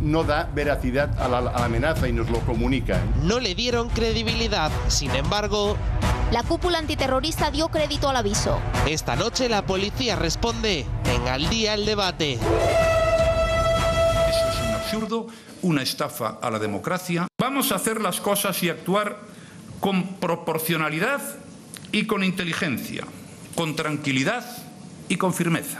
no da veracidad a la, amenaza y nos lo comunica. ¿eh? No le dieron credibilidad, sin embargo... La cúpula antiterrorista dio crédito al aviso. Esta noche la policía responde en Al día el debate. Eso es un absurdo, una estafa a la democracia. Vamos a hacer las cosas y actuar con proporcionalidad y con inteligencia, con tranquilidad y con firmeza.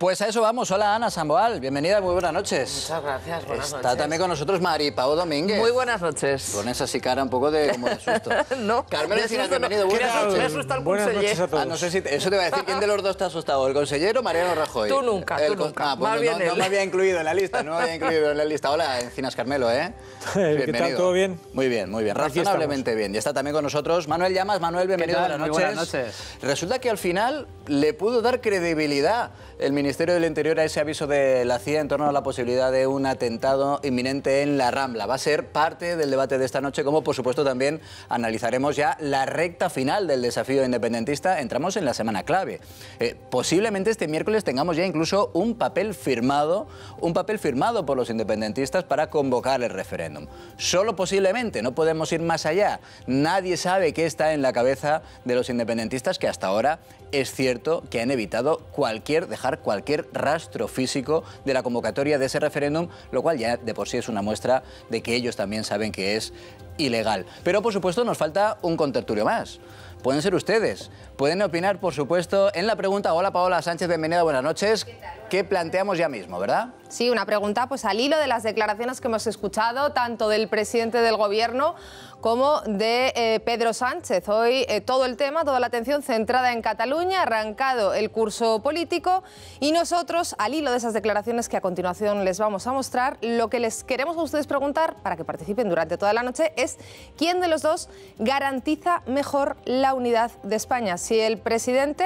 Pues a eso vamos. Hola Ana Samboal, bienvenida, muy buenas noches. Muchas gracias, buenas Está también con nosotros Maripao Domínguez. Muy buenas noches. Con esa así cara un poco de, como susto. no, Carmen Encinas, bienvenido, buenas noches. Me asusta el conseller. a todos. Ah, no sé si eso te va a decir quién de los dos te ha asustado, el consejero o Mariano Rajoy. Tú nunca, tú nunca. Ah, pues no, bien me había incluido en la lista, no me había incluido en la lista. Hola Encinas Carmelo, ¿eh? bienvenido. ¿Qué tal, todo bien? Muy bien, muy bien, razonablemente bien. Y está también con nosotros Manuel Llamas. Manuel, bienvenido, buenas noches. buenas noches. Resulta que al final le pudo dar credibilidad el Ministerio del Interior a ese aviso de la CIA en torno a la posibilidad de un atentado inminente en la Rambla. Va a ser parte del debate de esta noche, como por supuesto también analizaremos ya la recta final del desafío independentista. Entramos en la semana clave. Eh, posiblemente este miércoles tengamos ya incluso un papel firmado, un papel firmado por los independentistas para convocar el referéndum. Solo posiblemente, no podemos ir más allá. Nadie sabe qué está en la cabeza de los independentistas que hasta ahora es cierto que han evitado cualquier, dejar cualquier rastro físico de la convocatoria de ese referéndum, lo cual ya de por sí es una muestra de que ellos también saben que es ilegal. Pero por supuesto nos falta un contertulio más. Pueden ser ustedes. Pueden opinar, por supuesto, en la pregunta. Hola Paola Sánchez, bienvenida, buenas noches. ¿Qué planteamos ya mismo, ¿verdad? Sí, una pregunta pues al hilo de las declaraciones que hemos escuchado, tanto del presidente del gobierno como de eh, Pedro Sánchez. Hoy eh, todo el tema, toda la atención centrada en Cataluña, arrancado el curso político y nosotros, al hilo de esas declaraciones que a continuación les vamos a mostrar, lo que les queremos a ustedes preguntar para que participen durante toda la noche es quién de los dos garantiza mejor la unidad de España, si el presidente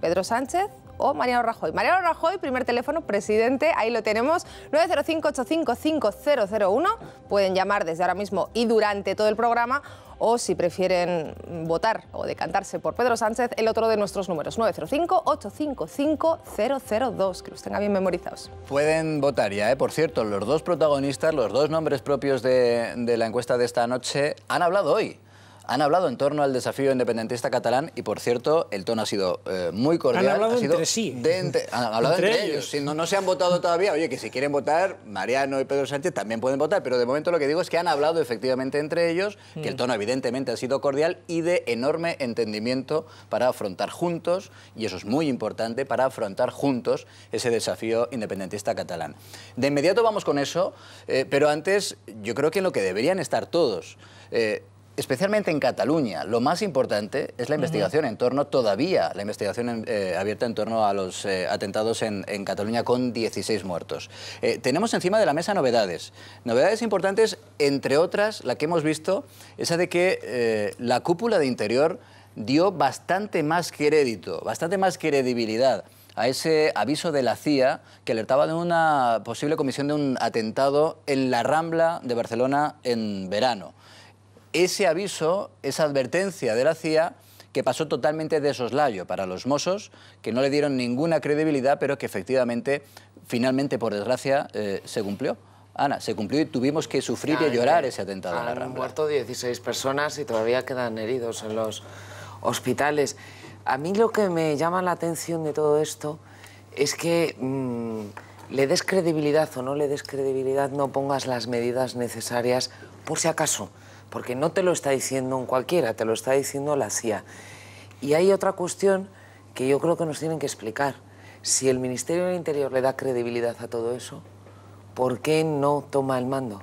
Pedro Sánchez o Mariano Rajoy. Mariano Rajoy, primer teléfono, presidente, ahí lo tenemos, 905-855-001. Pueden llamar desde ahora mismo y durante todo el programa o si prefieren votar o decantarse por Pedro Sánchez, el otro de nuestros números, 905-855-002, que los tenga bien memorizados. Pueden votar ya, ¿eh? por cierto, los dos protagonistas, los dos nombres propios de la encuesta de esta noche han hablado hoy han hablado en torno al desafío independentista catalán y, por cierto, el tono ha sido eh, muy cordial. Han hablado entre sí. han hablado entre, ellos. Si no, no se han votado todavía, oye, que si quieren votar, Mariano y Pedro Sánchez también pueden votar, pero de momento lo que digo es que han hablado efectivamente entre ellos, que el mm. tono evidentemente ha sido cordial y de enorme entendimiento para afrontar juntos, y eso es muy importante, para afrontar juntos ese desafío independentista catalán. De inmediato vamos con eso, eh, pero antes yo creo que en lo que deberían estar todos. Eh, especialmente en Cataluña, lo más importante es la investigación en torno todavía, la investigación eh, abierta en torno a los eh, atentados en, Cataluña con 16 muertos. Eh, tenemos encima de la mesa novedades. Novedades importantes, entre otras, la que hemos visto, esa de que la cúpula de interior dio bastante más crédito, bastante más credibilidad a ese aviso de la CIA que alertaba de una posible comisión de un atentado en la Rambla de Barcelona en verano ese aviso, esa advertencia de la CIA, que pasó totalmente de soslayo para los mozos, que no le dieron ninguna credibilidad, pero que efectivamente, finalmente, por desgracia, eh, se cumplió. Ana, se cumplió y tuvimos que sufrir y llorar ese atentado. Han la muerto 16 personas y todavía quedan heridos en los hospitales. A mí lo que me llama la atención de todo esto es que mm, le des credibilidad o no le des credibilidad, no pongas las medidas necesarias por si acaso porque no te lo está diciendo un cualquiera, te lo está diciendo la CIA. Y hay otra cuestión que yo creo que nos tienen que explicar. Si el Ministerio del Interior le da credibilidad a todo eso, ¿por qué no toma el mando?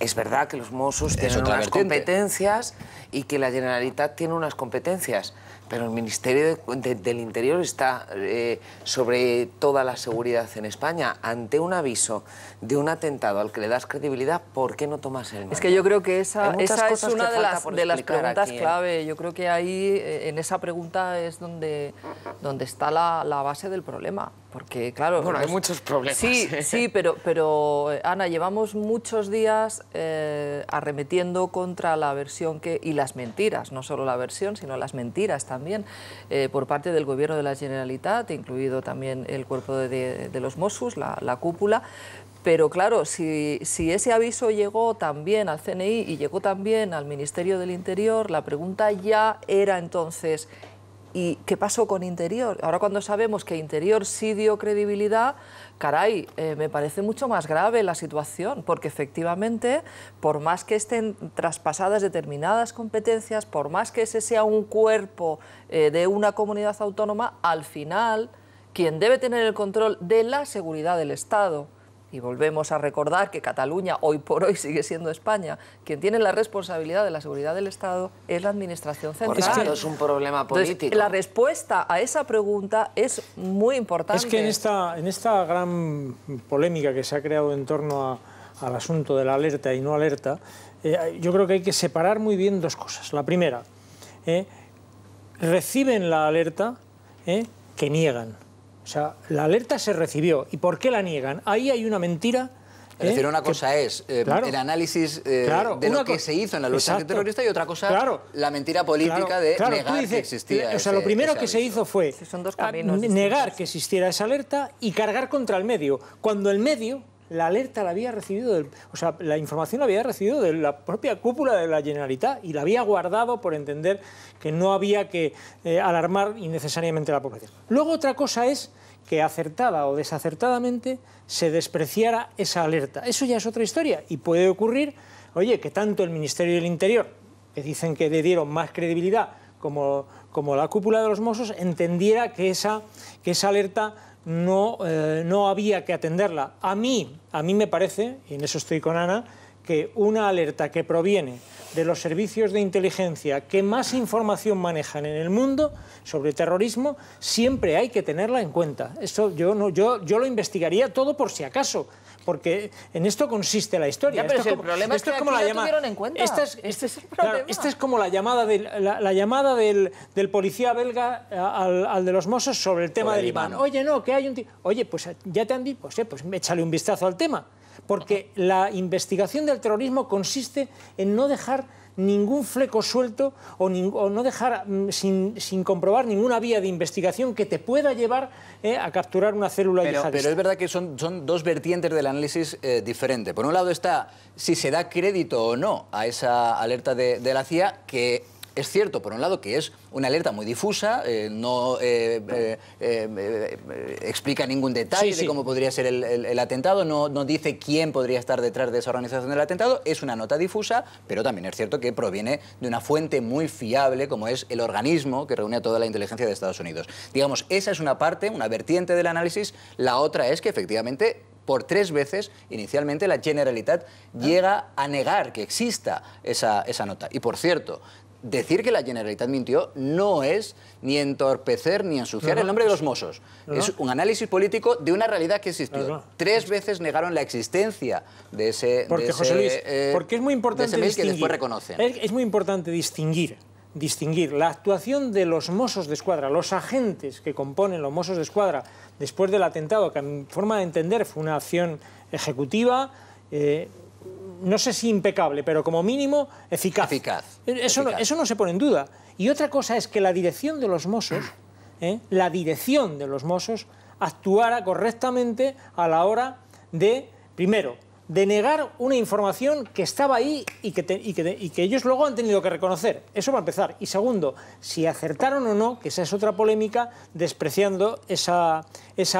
Es verdad que los Mossos tienen unas competencias y que la Generalitat tiene unas competencias, pero el Ministerio del Interior está eh, sobre toda la seguridad en España. Ante un aviso de un atentado al que le das credibilidad, ¿por qué no tomas el mando? Es que yo creo que esa, es una de las, preguntas ¿eh? clave. Yo creo que ahí, eh, en esa pregunta, es donde, donde está la base del problema. Porque, claro. Bueno, hay muchos problemas. Sí, ¿eh? sí, pero, pero Ana, llevamos muchos días eh, arremetiendo contra la versión que. y las mentiras, no solo la versión, sino las mentiras también, eh, por parte del gobierno de la Generalitat, incluido también el cuerpo de, los Mossos, la, la cúpula. Pero claro, si, si, ese aviso llegó también al CNI y llegó también al Ministerio del Interior, la pregunta ya era entonces, ¿Y qué pasó con Interior? Ahora cuando sabemos que Interior sí dio credibilidad, caray, eh, me parece mucho más grave la situación, porque efectivamente, por más que estén traspasadas determinadas competencias, por más que ese sea un cuerpo eh, de una comunidad autónoma, al final quien debe tener el control de la seguridad del Estado y volvemos a recordar que Cataluña hoy por hoy sigue siendo España, quien tiene la responsabilidad de la seguridad del Estado es la Administración Central. Por es un problema político. la respuesta a esa pregunta es muy importante. Es que en esta, en esta gran polémica que se ha creado en torno al asunto de la alerta y no alerta, eh, yo creo que hay que separar muy bien dos cosas. La primera, eh, reciben la alerta eh, que niegan. O sea, la alerta se recibió. ¿Y por qué la niegan? Ahí hay una mentira. Es decir, ¿eh? una cosa es eh, el análisis eh, de lo que se hizo en la lucha antiterrorista y otra cosa la mentira política de negar que existía. O sea, lo primero que se hizo fue negar que existiera esa alerta y cargar contra el medio, cuando el medio la alerta la había recibido, o sea, la información la había recibido de la propia cúpula de la Generalitat y la había guardado por entender que no había que eh, alarmar innecesariamente a la población. Luego otra cosa es que acertada o desacertadamente se despreciara esa alerta. Eso ya es otra historia y puede ocurrir, oye, que tanto el Ministerio del Interior, que dicen que le dieron más credibilidad como, como la cúpula de los Mossos, entendiera que esa, que esa alerta no, eh, no había que atenderla. A mí, a mí me parece, y en eso estoy con Ana, que una alerta que proviene de los servicios de inteligencia que más información manejan en el mundo sobre terrorismo, siempre hay que tenerla en cuenta. Eso yo no, yo lo investigaría todo por si acaso porque en esto consiste la historia. es, el problema que tuvieron en cuenta. Esta es, este es como la llamada, de, la, llamada del, policía belga eh, al, de los Mossos sobre el tema del Iván. Oye, no, que hay un... Oye, pues eh, ya te han dicho, pues, eh, pues échale un vistazo al tema, porque la investigación del terrorismo consiste en no dejar ningún fleco suelto o, no dejar mm, sin, comprobar ninguna vía de investigación que te pueda llevar eh, a capturar una célula pero, Pero es verdad que son, son dos vertientes del análisis eh, diferente. Por un lado está si se da crédito o no a esa alerta de, de la CIA, que es cierto, por un lado, que es una alerta muy difusa, eh, no eh, eh, explica ningún detalle de cómo podría ser el, atentado, no, dice quién podría estar detrás de esa organización del atentado, es una nota difusa, pero también es cierto que proviene de una fuente muy fiable como es el organismo que reúne a toda la inteligencia de Estados Unidos. Digamos, esa es una parte, una vertiente del análisis, la otra es que efectivamente por tres veces, inicialmente la Generalitat ah. llega a negar que exista esa nota. Y por cierto, decir que la Generalitat mintió no es ni entorpecer ni ensuciar el nombre de los mosos es un análisis político de una realidad que existió. Tres veces negaron la existencia de ese... Porque, Luis, eh, porque es muy importante distinguir. Que después Es muy importante distinguir distinguir la actuación de los mozos de escuadra, los agentes que componen los mosos de escuadra después del atentado, que a mi forma de entender fue una acción ejecutiva, eh, no sé si impecable, pero como mínimo e-, eficaz. Eso, No, se pone en duda. Y otra cosa es que la dirección de los Mossos, ¿eh? la dirección de los Mossos, actuara correctamente a la hora de, primero, de negar una información que estaba ahí y que, ellos luego han tenido que reconocer. Eso va a empezar. Y segundo, si acertaron o no, que esa es otra polémica, despreciando esa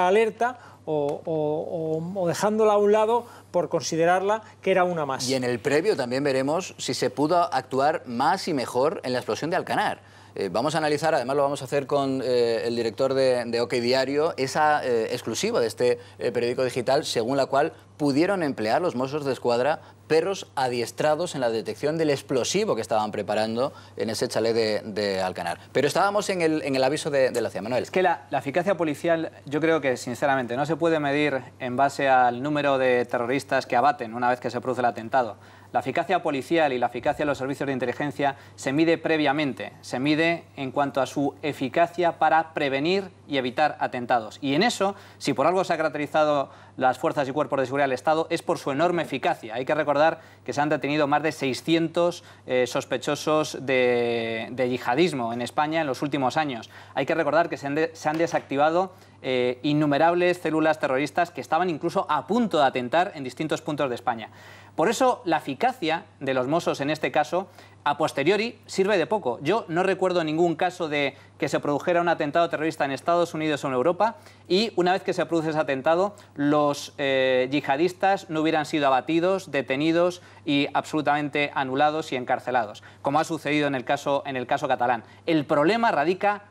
alerta o, dejándola a un lado por considerarla que era una más. Y en el previo también veremos si se pudo actuar más y mejor en la explosión de Alcanar. Eh, vamos a analizar, además lo vamos a hacer con eh, el director de, OK Diario, esa eh, exclusiva de este periódico digital, según la cual pudieron emplear los Mossos de Escuadra perros adiestrados en la detección del explosivo que estaban preparando en ese chalet de, Alcanar. Pero estábamos en el, aviso de, la CIA, Manuel. Es que la, la, eficacia policial, yo creo que, sinceramente, no se puede medir en base al número de terroristas que abaten una vez que se produce el atentado. La eficacia policial y la eficacia de los servicios de inteligencia se mide previamente, se mide en cuanto a su eficacia para prevenir y evitar atentados. Y en eso, si por algo se ha caracterizado las fuerzas y cuerpos de seguridad del Estado es por su enorme eficacia. Hay que recordar que se han detenido más de 600 eh, sospechosos de, yihadismo en España en los últimos años. Hay que recordar que se han, desactivado eh, innumerables células terroristas que estaban incluso a punto de atentar en distintos puntos de España. Por eso la eficacia de los Mossos en este caso a posteriori sirve de poco. Yo no recuerdo ningún caso de que se produjera un atentado terrorista en Estados Unidos o en Europa y una vez que se produce ese atentado, los eh, yihadistas no hubieran sido abatidos, detenidos y absolutamente anulados y encarcelados, como ha sucedido en el caso, en el caso catalán. El problema radica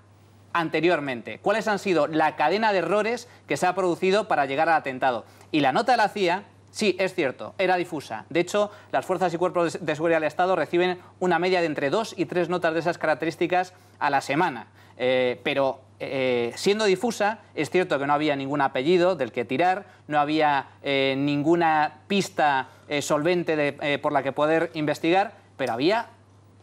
anteriormente. ¿Cuáles han sido la cadena de errores que se ha producido para llegar al atentado? Y la nota de la CIA Sí, es cierto, era difusa. De hecho, las fuerzas y cuerpos de seguridad del Estado reciben una media de entre dos y tres notas de esas características a la semana. Eh, pero eh, siendo difusa, es cierto que no había ningún apellido del que tirar, no había eh, ninguna pista solvente por la que poder investigar, pero había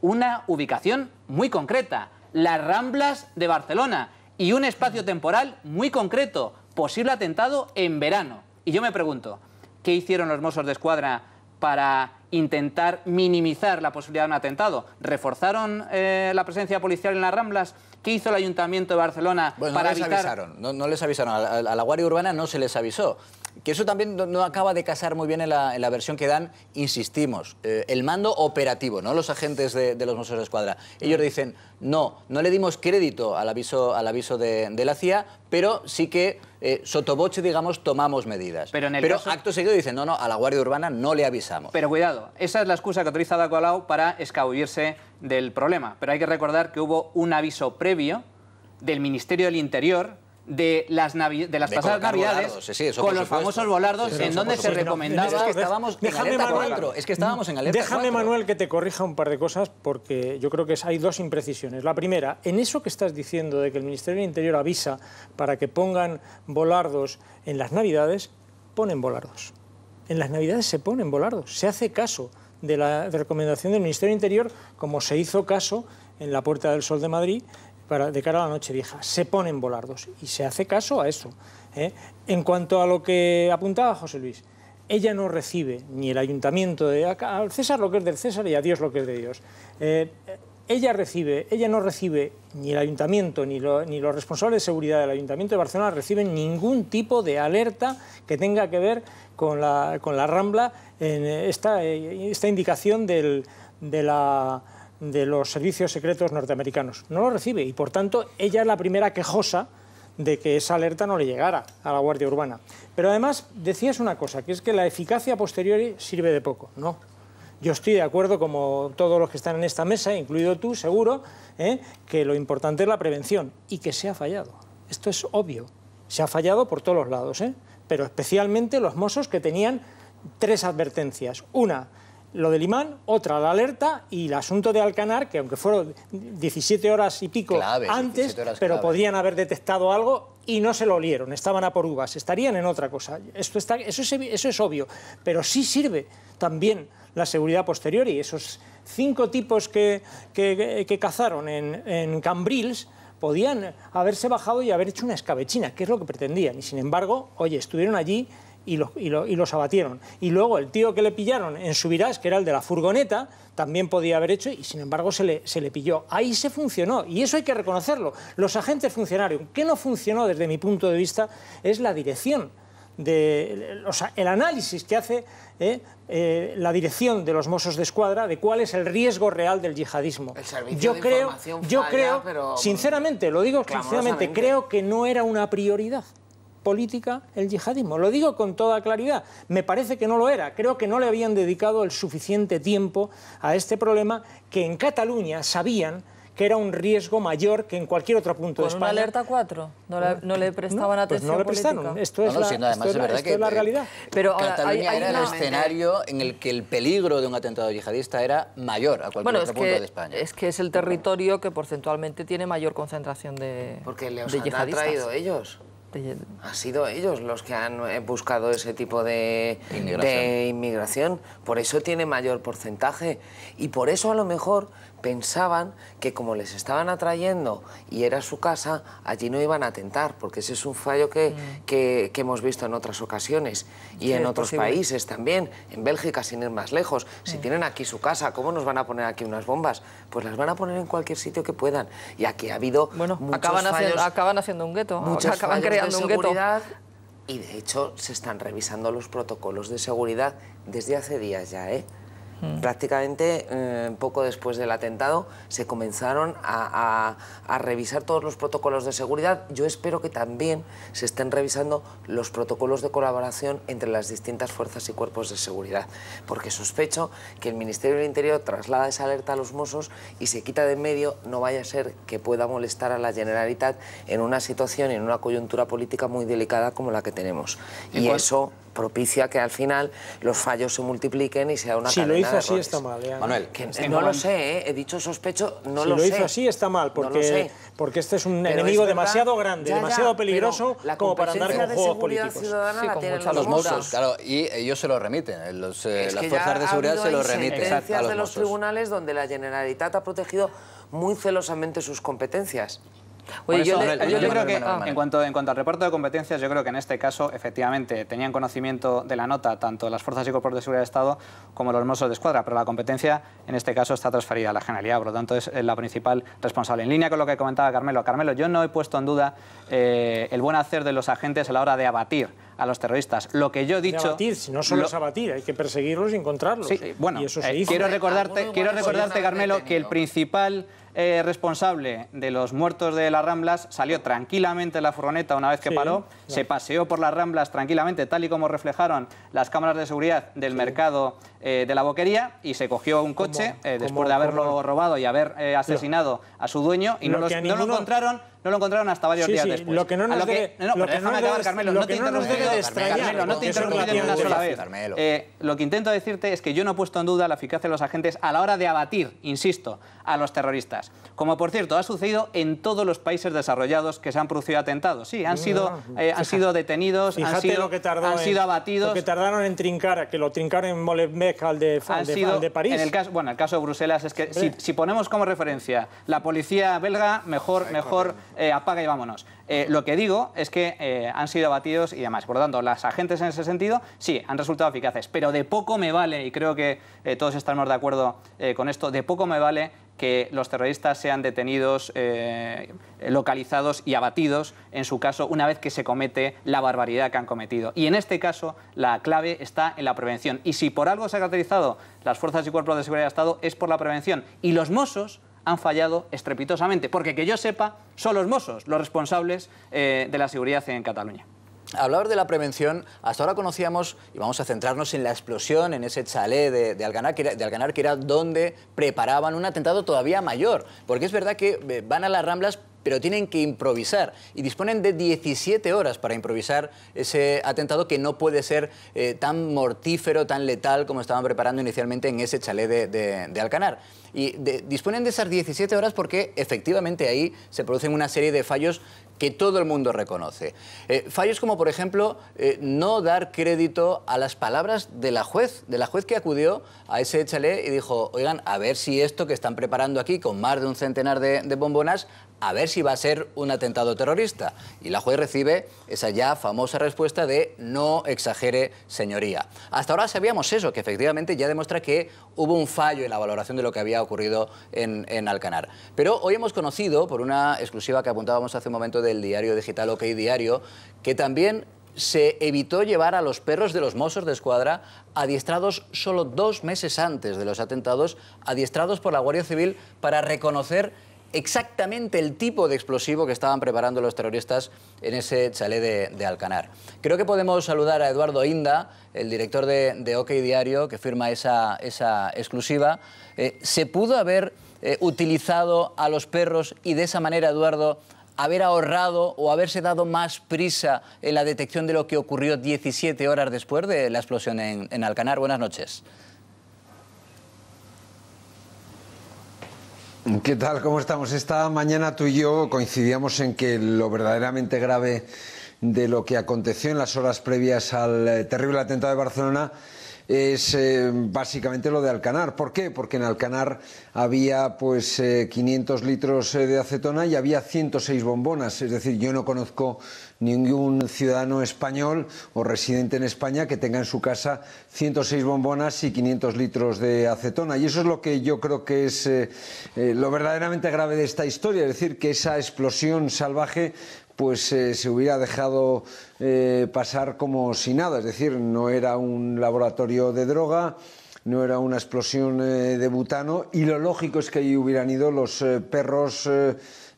una ubicación muy concreta, las Ramblas de Barcelona, y un espacio temporal muy concreto, posible atentado en verano. Y yo me pregunto, ¿Qué hicieron los Mossos de Escuadra para intentar minimizar la posibilidad de un atentado? ¿Reforzaron eh, la presencia policial en las Ramblas? ¿Qué hizo el Ayuntamiento de Barcelona para no les avisaron, no, les avisaron, a la Guardia Urbana no se les avisó que eso también no, acaba de casar muy bien en la, versión que dan, insistimos, eh, el mando operativo, ¿no? Los agentes de, los Mossos de Escuadra. Ellos dicen, no, no le dimos crédito al aviso, al aviso de, la CIA, pero sí que eh, sotoboche, digamos, tomamos medidas. Pero, el acto seguido dicen, no, no, a la Guardia Urbana no le avisamos. Pero cuidado, esa es la excusa que utiliza para escabullirse del problema. Pero hay que recordar que hubo un aviso previo del Ministerio del Interior de las, pasadas navidades con los famosos volardos en donde se recomendaba estábamos déjame Manuel, es que estábamos en déjame Manuel que te corrija un par de cosas porque yo creo que hay dos imprecisiones la primera en eso que estás diciendo de que el Ministerio del Interior avisa para que pongan volardos en las navidades ponen volardos en las navidades se ponen volardos se hace caso de la recomendación del Ministerio del Interior como se hizo caso en la Puerta del Sol de Madrid para, de cara a la noche vieja. Se ponen volardos y se hace caso a eso. ¿eh? En cuanto a lo que apuntaba José Luis, ella no recibe ni el ayuntamiento de al César lo que es del César y a Dios lo que es de Dios. Eh, ella recibe, ella no recibe ni el ayuntamiento ni, los responsables de seguridad del ayuntamiento de Barcelona reciben ningún tipo de alerta que tenga que ver con la, Rambla en esta, eh, esta indicación del, de la de los servicios secretos norteamericanos. No lo recibe y, por tanto, ella es la primera quejosa de que esa alerta no le llegara a la Guardia Urbana. Pero además decías una cosa, que es que la eficacia posterior sirve de poco. No, yo estoy de acuerdo, como todos los que están en esta mesa, incluido tú, seguro, ¿eh? que lo importante es la prevención y que se ha fallado. Esto es obvio. Se ha fallado por todos los lados, ¿eh? pero especialmente los mozos que tenían tres advertencias. Una, lo del imán, otra la alerta y el asunto de Alcanar, que aunque fueron 17 horas y pico antes, pero podían haber detectado algo y no se lo olieron, estaban a por uvas, estarían en otra cosa. Esto está, eso, es, eso es obvio, pero sí sirve también la seguridad posterior y esos cinco tipos que, cazaron en, en Cambrils podían haberse bajado y haber hecho una escabechina, que es lo que pretendían. Y sin embargo, oye, estuvieron allí y los, abatieron. Y luego el tío que le pillaron en Subirás, que era el de la furgoneta, también podía haber hecho y sin embargo se le, se le pilló. Ahí se funcionó y eso hay que reconocerlo. Los agentes funcionaron. ¿Qué no funcionó desde mi punto de vista? Es la dirección. De, el análisis que hace eh, eh, la dirección de los mozos de Escuadra de cuál es el riesgo real del yihadismo. yo creo, yo creo, sinceramente, lo digo sinceramente, creo que no era una prioridad política el yihadismo. Lo digo con toda claridad. Me parece que no lo era. Creo que no le habían dedicado el suficiente tiempo a este problema que en Cataluña sabían que era un riesgo mayor que en cualquier otro punto de España. Una alerta 4, no, le prestaban atención. no le prestaron, esto es, la, realidad. Pero Cataluña era el escenario en el que el peligro de un atentado yihadista era mayor a cualquier otro punto de España. Es que es el territorio que porcentualmente tiene mayor concentración de, Porque le de yihadistas. han traído ellos. Ha sido ellos los que han eh, buscado ese tipo de inmigración. Por eso tiene mayor porcentaje. Y por eso a lo mejor pensaban que como les estaban atrayendo y era su casa, allí no iban a atentar, porque ese es un fallo que, mm. hemos visto en otras ocasiones y en otros países también, en Bélgica sin ir más lejos. Si tienen aquí su casa, ¿cómo nos van a poner aquí unas bombas? Pues las van a poner en cualquier sitio que puedan. ya que ha habido bueno, acaban haciendo, acaban haciendo un gueto, acaban creando un gueto. Y de hecho se están revisando los protocolos de seguridad desde hace días ya, ¿eh? Mm. Prácticamente eh, poco después del atentado se comenzaron a, revisar todos los protocolos de seguridad. Yo espero que también se estén revisando los protocolos de colaboración entre las distintas fuerzas y cuerpos de seguridad, porque sospecho que el Ministerio del Interior traslada esa alerta a los Mossos y se quita de en medio, no vaya a ser que pueda molestar a la Generalitat en una situación, y en una coyuntura política muy delicada como la que tenemos. y eso propicia que al final los fallos se multipliquen y sea una si lo hizo así está mal Manuel no lo sé he dicho sospecho no lo, sé si lo hizo así está mal porque porque este es un enemigo demasiado grande demasiado peligroso como para andar con juegos políticos sí, los mousos. claro y ellos se lo remiten eh, las fuerzas de seguridad se lo remiten a los de los tribunales donde la Generalitat ha protegido muy celosamente sus competencias yo, creo que en, cuanto, en al reparto de competencias, yo creo que en este caso, efectivamente, tenían conocimiento de la nota tanto las Fuerzas y Cuerpos de Seguridad del Estado como los Mossos de Escuadra, pero la competencia en este caso está transferida a la Generalidad, por lo tanto es la principal responsable. En línea con lo que comentaba Carmelo, Carmelo, yo no he puesto en duda eh, el buen hacer de los agentes a la hora de abatir a los terroristas. Lo que yo he dicho... no solo es abatir, hay que perseguirlos y encontrarlos. Eh, bueno, quiero recordarte, quiero recordarte Carmelo, que el principal eh, responsable de los muertos de las Ramblas salió tranquilamente de la furgoneta una vez que paró, se paseó por las Ramblas tranquilamente, tal y como reflejaron las cámaras de seguridad del mercado eh, de la boquería, y se cogió un coche eh, después de haberlo robado y haber eh, asesinado a su dueño, y no lo encontraron no lo encontraron hasta varios días después. Lo que no te una sola vez. lo que intento decirte es que yo no he puesto en duda la eficacia de los agentes a la hora de abatir, insisto, a los terroristas. Como por cierto ha sucedido en todos los países desarrollados que se han producido atentados. Sí, han ah, sido, eh, han sido detenidos, han sido, han sido abatidos. Lo que tardaron en trincar, que lo trincaron en Molenbeek al de, París. En el caso, bueno, el caso de Bruselas es que si, ponemos como referencia la policía belga, mejor, mejor eh, apaga y vámonos. Eh, lo que digo es que eh, han sido abatidos y demás. Por lo tanto, las agentes en ese sentido sí han resultado eficaces, pero de poco me vale, y creo que todos estamos de acuerdo con esto, de poco me vale que los terroristas sean detenidos, localizados y abatidos, en su caso, una vez que se comete la barbaridad que han cometido. Y en este caso, la clave está en la prevención. Y si por algo se ha caracterizado las fuerzas y cuerpos de seguridad del Estado, es por la prevención. Y los mosos han fallado estrepitosamente, porque que yo sepa, son los mozos los responsables eh, de la seguridad en Cataluña. Hablar de la prevención, hasta ahora conocíamos, y vamos a centrarnos en la explosión, en ese chalet de, Alcanar, que era, donde preparaban un atentado todavía mayor, porque es verdad que eh, van a las Ramblas pero tienen que improvisar y disponen de 17 horas para improvisar ese atentado que no puede ser eh, tan mortífero, tan letal como estaban preparando inicialmente en ese chalet de, Alcanar. Y disponen de esas 17 horas porque efectivamente ahí se producen una serie de fallos que todo el mundo reconoce. Eh, fallos como, por ejemplo, eh, no dar crédito a las palabras de la juez, de la juez que acudió a ese chalet y dijo, oigan, a ver si esto que están preparando aquí con más de un centenar de bombonas a ver si va a ser un atentado terrorista. Y la juez recibe esa ya famosa respuesta de no exagere, señoría. Hasta ahora sabíamos eso, que efectivamente ya demuestra que hubo un fallo en la valoración de lo que había ocurrido en, Alcanar. Pero hoy hemos conocido, por una exclusiva que apuntábamos hace un momento del diario digital OK Diario, que también se evitó llevar a los perros de los Mossos de escuadra adiestrados solo dos meses antes de los atentados, adiestrados por la Guardia Civil para reconocer exactamente el tipo de explosivo que estaban preparando los terroristas en ese chalet de, Alcanar. Creo que podemos saludar a Eduardo Inda, el director de, OK Diario, que firma esa, exclusiva. Eh, ¿Se pudo haber eh, utilizado a los perros y de esa manera, Eduardo, haber ahorrado o haberse dado más prisa en la detección de lo que ocurrió 17 horas después de la explosión en Alcanar? Buenas noches. ¿Qué tal? ¿Cómo estamos? Esta mañana tú y yo coincidíamos en que lo verdaderamente grave de lo que aconteció en las horas previas al eh, terrible atentado de Barcelona es eh, básicamente lo de Alcanar. ¿Por qué? Porque en Alcanar había pues 500 eh, litros de acetona y había 106 bombonas. Es decir, yo no conozco ningún ciudadano español o residente en España que tenga en su casa 106 bombonas y 500 litros de acetona. Y eso es lo que yo creo que es eh, eh, lo verdaderamente grave de esta historia, es decir, que esa explosión salvaje pues eh, se hubiera dejado pasar como si nada, es decir, no era un laboratorio de droga, no era una explosión de butano y lo lógico es que ahí hubieran ido los perros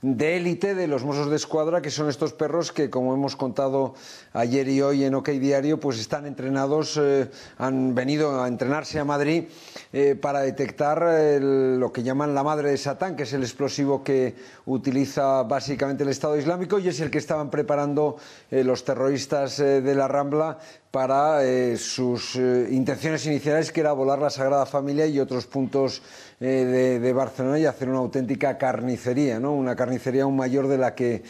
de élite de los Mossos de Escuadra, que son estos perros que, como hemos contado ayer y hoy en OK Diario, pues están entrenados, eh, han venido a entrenarse a Madrid eh, para detectar eh, lo que llaman la madre de Satán, que es el explosivo que utiliza básicamente el Estado Islámico y es el que estaban preparando los terroristas de la Rambla para eh, sus eh, intenciones iniciales, que era volar la Sagrada Familia y otros puntos eh, de, Barcelona y hacer una auténtica carnicería, ¿no? una carnicería aún mayor de la que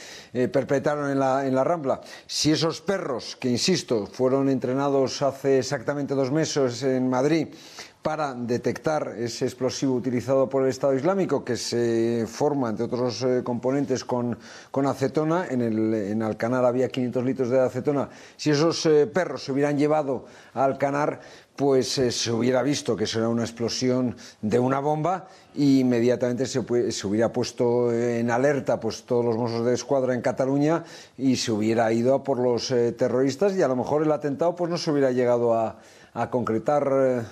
perpetraron en la, en la, Rambla. Si esos perros, que insisto, fueron entrenados hace exactamente dos meses en Madrid, para detectar ese explosivo utilizado por el Estado Islámico que se forma, entre otros eh, componentes, con, acetona. En, el, en Alcanar había 500 litros de acetona. Si esos eh, perros se hubieran llevado a Alcanar, pues eh, se hubiera visto que eso era una explosión de una bomba y inmediatamente se, hubiera puesto en alerta pues, todos los mozos de escuadra en Cataluña y se hubiera ido por los terroristas y a lo mejor el atentado pues, no se hubiera llegado a a concretar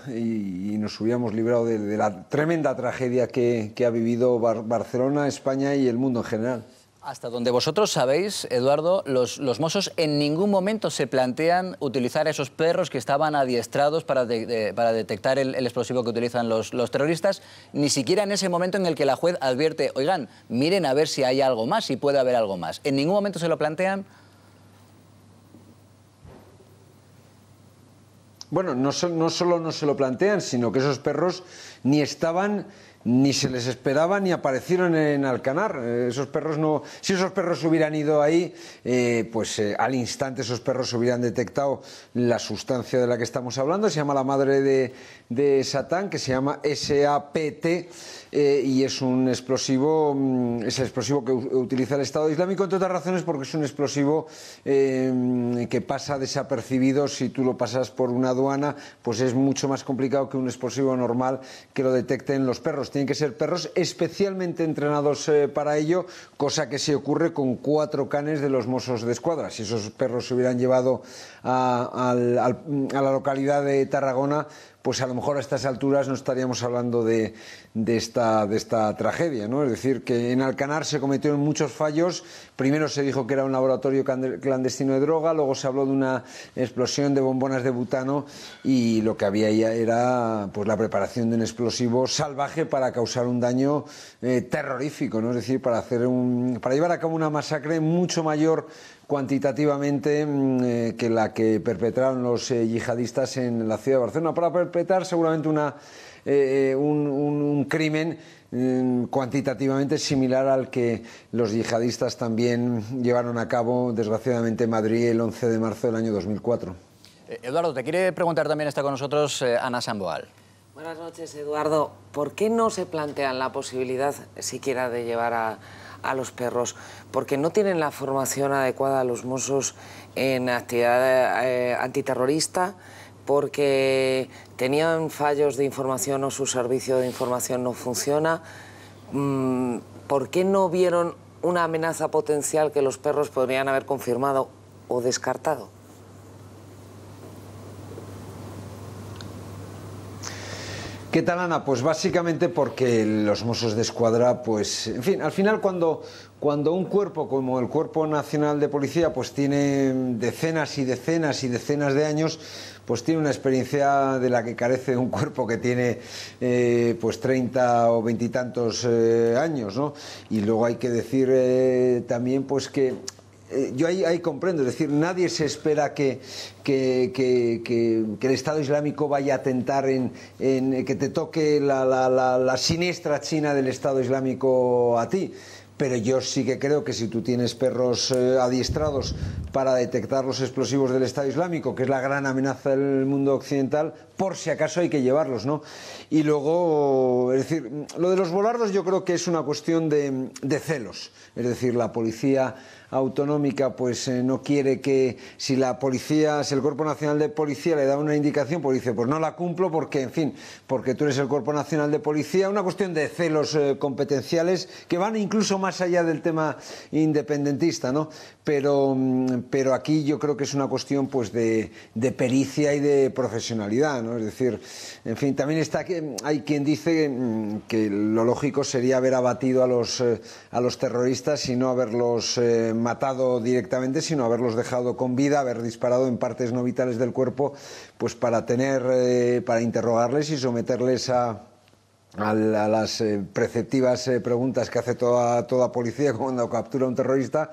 eh, y, nos hubiéramos librado de, la tremenda tragedia que, ha vivido Barcelona, España y el mundo en general. Hasta donde vosotros sabéis, Eduardo, los, los mozos en ningún momento se plantean utilizar esos perros que estaban adiestrados para, detectar el, explosivo que utilizan los, los, terroristas, ni siquiera en ese momento en el que la juez advierte, oigan, miren a ver si hay algo más, si puede haber algo más. En ningún momento se lo plantean. bueno, no, solo no se lo plantean, sino que esos perros ni estaban ni se les esperaba ni aparecieron en Alcanar. Eh, esos perros no. Si esos perros hubieran ido ahí, eh, pues eh, al instante esos perros hubieran detectado la sustancia de la que estamos hablando. Se llama la madre de, de Satán, que se llama SAPT. Eh, y es un explosivo, mm, es explosivo que utiliza el Estado Islámico, entre otras razones porque es un explosivo eh, que pasa desapercibido, si tú lo pasas por una aduana, pues es mucho más complicado que un explosivo normal que lo detecten los perros. Tienen que ser perros especialmente entrenados eh, para ello, cosa que se ocurre con cuatro canes de los mozos de escuadra. Si esos perros se hubieran llevado a la localidad de Tarragona, pues a lo mejor a estas alturas no estaríamos hablando de, esta, de esta tragedia. ¿no? Es decir, que en Alcanar se cometieron muchos fallos. Primero se dijo que era un laboratorio clandestino de droga, luego se habló de una explosión de bombonas de butano y lo que había ahí era pues, la preparación de un explosivo salvaje para causar un daño eh, terrorífico, ¿no? es decir, para, hacer un, para llevar a cabo una masacre mucho mayor cuantitativamente mm, eh, que la que perpetraron los eh, yihadistas en la ciudad de Barcelona para perpetrar seguramente una, eh, un, crimen mm, cuantitativamente similar al que los yihadistas también llevaron a cabo, desgraciadamente, en Madrid el 11 de marzo del año 2004. Eduardo, te quiere preguntar también, está con nosotros Ana Samboal. Buenas noches, Eduardo. ¿Por qué no se plantean la posibilidad siquiera de llevar a, a los perros, porque no tienen la formación adecuada a los mozos en actividad eh, antiterrorista, porque tenían fallos de información o su servicio de información no funciona. Mm, ¿Por qué no vieron una amenaza potencial que los perros podrían haber confirmado o descartado? ¿Qué tal, Ana? Pues básicamente porque los Mossos de Escuadra, pues, en fin, al final cuando, cuando un cuerpo como el Cuerpo Nacional de Policía, pues tiene decenas y decenas y decenas de años, pues tiene una experiencia de la que carece un cuerpo que tiene eh, pues 30 o veintitantos eh, años, ¿no? Y luego hay que decir eh, también pues que eh, yo ahí, comprendo, es decir, nadie se espera que, el Estado Islámico vaya a tentar en, eh, que te toque la, siniestra China del Estado Islámico a ti pero yo sí que creo que si tú tienes perros eh, adiestrados para detectar los explosivos del Estado Islámico, que es la gran amenaza del mundo occidental, por si acaso hay que llevarlos, ¿no? Y luego, es decir, lo de los volardos yo creo que es una cuestión de celos, es decir, la policía autonómica pues eh, no quiere que si la policía, si el Cuerpo Nacional de Policía le da una indicación, pues dice, pues no la cumplo porque, en fin, porque tú eres el Cuerpo Nacional de Policía, una cuestión de celos eh, competenciales que van incluso más allá del tema independentista, ¿no? pero, mm, pero aquí yo creo que es una cuestión pues, de, pericia y de profesionalidad. ¿no? Es decir, en fin, también está que mm, hay quien dice mm, que lo lógico sería haber abatido a los, eh, a los terroristas y no haberlos eh, matado directamente, sino haberlos dejado con vida, haber disparado en partes no vitales del cuerpo, pues para tener, eh, para interrogarles y someterles a a, las preceptivas preguntas que hace toda, toda policía cuando captura a un terrorista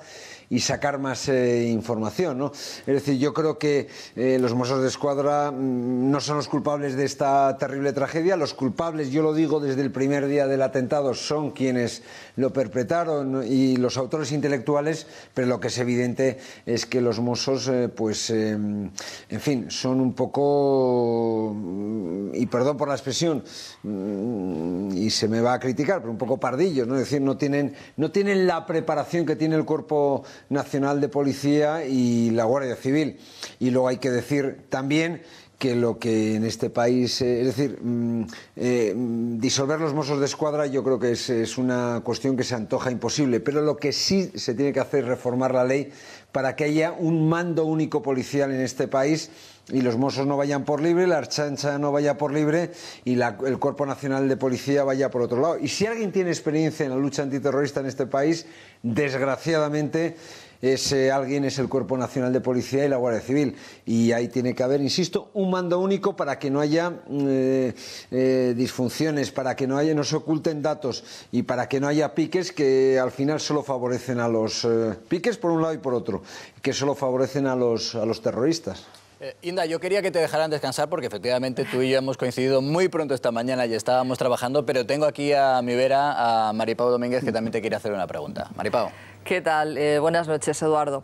y sacar más eh, información. Es decir, yo creo que eh, los Mossos de Escuadra mm, no son los culpables de esta terrible tragedia. Los culpables, yo lo digo desde el primer día del atentado, son quienes lo perpetraron y los autores intelectuales, pero lo que es evidente es que los Mossos, eh, pues, en fin, son un poco, mm, y perdón por la expresión, mm, y se me va a criticar, pero un poco pardillos, ¿no? es decir, no tienen, no tienen la preparación que tiene el cuerpo Nacional de Policía y la Guardia Civil. Y luego hay que decir también que lo que en este país, eh, es decir, mm, eh, mm, disolver los mozos de escuadra yo creo que es, una cuestión que se antoja imposible, pero lo que sí se tiene que hacer es reformar la ley para que haya un mando único policial en este país y los mozos no vayan por libre, la Archancha no vaya por libre y el Cuerpo Nacional de Policía vaya por otro lado. Y si alguien tiene experiencia en la lucha antiterrorista en este país, desgraciadamente ese alguien es el Cuerpo Nacional de Policía y la Guardia Civil. Y ahí tiene que haber, insisto, un mando único para que no haya eh, eh, disfunciones, para que no, haya, no se oculten datos y para que no haya piques que al final solo favorecen a los eh, piques por un lado y por otro, que solo favorecen a los, a los terroristas. Eh, Inda, yo quería que te dejaran descansar porque efectivamente tú y yo hemos coincidido muy pronto esta mañana y estábamos trabajando, pero tengo aquí a mi vera a Maripau Domínguez que también te quiere hacer una pregunta. Maripau. ¿Qué tal? Eh, buenas noches, Eduardo.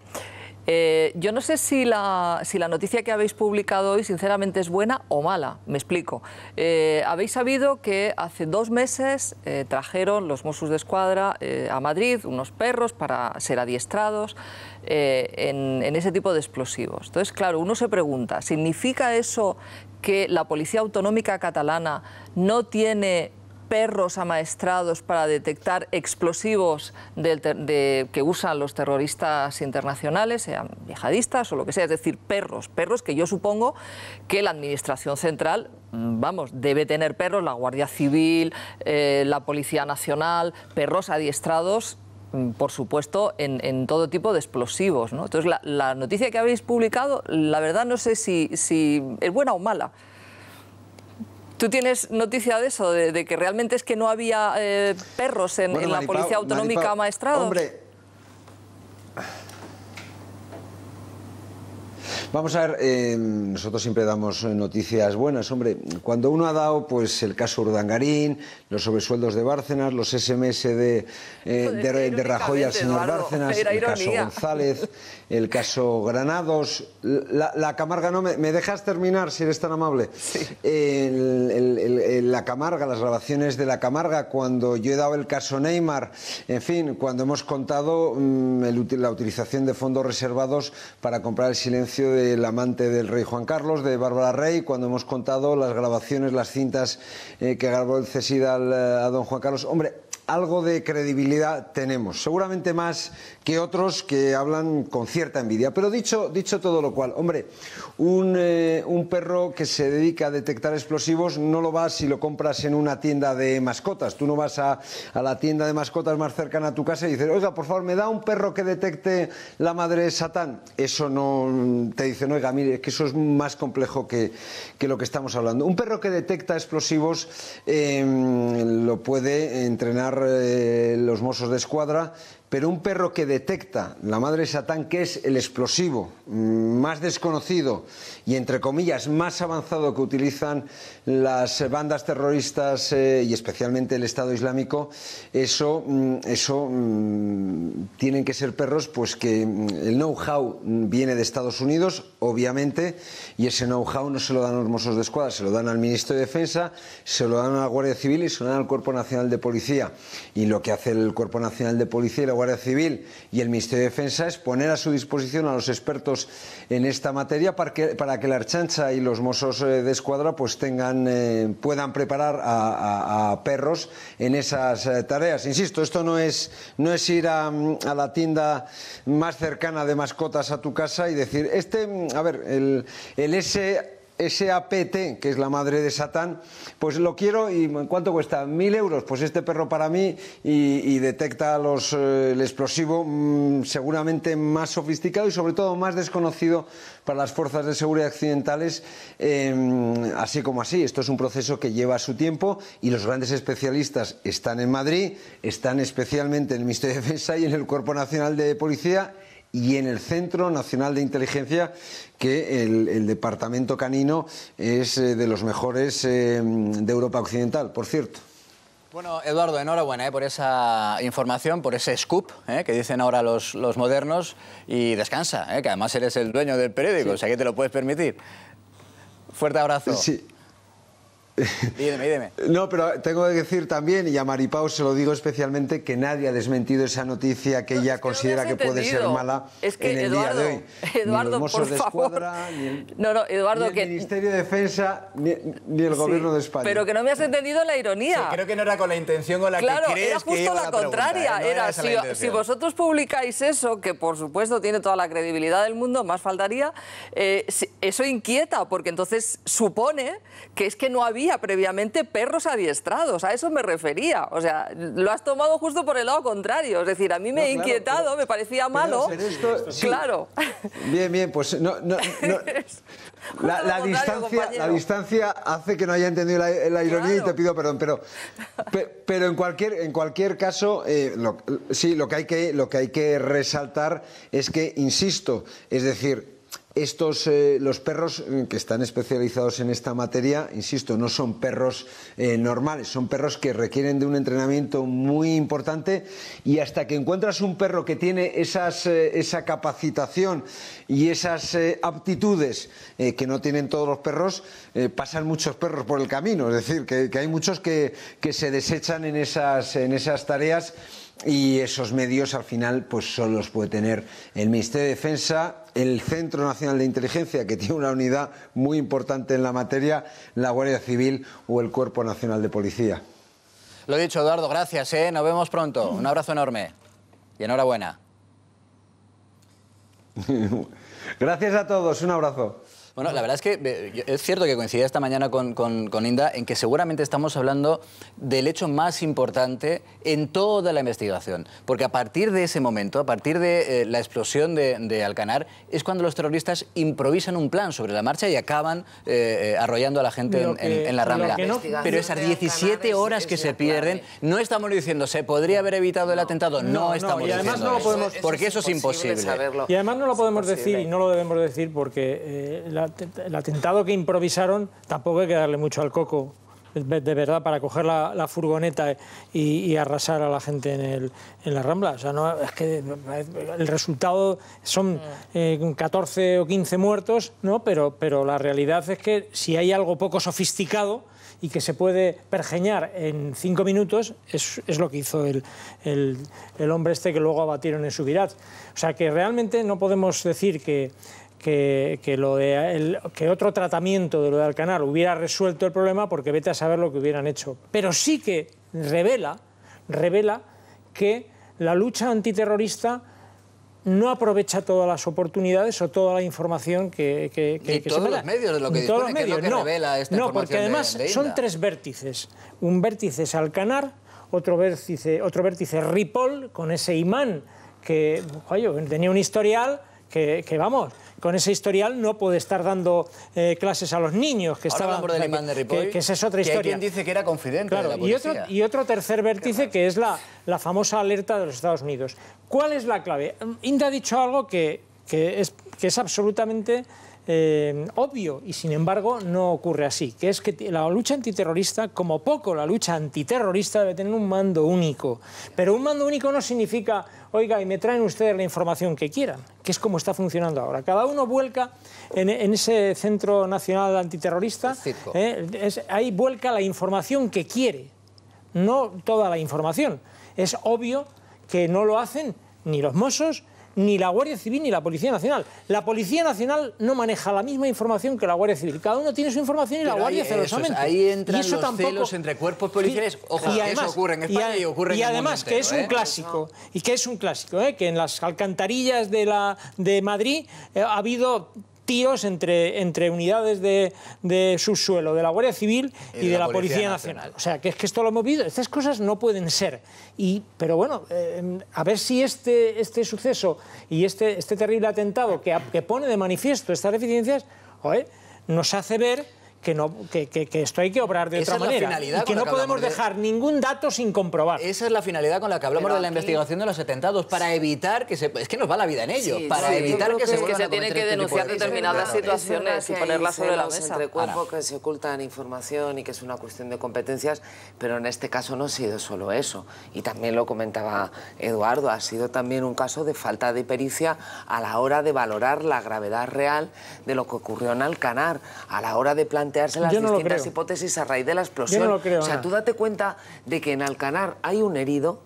Eh, yo no sé si la, noticia que habéis publicado hoy sinceramente es buena o mala, me explico. habéis sabido que hace dos meses trajeron los Mossos de Escuadra a Madrid unos perros para ser adiestrados eh, en, ese tipo de explosivos. Entonces, claro, uno se pregunta, ¿significa eso que la Policía Autonómica Catalana no tiene perros amaestrados para detectar explosivos que usan los terroristas internacionales, sean yihadistas o lo que sea, es decir, perros, perros que yo supongo que la Administración Central, vamos, debe tener perros, la Guardia Civil, eh, la Policía Nacional, perros adiestrados Mm, por supuesto, en, todo tipo de explosivos. Entonces, la, noticia que habéis publicado, la verdad no sé si, es buena o mala. ¿Tú tienes noticia de eso, de, que realmente es que no había eh, perros en, la Policía Autonómica Maripau, Hombre, Vamos a ver, eh, nosotros siempre damos noticias buenas. Hombre, cuando uno ha dado pues el caso Urdangarín, los sobresueldos de Bárcenas, los SMS de, eh, de, Rajoy al señor Bárcenas, el caso González, el caso Granados. La, Camarga, no, me, dejas terminar si eres tan amable? la Camarga, las grabaciones de la Camarga, cuando yo he dado el caso Neymar, en fin, cuando hemos contado mm, la utilización de fondos reservados para comprar el silencio del amante del rey Juan Carlos, de Bárbara Rey, cuando hemos contado las grabaciones, las cintas eh, que grabó el Cesida eh, a don Juan Carlos. Hombre, algo de credibilidad tenemos, seguramente más que otros que hablan con cierta envidia. Pero dicho, dicho todo lo cual, hombre, un, eh, perro que se dedica a detectar explosivos no lo vas si lo compras en una tienda de mascotas. Tú no vas a, la tienda de mascotas más cercana a tu casa y dices, oiga, por favor, me da un perro que detecte la madre satán. Eso no mm, te dicen, oiga, mire, es que eso es más complejo que, lo que estamos hablando. Un perro que detecta explosivos eh, lo puede entrenar eh, los mozos de Escuadra pero un perro que detecta la madre satán, que es el explosivo mm, más desconocido y, entre comillas, más avanzado que utilizan las bandas terroristas eh, y especialmente el Estado Islámico, eso, mm, eso mm, tienen que ser perros pues que el know-how viene de Estados Unidos, obviamente, y ese know-how no se lo dan a los Mossos de Escuadra, se lo dan al Ministro de Defensa, se lo dan a la Guardia Civil y se lo dan al Cuerpo Nacional de Policía. Y lo que hace el Cuerpo Nacional de Policía Guardia Civil y el Ministerio de Defensa es poner a su disposición a los expertos en esta materia para que, para que la Archancha y los mozos eh, de Escuadra pues tengan, eh, puedan preparar a, perros en esas eh, tareas. Insisto, esto no es, no es ir a, la tienda más cercana de mascotas a tu casa y decir, este, a ver, el, el S APT, que es la madre de Satán, pues lo quiero y ¿cuánto cuesta? Mil euros, pues este perro para mí y, detecta los, eh, el explosivo mm, seguramente más sofisticado y sobre todo más desconocido para las fuerzas de seguridad occidentales, em, así como así. Esto es un proceso que lleva su tiempo y los grandes especialistas están en Madrid, están especialmente en el Ministerio de Defensa y en el Cuerpo Nacional de Policía y en el Centro Nacional de Inteligencia, que el, departamento canino es eh, de los mejores eh, de Europa Occidental, por cierto. Bueno, Eduardo, enhorabuena eh, por esa información, por ese scoop que dicen ahora los, modernos y descansa, que además eres el dueño del periódico, o sea que te lo puedes permitir. Fuerte abrazo. No, pero tengo que decir también, y a Maripau se lo digo especialmente, que nadie ha desmentido esa noticia que ella considera que puede ser mala es que, el Eduardo, Eduardo, ni por de ni el, no, no, Eduardo, ni el Ministerio de Defensa, ni, el Gobierno de España. Pero que no me has entendido la ironía. creo que no era con la intención o la claro, era justo la, contraria. ¿eh? era, si, vosotros publicáis eso, que por supuesto tiene toda la credibilidad del mundo, más faltaría, eh, eso inquieta, porque entonces supone que es que no había previamente perros adiestrados, a eso me refería. O sea, lo has tomado justo por el lado contrario. Es decir, a mí me he inquietado, me parecía malo. Claro. Bien, bien, pues La, distancia, la, distancia, hace que no haya entendido la, ironía y te pido perdón, pero, pero en, cualquier, en cualquier caso, eh, sí, lo que, hay que, lo que hay que resaltar es que, insisto, es decir, estos, eh, los perros eh, que están especializados en esta materia, insisto, no son perros eh, normales, son perros que requieren de un entrenamiento muy importante y hasta que encuentras un perro que tiene esas, esa capacitación y esas aptitudes que no tienen todos los perros, pasan muchos perros por el camino, es decir, que, hay muchos que, se desechan en esas, en esas tareas y esos medios al final pues solo los puede tener el Ministerio de Defensa, el Centro Nacional de Inteligencia, que tiene una unidad muy importante en la materia, la Guardia Civil o el Cuerpo Nacional de Policía. Lo he dicho, Eduardo, gracias. ¿eh? Nos vemos pronto. Un abrazo enorme y enhorabuena. gracias a todos. Un abrazo. Bueno, la verdad es que es cierto que coincidía esta mañana con, con, Inda en que seguramente estamos hablando del hecho más importante en toda la investigación, porque a partir de ese momento, a partir de eh, la explosión de, Alcanar, es cuando los terroristas improvisan un plan sobre la marcha y acaban eh, eh, arrollando a la gente en, la Rambla. Pero esas 17 horas que se pierden, no estamos diciendo se podría haber evitado el atentado, no, estamos y además diciendo no lo podemos, porque eso es imposible. Saberlo. Y además no lo podemos decir y no lo debemos decir porque la el atentado que improvisaron, tampoco hay que darle mucho al coco de verdad para coger la, furgoneta y, arrasar a la gente en, el, en la Rambla. O sea, no, es que el resultado son 14 mm. eh, o 15 muertos, ¿no? pero, pero la realidad es que si hay algo poco sofisticado y que se puede pergeñar en cinco minutos, es, es lo que hizo el, hombre este que luego abatieron en su Subirat. O sea que realmente no podemos decir que que, lo de otro tratamiento de lo de Alcanar hubiera resuelto el problema porque vete a saber lo que hubieran hecho. Pero sí que revela, revela que la lucha antiterrorista no aprovecha todas las oportunidades o toda la información que, todos los medios de lo que dice? no, no, porque además son tres vértices. Un vértice es Alcanar, otro vértice, otro vértice Ripoll, con ese imán que tenía un historial que vamos, con ese historial no puede estar dando eh, clases a los niños. Que, estaban que, es otra historia. quien dice que era confidente y, otro, y otro tercer vértice que es la, la famosa alerta de los Estados Unidos. ¿Cuál es la clave? Mm, Inda ha dicho algo que, que es, que es absolutamente eh, obvio y sin embargo no ocurre así, que es que la lucha antiterrorista, como poco la lucha antiterrorista, debe tener un mando único. Pero un mando único no significa, oiga, y me traen ustedes la información que quieran, que es como está funcionando ahora. Cada uno vuelca en, ese Centro Nacional Antiterrorista, eh, ahí vuelca la información que quiere, no toda la información. Es obvio que no lo hacen ni los Mossos, ni la Guardia Civil ni la Policía Nacional. La Policía Nacional no maneja la misma información que la Guardia Civil. Cada uno tiene su información y la Guardia celosamente. ahí entran y eso los tampoco... entre cuerpos policiales. y eso ocurre en España y, ocurre en Y además, que es, un ¿eh? clásico, y que es un clásico, ¿eh? que en las alcantarillas de, la, de Madrid eh, ha habido tiros entre, entre unidades de, subsuelo, de la Guardia Civil y, de, la, Policía, Nacional. O sea, que es que esto lo hemos vivido, estas cosas no pueden ser. Y, pero bueno, eh, a ver si este, este suceso y este, este terrible atentado que, pone de manifiesto estas deficiencias, nos hace ver que, no, que, que, esto hay que obrar de otra manera. Finalidad que no podemos dejar ningún dato sin comprobar. Esa es la finalidad con la que hablamos de la investigación de los atentados, para evitar que se... Es que nos va la vida en ello, para evitar que, se este Es que se tiene que denunciar determinadas situaciones y ponerlas sobre la mesa. Entre que se ocultan información y que es una cuestión de competencias, pero en este caso no ha sido solo eso. Y también lo comentaba Eduardo, ha sido también un caso de falta de pericia a la hora de valorar la gravedad real de lo que ocurrió en Alcanar, a la hora de plantear las distintas hipótesis a raíz de la explosión. Yo no lo creo, o sea, tú date cuenta de que en Alcanar hay un herido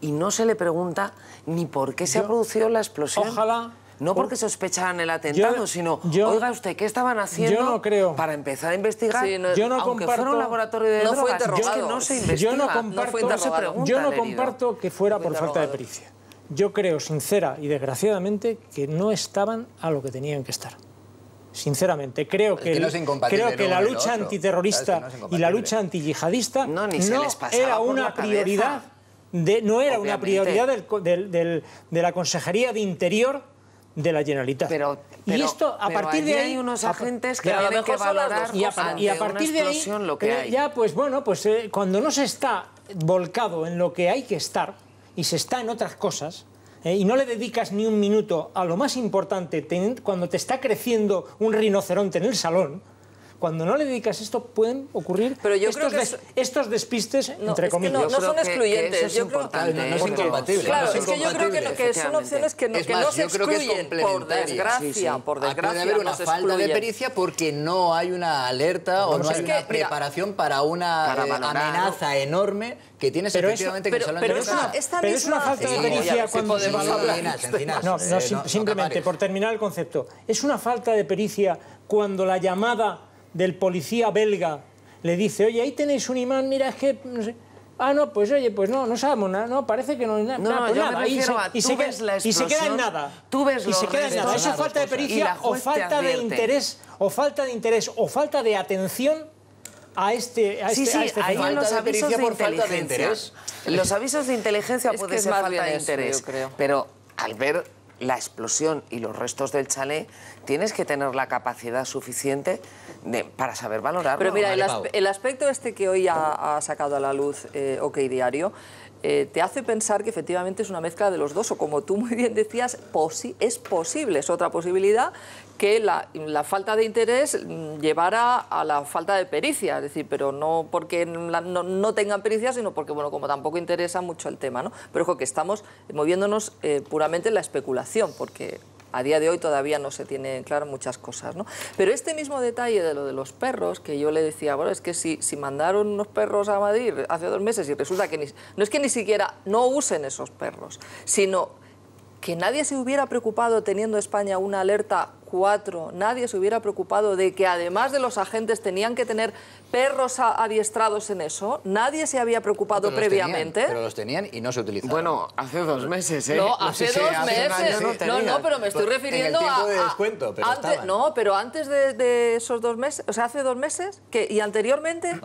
y no se le pregunta ni por qué se ha producido la explosión. Ojalá. No porque sospechaban el atentado, sino, oiga usted, ¿qué estaban haciendo para empezar a investigar? yo no comparto, fuera un laboratorio de no fue que no yo no comparto que fuera por falta de pericia. Yo creo, sincera y desgraciadamente, que no estaban a lo que tenían que estar sinceramente. Creo que, creo que la lucha antiterrorista y la lucha antijihadista no, era una prioridad. De, no era una prioridad de la Consejería de Interior de la Generalitat. Pero, y a partir de ahí... hay unos agentes que tienen que valorar y a, partir de ahí, lo que eh, hay. Ya, pues bueno, pues eh, cuando no se está volcado en lo que hay que estar y se está en otras cosas, eh, y no le dedicas ni un minuto a lo más importante cuando te está creciendo un rinoceronte en el salón, cuando no le dedicas esto pueden ocurrir estos, estos despistes, no, entre comillas. no, son excluyentes. es no, es incompatible. Claro, es, que yo creo que, lo que son opciones que no, es más, se excluyen, por desgracia, por desgracia. Puede haber una falta de pericia porque no hay una alerta o no hay una preparación para una eh, amenaza enorme que tienes pero efectivamente que pero, pero, es una, falta de pericia cuando se No, eh, simplemente, por terminar el concepto, es una falta de pericia cuando la llamada del policía belga le dice, oye, ahí tenéis un imán, mira, es que... No sé. Ah, no, pues oye, pues no, no sabemos nada, no, parece que no hay nada. No, pues yo nada. Me refiero y, se, a, tú ves queda, la y se queda en nada. Tú ves y se queda en nada. Esa falta de pericia o falta de interés, o falta de interés, o falta de atención a este a este, a este ahí los avisos de, de por Los avisos de inteligencia puede ser falta de interés, creo. pero al ver la explosión y los restos del chalet, tienes que tener la capacidad suficiente para saber valorar. Pero mira, el, aspecto este que hoy ha, sacado a la luz eh, OK Diario eh, te hace pensar que efectivamente es una mezcla de los dos, o como tú muy bien decías, es posible, es otra posibilidad que la, falta de interés mm, llevara a la falta de pericia, es decir, pero no porque no, tengan pericia, sino porque, bueno, como tampoco interesa mucho el tema, ¿no? Pero es que estamos moviéndonos eh, puramente en la especulación, porque a día de hoy todavía no se tienen claras muchas cosas. ¿no? Pero este mismo detalle de lo de los perros, que yo le decía, bueno, es que si, si mandaron unos perros a Madrid hace dos meses y resulta que ni, no es que ni siquiera no usen esos perros, sino que nadie se hubiera preocupado teniendo España una alerta cuatro. Nadie se hubiera preocupado de que además de los agentes tenían que tener perros adiestrados en eso. Nadie se había preocupado previamente. pero los tenían y no se utilizaban. Bueno, hace dos meses, ¿eh? No, hace dos meses. no, no, pero me estoy refiriendo a, antes, No, pero antes de, esos dos meses, o sea, hace dos meses y anteriormente...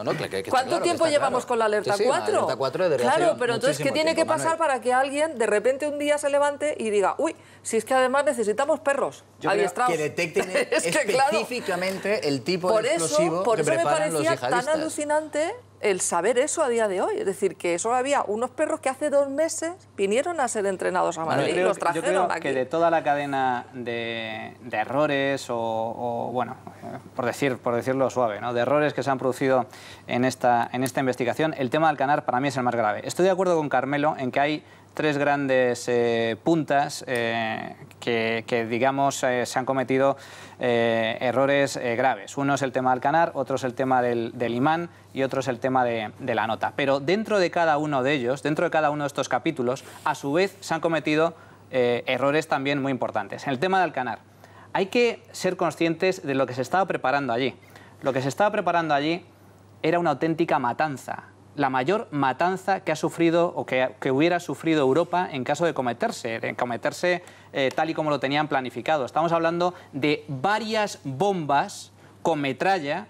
¿Cuánto tiempo llevamos con la alerta sí, sí, alerta 4 de Claro, pero entonces, ¿qué tiene que pasar para que alguien de repente un día se levante y diga, uy, si es que además necesitamos perros adiestrados? que detecten específicamente el tipo de explosivo eso, por eso me parecía tan alucinante el saber eso a día de hoy. Es decir, que solo había unos perros que hace dos meses vinieron a ser entrenados a Madrid y los trajeron yo creo que de toda la cadena de, errores o, bueno, eh, por, decir, por decirlo suave, ¿no? de errores que se han producido en esta, en esta investigación, el tema del canar para mí es el más grave. Estoy de acuerdo con Carmelo en que hay tres grandes eh, puntas eh, que, digamos, eh, se han cometido errores graves. Uno es el tema del canar, otro es el tema del, imán y otro es el tema de, la nota. Pero dentro de cada uno de ellos, dentro de cada uno de estos capítulos, a su vez se han cometido errores también muy importantes. En el tema del Alcanar, hay que ser conscientes de lo que se estaba preparando allí. Lo que se estaba preparando allí era una auténtica matanza la mayor matanza que ha sufrido o que, que hubiera sufrido Europa en caso de cometerse, de cometerse eh, tal y como lo tenían planificado. Estamos hablando de varias bombas con metralla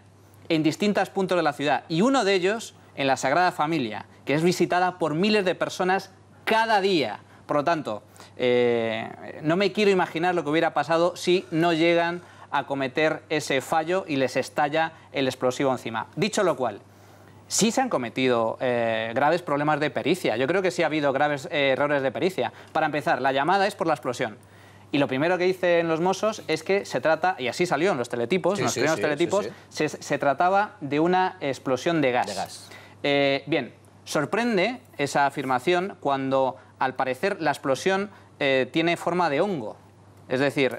en distintos puntos de la ciudad y uno de ellos en la Sagrada Familia, que es visitada por miles de personas cada día. Por lo tanto, eh, no me quiero imaginar lo que hubiera pasado si no llegan a cometer ese fallo y les estalla el explosivo encima. Dicho lo cual, sí se han cometido eh, graves problemas de pericia. Yo creo que sí ha habido graves eh, errores de pericia. Para empezar, la llamada es por la explosión. Y lo primero que dicen los mossos es que se trata, y así salió en los teletipos, en los primeros teletipos, se, trataba de una explosión de gas. Eh, bien, sorprende esa afirmación cuando, al parecer, la explosión tiene forma de hongo. Es decir,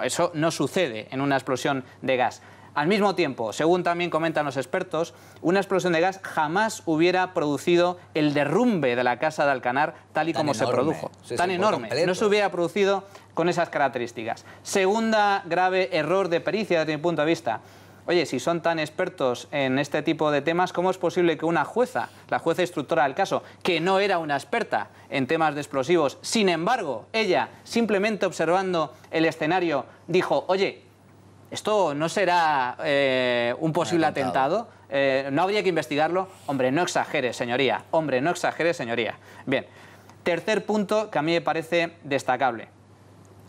eso no sucede en una explosión de gas. Al mismo tiempo, según también comentan los expertos, una explosión de gas jamás hubiera producido el derrumbe de la casa de Alcanar tal y como se produjo. tan enorme. No se hubiera producido con esas características. Segunda grave error de pericia desde mi punto de vista. Oye, si son tan expertos en este tipo de temas, ¿cómo es posible que una jueza, la jueza instructora del caso, que no era una experta en temas de explosivos, sin embargo, ella, simplemente observando el escenario, dijo, oye, ¿Esto no será eh, un posible atentado? Eh, ¿No habría que investigarlo? Hombre, no exagere, señoría. Hombre, no exagere, señoría. Bien, tercer punto que a mí me parece destacable.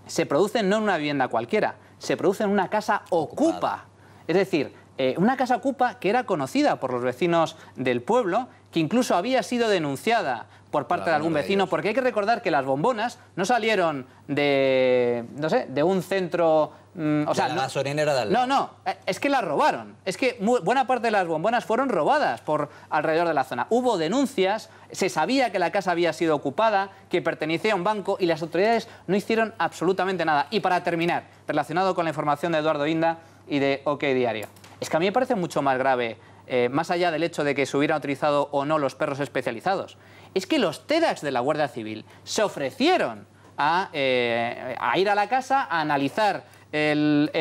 Se produce no en una vivienda cualquiera, se produce en una casa ocupa. Es decir, eh, una casa ocupa que era conocida por los vecinos del pueblo, que incluso había sido denunciada por parte de algún vecino, porque hay que recordar que las bombonas no salieron de, no sé, de un centro Mm, o sea, la no, No, eh, es que la robaron. Es que buena parte de las bombonas fueron robadas por alrededor de la zona. Hubo denuncias, se sabía que la casa había sido ocupada, que pertenecía a un banco y las autoridades no hicieron absolutamente nada. Y para terminar, relacionado con la información de Eduardo Inda y de OK Diario, es que a mí me parece mucho más grave, eh, más allá del hecho de que se hubieran utilizado o no los perros especializados, es que los TEDAX de la Guardia Civil se ofrecieron a eh, ir a la casa a analizar el,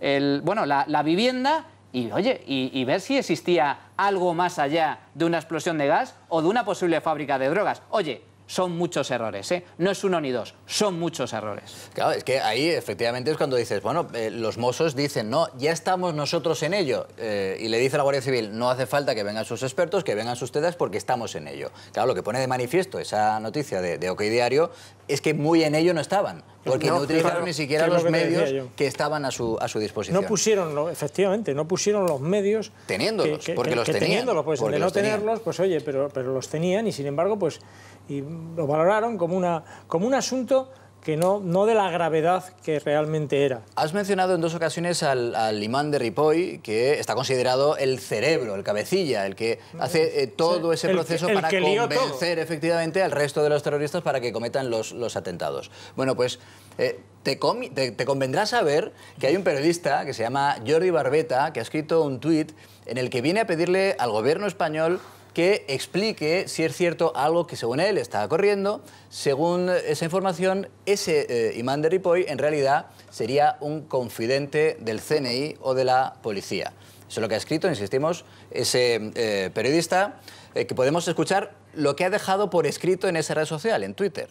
el, bueno, la, la, vivienda y, oye, y ver si existía algo más allá de una explosión de gas o de una posible fábrica de drogas. Oye, son muchos errores. ¿eh? No es uno ni dos, son muchos errores. Claro, es que ahí efectivamente es cuando dices, bueno, eh, los mozos dicen, no, ya estamos nosotros en ello. Eh, y le dice a la Guardia Civil, no hace falta que vengan sus expertos, que vengan sus TEDas, porque estamos en ello. Claro, lo que pone de manifiesto esa noticia de, de OK Diario es que muy en ello no estaban. Porque no, utilizaron ni siquiera los medios que estaban a su, disposición. No pusieron, efectivamente, no pusieron los medios... Teniéndolos, porque los tenían. Teniéndolos, pues, no tenerlos, pues oye, pero, pero los tenían y sin embargo, pues y lo valoraron como, una, como un asunto que no, no de la gravedad que realmente era. Has mencionado en dos ocasiones al, imán de Ripoy, que está considerado el cerebro, el cabecilla, el que hace eh, todo ese proceso para convencer efectivamente al resto de los terroristas para que cometan los, atentados. Bueno, pues eh, te, te, te, convendrá saber que hay un periodista que se llama Jordi Barbeta, que ha escrito un tuit en el que viene a pedirle al gobierno español que explique si es cierto algo que según él estaba corriendo. Según esa información, ese eh, imán de Ripoll en realidad sería un confidente del CNI o de la policía. Eso es lo que ha escrito, insistimos, ese eh, periodista, eh, que podemos escuchar lo que ha dejado por escrito en esa red social, en Twitter.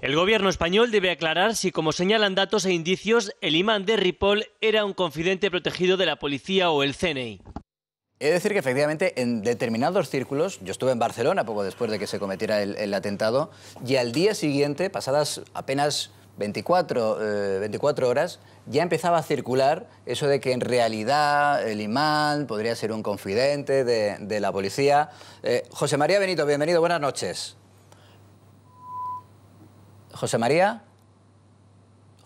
El gobierno español debe aclarar si, como señalan datos e indicios, el imán de Ripoll era un confidente protegido de la policía o el CNI. He decir que efectivamente en determinados círculos, yo estuve en Barcelona poco después de que se cometiera el, atentado, y al día siguiente, pasadas apenas 24, eh, horas, ya empezaba a circular eso de que en realidad el imán podría ser un confidente de, la policía. Eh, José María Benito, bienvenido, buenas noches. José María.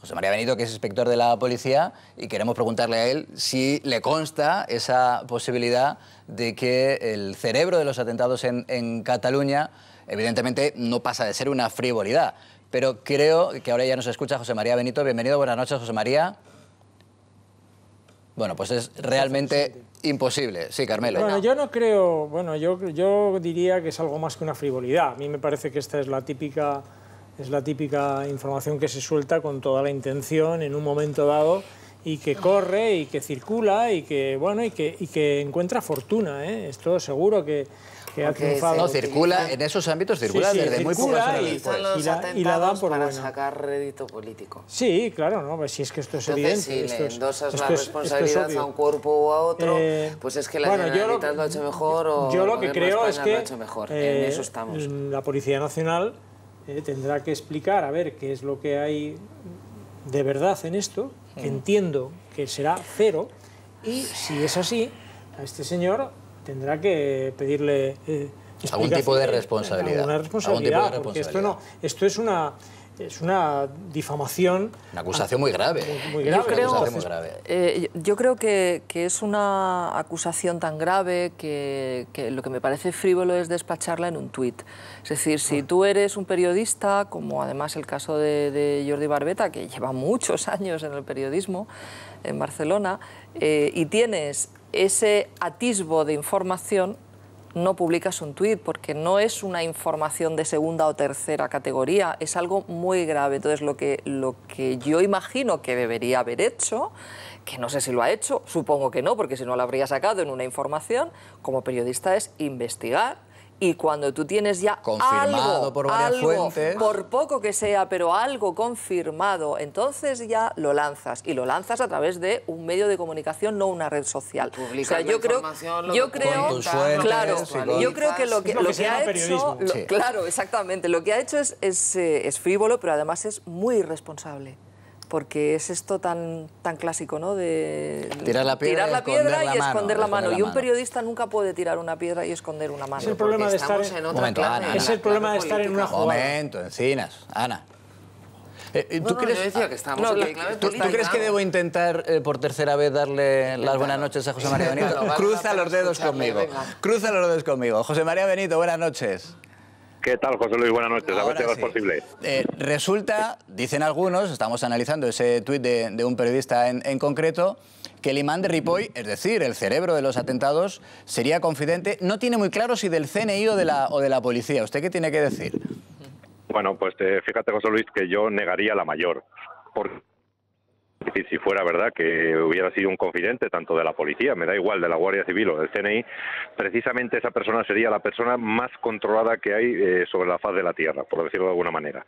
José María Benito, que es inspector de la policía, y queremos preguntarle a él si le consta esa posibilidad de que el cerebro de los atentados en, Cataluña, evidentemente, no pasa de ser una frivolidad. Pero creo que ahora ya nos escucha José María Benito. Bienvenido, buenas noches, José María. Bueno, pues es realmente imposible. Sí, Carmelo. Bueno, yo no creo, bueno, yo, yo diría que es algo más que una frivolidad. A mí me parece que esta es la típica es la típica información que se suelta con toda la intención en un momento dado y que corre y que circula y que bueno y que, y que encuentra fortuna. ¿eh? Esto seguro que, ha triunfado. No, circula, en esos ámbitos circula desde muy poca y, y, la, dan por para sacar rédito político. Sí, claro, no, pues si es que esto es Entonces, evidente. Si le endosas la responsabilidad a un cuerpo o a otro, eh, pues es que la bueno, Generalitat lo, ha hecho mejor o yo lo que creo es que, lo ha hecho mejor. en eh, eso estamos. La Policía Nacional eh, tendrá que explicar a ver qué es lo que hay de verdad en esto, que mm. entiendo que será cero, y si es así, a este señor tendrá que pedirle... Eh, algún tipo de responsabilidad. ¿Algún tipo de responsabilidad? esto, no, esto es una es una difamación. Una acusación muy grave. Yo creo, que, es una acusación tan grave que, lo que me parece frívolo es despacharla en un tuit. Es decir, si tú eres un periodista, como además el caso de, Jordi Barbeta, que lleva muchos años en el periodismo en Barcelona, eh, y tienes ese atisbo de información, no publicas un tuit porque no es una información de segunda o tercera categoría, es algo muy grave. Entonces lo que, lo que yo imagino que debería haber hecho, que no sé si lo ha hecho, supongo que no, porque si no lo habría sacado en una información, como periodista es investigar y cuando tú tienes ya confirmado algo, por varias fuentes. por poco que sea, pero algo confirmado, entonces ya lo lanzas. Y lo lanzas a través de un medio de comunicación, no una red social. o sea, yo creo, yo claro, yo creo que lo que, ha hecho, claro, exactamente, lo que ha hecho es, es, eh, es frívolo, pero además es muy irresponsable porque es esto tan, tan clásico, ¿no? De tirar la piedra, y, esconder, la mano, y un periodista nunca puede tirar una piedra y esconder una mano. Es el problema de estar en, otra es el problema de estar en una Momento, encinas, Ana. Eh, eh, ¿tú, crees, que ¿tú, crees que debo intentar eh, por tercera vez darle las buenas noches a José María Benito? Cruza los dedos conmigo. Cruza los dedos conmigo. José María Benito, buenas noches. ¿Qué tal, José Luis? Buenas noches. ¿Sabes a ver es posible. Eh, resulta, dicen algunos, estamos analizando ese tuit de, un periodista en, concreto, que el imán de ripoy es decir, el cerebro de los atentados, sería confidente. No tiene muy claro si del CNI o de la, o de la policía. ¿Usted qué tiene que decir? Bueno, pues eh, fíjate, José Luis, que yo negaría la mayor. Porque si fuera verdad que hubiera sido un confidente tanto de la policía, me da igual, de la Guardia Civil o del CNI, precisamente esa persona sería la persona más controlada que hay eh, sobre la faz de la Tierra, por decirlo de alguna manera.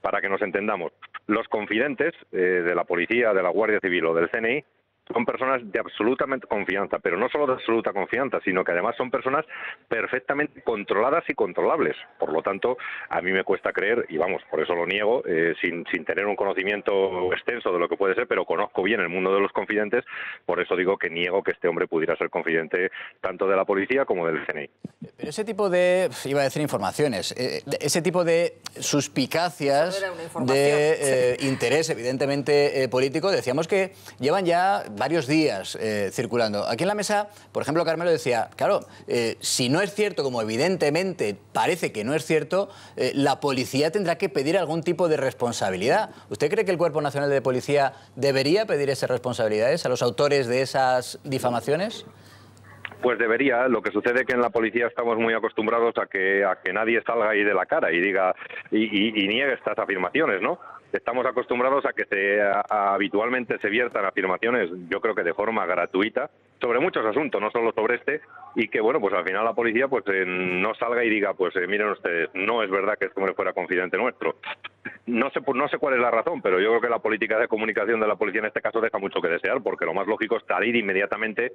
Para que nos entendamos, los confidentes eh, de la policía, de la Guardia Civil o del CNI son personas de absolutamente confianza, pero no solo de absoluta confianza, sino que además son personas perfectamente controladas y controlables. Por lo tanto, a mí me cuesta creer, y vamos, por eso lo niego, eh, sin, sin tener un conocimiento extenso de lo que puede ser, pero conozco bien el mundo de los confidentes, por eso digo que niego que este hombre pudiera ser confidente tanto de la policía como del CNI. Pero ese tipo de, iba a decir informaciones, eh, ese tipo de suspicacias de eh, interés evidentemente político, decíamos que llevan ya varios días eh, circulando. Aquí en la mesa, por ejemplo, Carmelo decía, claro, eh, si no es cierto, como evidentemente parece que no es cierto, eh, la policía tendrá que pedir algún tipo de responsabilidad. ¿Usted cree que el Cuerpo Nacional de Policía debería pedir esas responsabilidades a los autores de esas difamaciones? Pues debería. Lo que sucede es que en la policía estamos muy acostumbrados a que, a que nadie salga ahí de la cara y diga y, y niegue estas afirmaciones, ¿no? estamos acostumbrados a que se, habitualmente se viertan afirmaciones, yo creo que de forma gratuita, sobre muchos asuntos, no solo sobre este, y que, bueno, pues al final la policía pues eh, no salga y diga, pues eh, miren ustedes, no es verdad que este hombre fuera confidente nuestro. No sé, no sé cuál es la razón, pero yo creo que la política de comunicación de la policía en este caso deja mucho que desear, porque lo más lógico es salir inmediatamente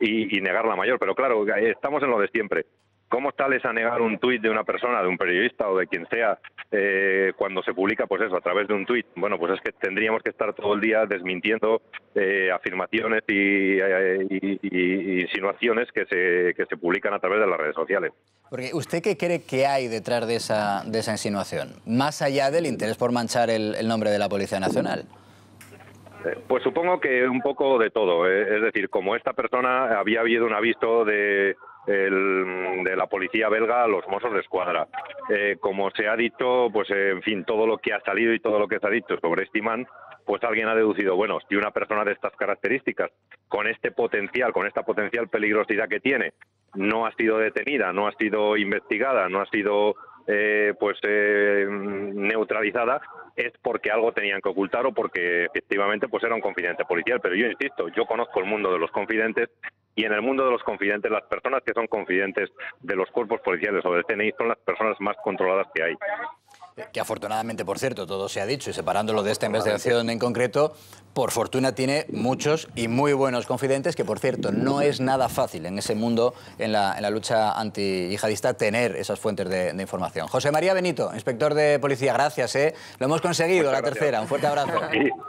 y negar la mayor. Pero claro, estamos en lo de siempre. ¿Cómo es a negar un tuit de una persona, de un periodista o de quien sea, eh, cuando se publica, pues eso, a través de un tuit? Bueno, pues es que tendríamos que estar todo el día desmintiendo eh, afirmaciones eh, y, insinuaciones que se, se publican a través de las redes sociales. Porque ¿usted qué cree que hay detrás de esa, de esa insinuación? Más allá del interés por manchar el, el nombre de la Policía Nacional. Pues supongo que un poco de todo. Es decir, como esta persona había habido un aviso de de la policía belga los mozos de Escuadra. Eh, como se ha dicho, pues eh, en fin, todo lo que ha salido y todo lo que se ha dicho sobre este imán, pues alguien ha deducido, bueno, si una persona de estas características, con este potencial, con esta potencial peligrosidad que tiene, no ha sido detenida, no ha sido investigada, no ha sido eh, pues eh, neutralizada es porque algo tenían que ocultar o porque efectivamente pues era un confidente policial. Pero yo insisto, yo conozco el mundo de los confidentes y en el mundo de los confidentes las personas que son confidentes de los cuerpos policiales o del CNI son las personas más controladas que hay que afortunadamente, por cierto, todo se ha dicho, y separándolo de esta investigación en concreto, por fortuna tiene muchos y muy buenos confidentes, que por cierto, no es nada fácil en ese mundo, en la, en la lucha tener esas fuentes de, información. José María Benito, inspector de policía, gracias, ¿eh? lo hemos conseguido, la tercera, un fuerte abrazo.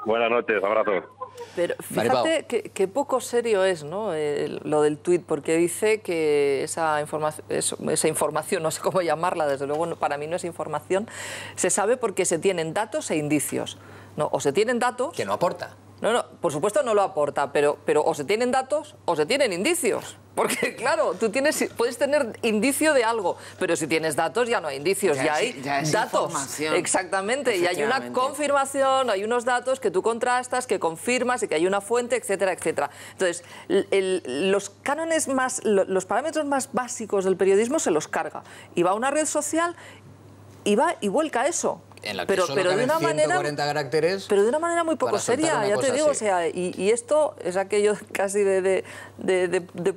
buenas noches, abrazo. Pero fíjate que, poco serio es ¿no? Eh, lo del tuit, porque dice que esa, información, esa información, no sé cómo llamarla, desde luego para mí no es información, se sabe porque se tienen datos e indicios. No, o se tienen datos... Que no aporta. No, no, por supuesto no lo aporta, pero, pero o se tienen datos o se tienen indicios. Porque, claro, tú tienes, puedes tener indicio de algo, pero si tienes datos ya no hay indicios, ya, hay datos. Exactamente, y hay una confirmación, hay unos datos que tú contrastas, que confirmas y que hay una fuente, etcétera, etcétera. Entonces, los cánones más, los parámetros más básicos del periodismo se los carga. Y va a una red social y va y vuelca eso en la que pero, pero de una caracteres. Pero de una manera muy poco seria, ya te digo, o sea, y, esto es aquello casi de,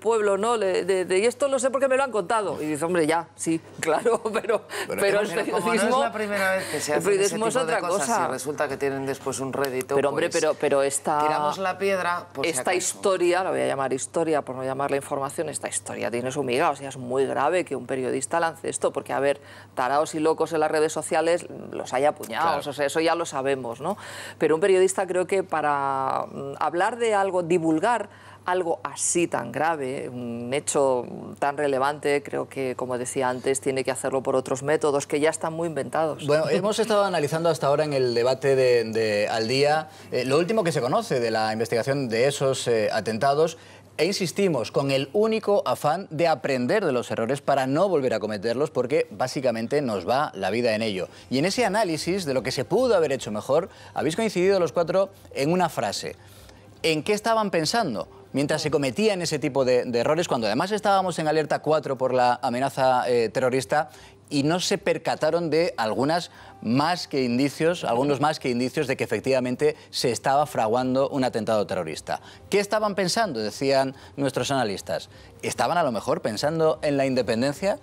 pueblo, ¿no? y esto lo sé porque me lo han contado. Y dice, hombre, ya, sí, claro, pero, pero, periodismo... es la primera vez que se hace ese es otra cosa. resulta que tienen después un rédito, Pero, hombre, pues, pero, pero esta... Tiramos la piedra, Esta historia, la voy a llamar historia por no llamarla información, esta historia tiene su miga, o sea, es muy grave que un periodista lance esto, porque, a ver, taraos y locos en las redes sociales los haya hay eso ya lo sabemos, ¿no? Pero un periodista creo que para mm, hablar de algo, divulgar algo así tan grave, un hecho tan relevante, creo que, como decía antes, tiene que hacerlo por otros métodos que ya están muy inventados. Bueno, hemos estado analizando hasta ahora en el debate de, Al Día eh, lo último que se conoce de la investigación de esos eh, atentados. E insistimos, con el único afán de aprender de los errores para no volver a cometerlos, porque básicamente nos va la vida en ello. Y en ese análisis de lo que se pudo haber hecho mejor, habéis coincidido los cuatro en una frase. ¿En qué estaban pensando? mientras se cometían ese tipo de, errores, cuando además estábamos en alerta 4 por la amenaza eh, terrorista y no se percataron de algunas más que indicios, algunos más que indicios de que efectivamente se estaba fraguando un atentado terrorista. ¿Qué estaban pensando? Decían nuestros analistas. ¿Estaban a lo mejor pensando en la independencia?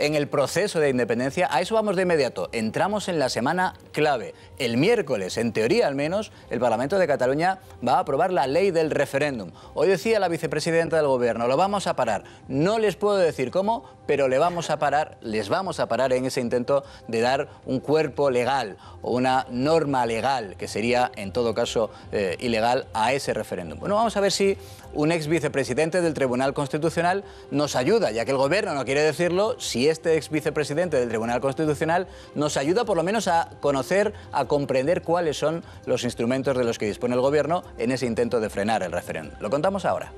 en el proceso de independencia. A eso vamos de inmediato. Entramos en la semana clave. El miércoles, en teoría al menos, el Parlamento de Cataluña va a aprobar la ley del referéndum. Hoy decía la vicepresidenta del Gobierno, lo vamos a parar. No les puedo decir cómo, pero le vamos a parar, les vamos a parar en ese intento de dar un cuerpo legal o una norma legal, que sería en todo caso eh, ilegal, a ese referéndum. Bueno, vamos a ver si un ex vicepresidente del Tribunal Constitucional nos ayuda, ya que el Gobierno no quiere decirlo, si este ex vicepresidente del Tribunal Constitucional nos ayuda por lo menos a conocer, a comprender cuáles son los instrumentos de los que dispone el Gobierno en ese intento de frenar el referéndum. Lo contamos ahora.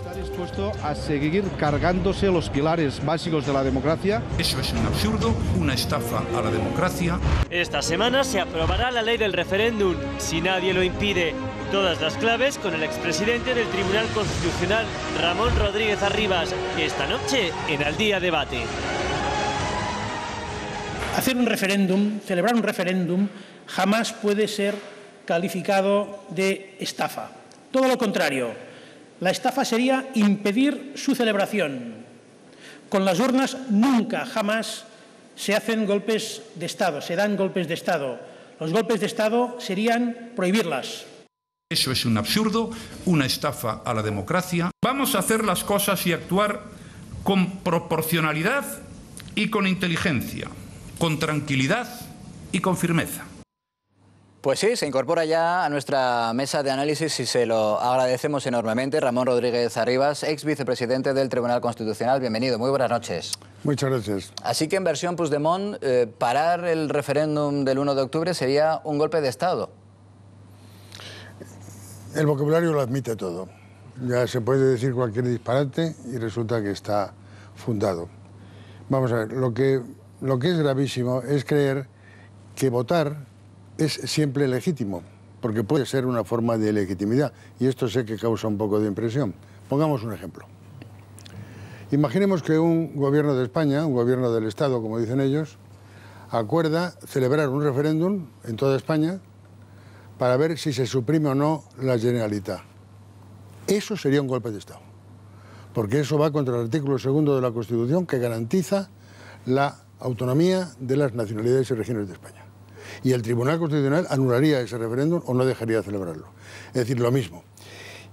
Está dispuesto a seguir cargándose los pilares básicos de la democracia. Eso es un absurdo, una estafa a la democracia. Esta semana se aprobará la ley del referéndum, si nadie lo impide. Todas las claves con el expresidente del Tribunal Constitucional, Ramón Rodríguez Arribas, esta noche en Al Día Debate. Hacer un referéndum, celebrar un referéndum, jamás puede ser calificado de estafa. Todo lo contrario, la estafa sería impedir su celebración. Con las urnas nunca, jamás se hacen golpes de Estado, se dan golpes de Estado. Los golpes de Estado serían prohibirlas. Eso es un absurdo, una estafa a la democracia. Vamos a hacer las cosas y actuar con proporcionalidad y con inteligencia, con tranquilidad y con firmeza. Pues sí, se incorpora ya a nuestra mesa de análisis y se lo agradecemos enormemente. Ramón Rodríguez Arribas, ex vicepresidente del Tribunal Constitucional. Bienvenido, muy buenas noches. Muchas gracias. Así que en versión Puigdemont, eh, parar el referéndum del 1 de octubre sería un golpe de Estado. El vocabulario lo admite todo. Ya se puede decir cualquier disparate y resulta que está fundado. Vamos a ver, lo que, lo que es gravísimo es creer que votar es siempre legítimo, porque puede ser una forma de legitimidad. Y esto sé que causa un poco de impresión. Pongamos un ejemplo. Imaginemos que un gobierno de España, un gobierno del Estado, como dicen ellos, acuerda celebrar un referéndum en toda España para ver si se suprime o no la Generalitat. Eso sería un golpe de Estado, porque eso va contra el artículo segundo de la Constitución que garantiza la autonomía de las nacionalidades y regiones de España y el Tribunal Constitucional anularía ese referéndum o no dejaría de celebrarlo. Es decir, lo mismo.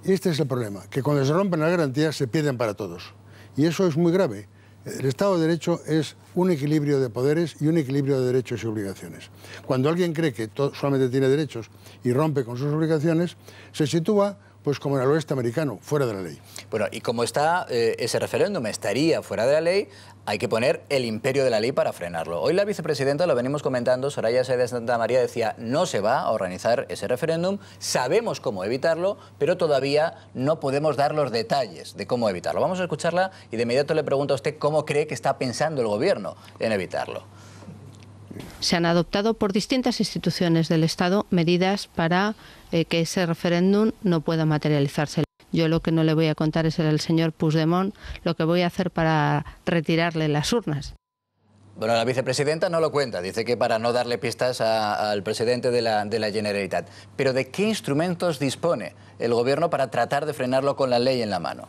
Este es el problema, que cuando se rompen las garantías se pierden para todos. Y eso es muy grave. El Estado de Derecho es un equilibrio de poderes y un equilibrio de derechos y obligaciones. Cuando alguien cree que solamente tiene derechos y rompe con sus obligaciones, se sitúa pues como en el oeste americano, fuera de la ley. Bueno, y como está eh, ese referéndum, estaría fuera de la ley, hay que poner el imperio de la ley para frenarlo. Hoy la vicepresidenta, lo venimos comentando, Soraya Sede de Santa María decía, no se va a organizar ese referéndum, sabemos cómo evitarlo, pero todavía no podemos dar los detalles de cómo evitarlo. Vamos a escucharla y de inmediato le pregunto a usted cómo cree que está pensando el gobierno en evitarlo. Se han adoptado por distintas instituciones del Estado medidas para eh, que ese referéndum no pueda materializarse. Yo lo que no le voy a contar es el señor Puigdemont lo que voy a hacer para retirarle las urnas. Bueno, la vicepresidenta no lo cuenta, dice que para no darle pistas al presidente de la Generalitat. Pero ¿de qué instrumentos dispone el gobierno para tratar de frenarlo con la ley en la mano?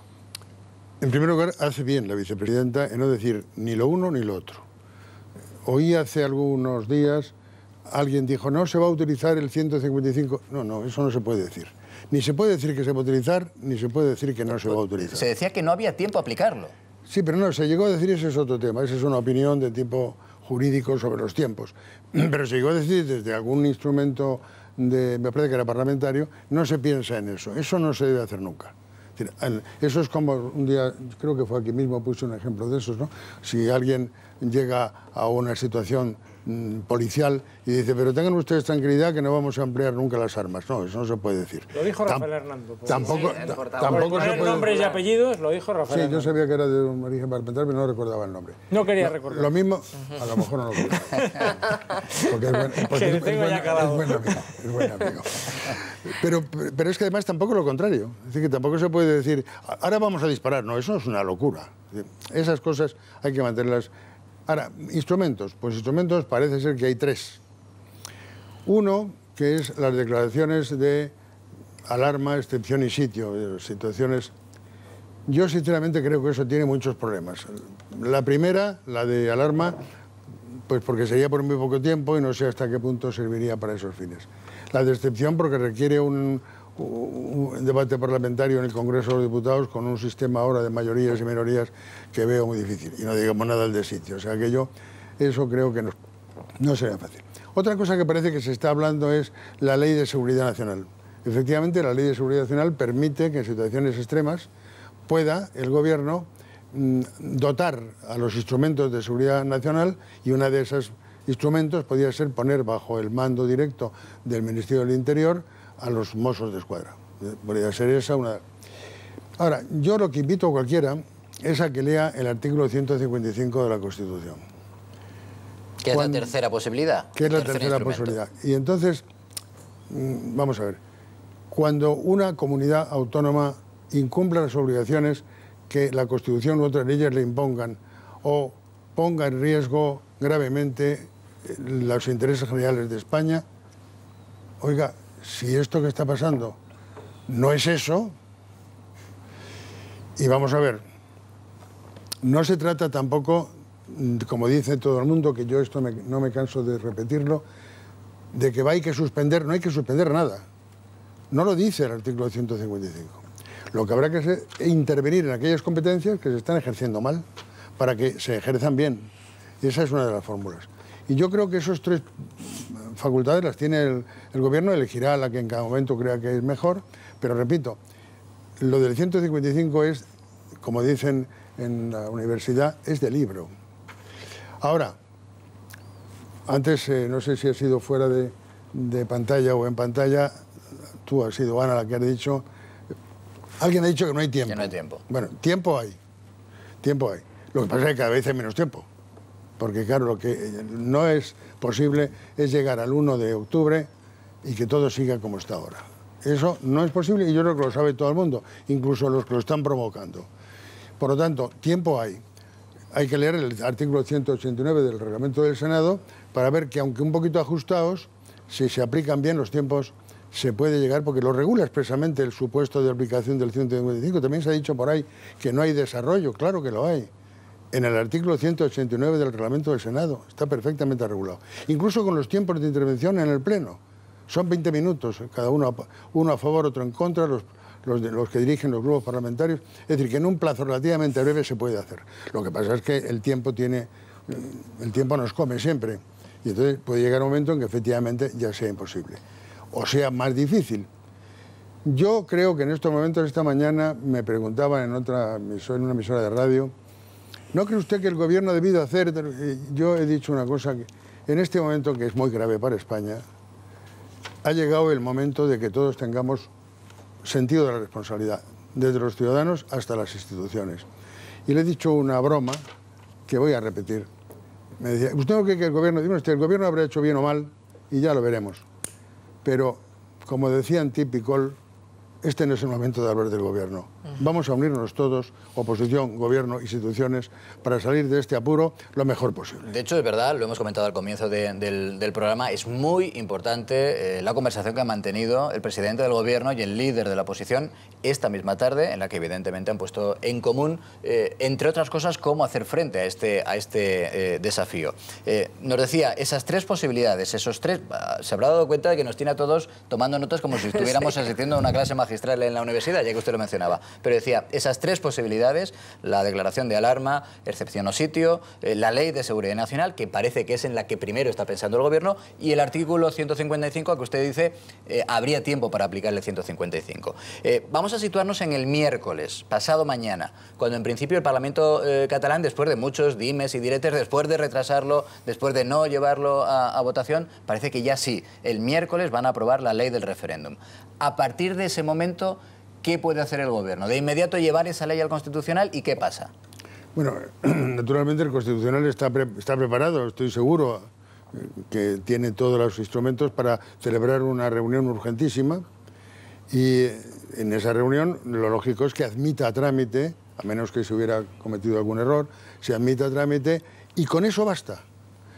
En primer lugar, hace bien la vicepresidenta en no decir ni lo uno ni lo otro oí hace algunos días, alguien dijo, no se va a utilizar el 155. No, no, eso no se puede decir. Ni se puede decir que se va a utilizar, ni se puede decir que no se va a utilizar. Se decía que no había tiempo a aplicarlo. Sí, pero no, se llegó a decir, ese es otro tema, esa es una opinión de tipo jurídico sobre los tiempos. Pero se llegó a decir desde algún instrumento, de, me parece que era parlamentario, no se piensa en eso, eso no se debe hacer nunca. Eso es como un día, creo que fue aquí mismo, puse un ejemplo de eso, ¿no? Si alguien llega a una situación mm, policial y dice, pero tengan ustedes tranquilidad que no vamos a ampliar nunca las armas. No, eso no se puede decir. Lo dijo Rafael Hernando. Pues. Tampoco, sí, tampoco se nombres y apellidos lo dijo Rafael Sí, yo sabía que era de un origen parlamentario, pero no recordaba el nombre. No quería recordar. Lo mismo, a lo mejor no lo recuerdo. porque es, buen, amigo. Es buen amigo. Pero, pero es que además tampoco lo contrario. Es decir, que tampoco se puede decir, ahora vamos a disparar. No, eso es una locura. Esas cosas hay que mantenerlas Ahora, instrumentos. Pues instrumentos parece ser que hay tres. Uno, que es las declaraciones de alarma, excepción y sitio, eh, situaciones... Yo sinceramente creo que eso tiene muchos problemas. La primera, la de alarma, pues porque sería por muy poco tiempo y no sé hasta qué punto serviría para esos fines. La de excepción porque requiere un, un debate parlamentario en el Congreso de los Diputados con un sistema ahora de mayorías y minorías que veo muy difícil. Y no digamos nada del de O sea que yo, eso creo que no, sería fácil. Otra cosa que parece que se está hablando es la ley de seguridad nacional. Efectivamente, la ley de seguridad nacional permite que en situaciones extremas pueda el gobierno mm, dotar a los instrumentos de seguridad nacional y una de esos instrumentos podría ser poner bajo el mando directo del Ministerio del Interior a los mozos de escuadra. Podría ser esa una... Ahora, yo lo que invito a cualquiera es a que lea el artículo 155 de la Constitución. Que es la tercera posibilidad. Que es la tercera posibilidad. Y entonces, mm, vamos a ver, cuando una comunidad autónoma incumpla las obligaciones que la Constitución u otras leyes le impongan o ponga en riesgo gravemente eh, los intereses generales de España, oiga, si esto que está pasando no es eso, y vamos a ver, no se trata tampoco, mm, como dice todo el mundo, que yo esto no me canso de repetirlo, de que hay que suspender, no hay que suspender nada. No lo dice el artículo 155. Lo que habrá que hacer es intervenir en aquellas competencias que se están ejerciendo mal, para que se ejerzan bien. Y esa es una de las fórmulas. Y yo creo que esas tres facultades las tiene el, gobierno, elegirá la que en cada momento crea que es mejor, pero repito, lo del 155 es, como dicen en la universidad, es de libro. Ahora, antes, eh, no sé si ha sido fuera de, pantalla o en pantalla, tú has sido Ana la que ha dicho, alguien ha dicho que no hay tiempo. Que no hay tiempo. Bueno, tiempo hay, tiempo hay. Lo que pasa es que cada vez hay menos tiempo porque claro, lo que eh, no es posible es llegar al 1 de octubre y que todo siga como está ahora. Eso no es posible y yo creo que lo sabe todo el mundo, incluso los que lo están provocando. Por lo tanto, tiempo hay. Hay que leer el artículo 189 del reglamento del Senado para ver que aunque un poquito ajustados, si se aplican bien los tiempos, se puede llegar, porque lo regula expresamente el supuesto de aplicación del 155. También se ha dicho por ahí que no hay desarrollo, claro que lo hay en el artículo 189 del reglamento del Senado. Está perfectamente regulado. Incluso con los tiempos de intervención en el Pleno. Son 20 minutos, cada uno, a favor, otro en contra, los, que dirigen los grupos parlamentarios. Es decir, que en un plazo relativamente breve se puede hacer. Lo que pasa es que el tiempo, tiene, mm, el tiempo nos come siempre. Y entonces puede llegar un momento en que efectivamente ya sea imposible. O sea, más difícil. Yo creo que en estos momentos, esta mañana, me preguntaban en otra en una emisora de radio, ¿No cree usted que el gobierno ha debido hacer... Yo he dicho una cosa que en este momento que es muy grave para España, ha llegado el momento de que todos tengamos sentido de la responsabilidad, desde los ciudadanos hasta las instituciones. Y le he dicho una broma que voy a repetir. Me decía, ¿usted cree que el gobierno, dime usted, el gobierno habrá hecho bien o mal? Y ya lo veremos. Pero, como decían típico este no es el momento de hablar del gobierno. Vamos a unirnos todos, oposición, gobierno, instituciones, para salir de este apuro lo mejor posible. De hecho, es verdad, lo hemos comentado al comienzo del, programa, es muy importante eh, la conversación que ha mantenido el presidente del gobierno y el líder de la oposición esta misma tarde, en la que evidentemente han puesto en común, eh, entre otras cosas, cómo hacer frente a este, a este eh, desafío. nos decía, esas tres posibilidades, esos tres, ah, se habrá dado cuenta de que nos tiene a todos tomando notas como si estuviéramos asistiendo a una clase más magistral en la universidad, ya que usted lo mencionaba. Pero decía, esas tres posibilidades, la declaración de alarma, excepción o sitio, eh, la ley de seguridad nacional, que parece que es en la que primero está pensando el gobierno, y el artículo 155, a que usted dice, eh, habría tiempo para aplicarle 155. Eh, vamos a situarnos en el miércoles, pasado mañana, cuando en principio el Parlamento catalán, después de muchos dimes y diretes, después de retrasarlo, después de no llevarlo a, a votación, parece que ya sí, el miércoles van a aprobar la ley del referéndum. A partir de ese momento, ¿qué puede hacer el Gobierno? De inmediato llevar esa ley al Constitucional y ¿qué pasa? Bueno, naturalmente el Constitucional está, está preparado, estoy seguro eh, que tiene todos los instrumentos para celebrar una reunión urgentísima y eh, en esa reunión lo lógico es que admita a trámite, a menos que se hubiera cometido algún error, se admita a trámite y con eso basta,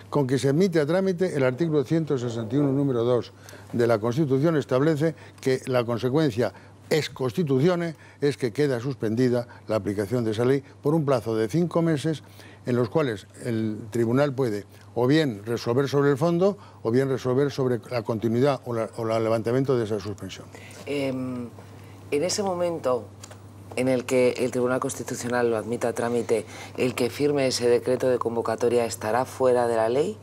con que se admite a trámite el artículo 161, número 2 de la Constitución establece que la consecuencia es constituciones es que queda suspendida la aplicación de esa ley por un plazo de cinco meses en los cuales el tribunal puede o bien resolver sobre el fondo o bien resolver sobre la continuidad o, el levantamiento de esa suspensión. Em, en ese momento en el que el Tribunal Constitucional lo admita a trámite, el que firme ese decreto de convocatoria estará fuera de la ley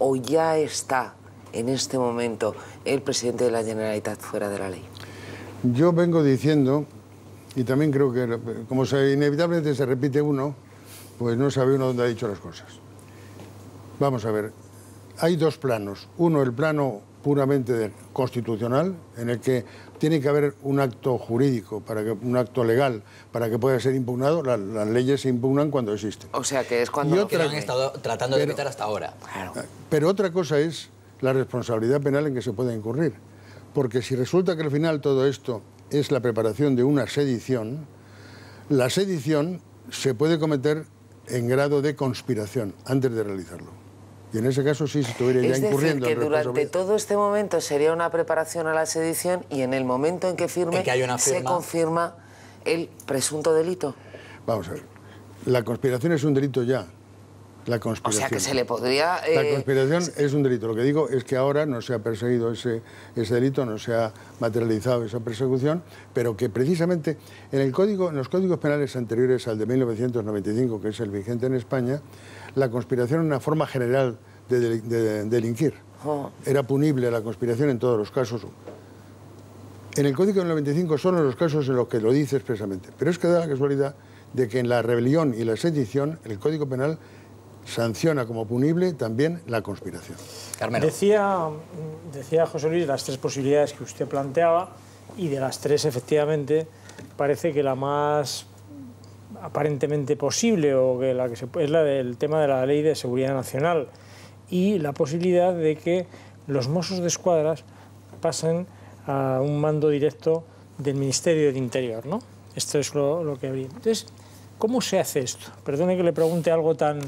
o ya está en este momento el presidente de la Generalitat fuera de la ley? Yo vengo diciendo, y también creo que como se, inevitablemente se repite uno, pues no sabe uno dónde ha dicho las cosas. Vamos a ver, hay dos planos. Uno, el plano puramente constitucional, en el que tiene que haber un acto jurídico, para que, un acto legal, para que pueda ser impugnado. las leyes se impugnan cuando existen. O sea, que es cuando lo que han estado tratando de evitar hasta ahora. Pero otra cosa es la responsabilidad penal en que se puede incurrir. Porque si resulta que al final todo esto es la preparación de una sedición, la sedición se puede cometer en grado de conspiración antes de realizarlo. Y en ese caso sí se estuviera ya es decir, que durante todo este momento sería una preparación a la sedición y en el momento en que firme se confirma el presunto delito. Vamos a ver. La conspiración es un delito ya. La conspiración. O sea que se le podría... Eh, la conspiración es un delito. Lo que digo es que ahora no se ha perseguido ese, delito, no se ha materializado esa persecución, pero que precisamente en, el código, en los códigos penales anteriores al de 1995, que es el vigente en España, la conspiración era una forma general de, delinquir. Oh. Era punible la conspiración en todos los casos. En el Código del 95 son los casos en los que lo dice expresamente. Pero es que da la casualidad de que en la rebelión y la sedición el Código Penal sanciona como punible también la conspiración. Carmen. Decía, decía José Luis las tres posibilidades que usted planteaba y de las tres efectivamente parece que la más aparentemente posible o que la que se, es la del tema de la ley de seguridad nacional y la posibilidad de que los mozos de escuadras pasen a un mando directo del Ministerio del Interior, ¿no? Esto es lo, lo que habría. Entonces, ¿cómo se hace esto? Perdone que le pregunte algo tan,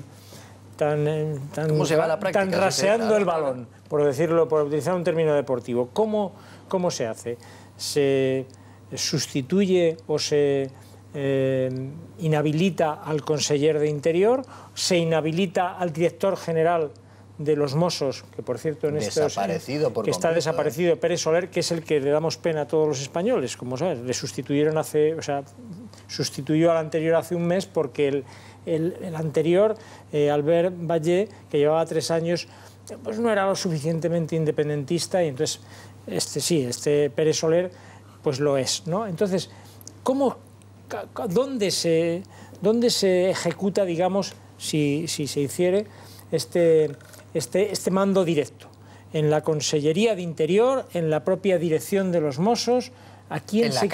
tan, eh, se va la práctica, tan raseando el balón, por decirlo, por utilizar un término deportivo. ¿Cómo, cómo se hace? ¿Se sustituye o se eh, inhabilita al conseller de Interior? ¿Se inhabilita al director general? de los Mossos, que por cierto en desaparecido por que está ¿eh? desaparecido, Pérez Soler, que es el que le damos pena a todos los españoles, como sabes, le sustituyeron hace, o sea, sustituyó al anterior hace un mes porque el, el, anterior, eh, Albert Valle, que llevaba tres años, pues no era lo suficientemente independentista y entonces este sí, este Pérez Soler, pues lo es. ¿no? Entonces, ¿cómo, dónde, se, ejecuta, digamos, si, se hiciere, este, este, este mando directo? ¿En la Consellería de Interior, en la propia dirección de los Mossos? ¿A quién, ¿En se,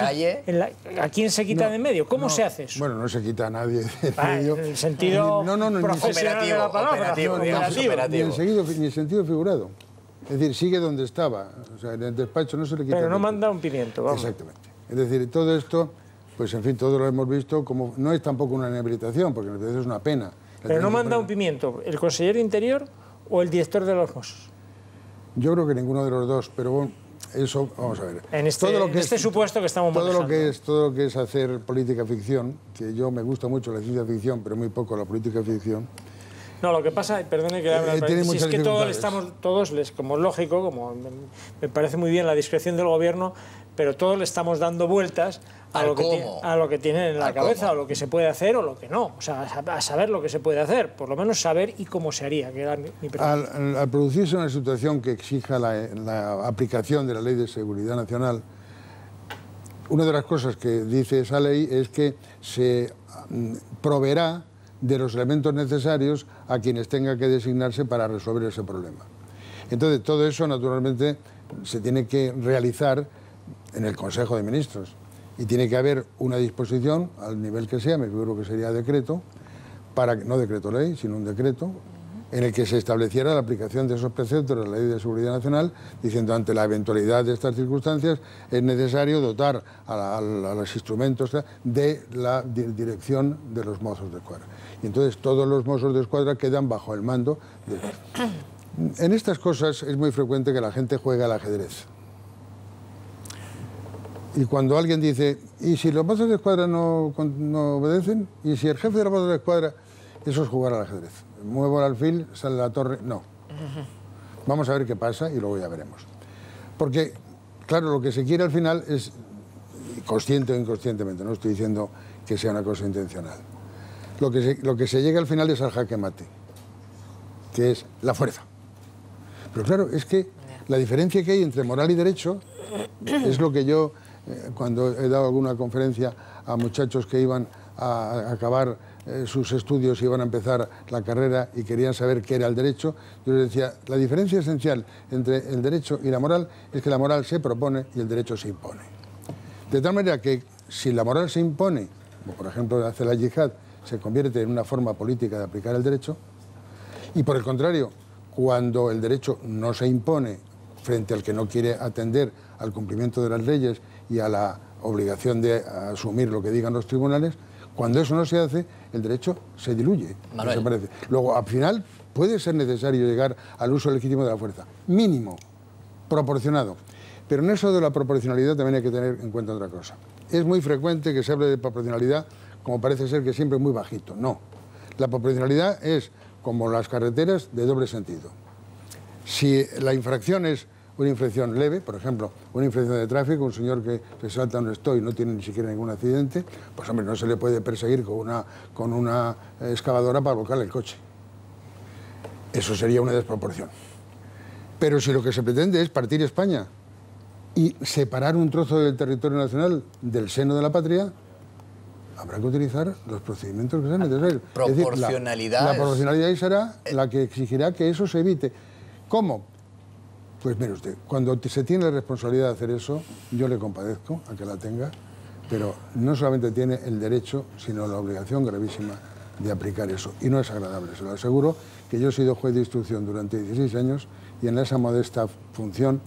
la ¿A quién se quita de en medio? ¿Cómo se hace eso? Bueno, no se quita a nadie de ah, en medio. sentido eh, no, no, no, operativo, Ni, en sentido figurado. Es decir, sigue donde estaba. O sea, en el despacho no se le quita. Pero no manda un pimiento, Exactamente. Es decir, todo esto, pues en fin, todo lo hemos visto como. No es tampoco una inhabilitación, porque en es una pena. Pero no manda un pimiento. ¿El consejero de interior o el director de los Mossos? Yo creo que ninguno de los dos, pero eso, vamos a ver. En este, lo que este supuesto que estamos todo lo que es Todo lo que es hacer política ficción, que yo me gusta mucho la ciencia ficción, pero muy poco la política ficción. No, lo que pasa, perdone que hable, eh, si es que todos estamos, todos les, como lógico, como me parece muy bien la discreción del gobierno, pero todos le estamos dando vueltas a lo, que a tienen en la cabeza, o lo que se puede hacer o lo que no. O sea, a saber lo que se puede hacer, por lo menos saber y cómo se haría, que al, producirse una situación que exija la, aplicación de la Ley de Seguridad Nacional, una de las cosas que dice esa ley es que se mm, proveerá de los elementos necesarios a quienes tenga que designarse para resolver ese problema. Entonces, todo eso, naturalmente, se tiene que realizar en el Consejo de Ministros. Y tiene que haber una disposición, al nivel que sea, me figuro que sería decreto, para, no decreto ley, sino un decreto, en el que se estableciera la aplicación de esos preceptos de la Ley de Seguridad Nacional, diciendo ante la eventualidad de estas circunstancias es necesario dotar a, los instrumentos de la dirección de los mozos de escuadra. Y entonces todos los mozos de escuadra quedan bajo el mando. De... En estas cosas es muy frecuente que la gente juegue al ajedrez. Y cuando alguien dice, ¿y si los pasos de escuadra no, obedecen? ¿Y si el jefe de los pasos de escuadra? Eso es jugar al ajedrez. Muevo el alfil, sale la torre. No. Vamos a ver qué pasa y luego ya veremos. Porque, claro, lo que se quiere al final es, consciente o inconscientemente, no estoy diciendo que sea una cosa intencional, lo que lo que se llega al final es al jaque mate, que es la fuerza. Pero claro, es que la diferencia que hay entre moral y derecho es lo que yo eh, cuando he dado alguna conferencia a muchachos que iban a acabar eh, sus estudios, ...y iban a empezar la carrera y querían saber qué era el derecho, yo les decía, la diferencia esencial entre el derecho y la moral es que la moral se propone y el derecho se impone. De tal manera que si la moral se impone, como por ejemplo hace la yihad, se convierte en una forma política de aplicar el derecho, y por el contrario, cuando el derecho no se impone frente al que no quiere atender al cumplimiento de las leyes y a la obligación de asumir lo que digan los tribunales, cuando eso no se hace, el derecho se diluye, parece Luego, al final, puede ser necesario llegar al uso legítimo de la fuerza, mínimo, proporcionado. Pero en eso de la proporcionalidad también hay que tener en cuenta otra cosa. Es muy frecuente que se hable de proporcionalidad como parece ser que siempre muy bajito. No. La proporcionalidad es como las carreteras de doble sentido. Si la infracción es una inflexión leve, por ejemplo, una infracción de tráfico, un señor que se salta un stop y no tiene ni siquiera ningún accidente, pues hombre, no se le puede perseguir con una, con una excavadora para bloquear el coche. Eso sería una desproporción. Pero si lo que se pretende es partir España y separar un trozo del territorio nacional del seno de la patria, habrá que utilizar los procedimientos que sean necesarios. Proporcionalidad. la proporcionalidad será eh la que exigirá que eso se evite. ¿Cómo? Pues mire usted, cuando se tiene la responsabilidad de hacer eso, yo le compadezco a que la tenga, pero no solamente tiene el derecho, sino la obligación gravísima de aplicar eso. Y no es agradable, se lo aseguro, que yo he sido juez de instrucción durante 16 años y en esa modesta función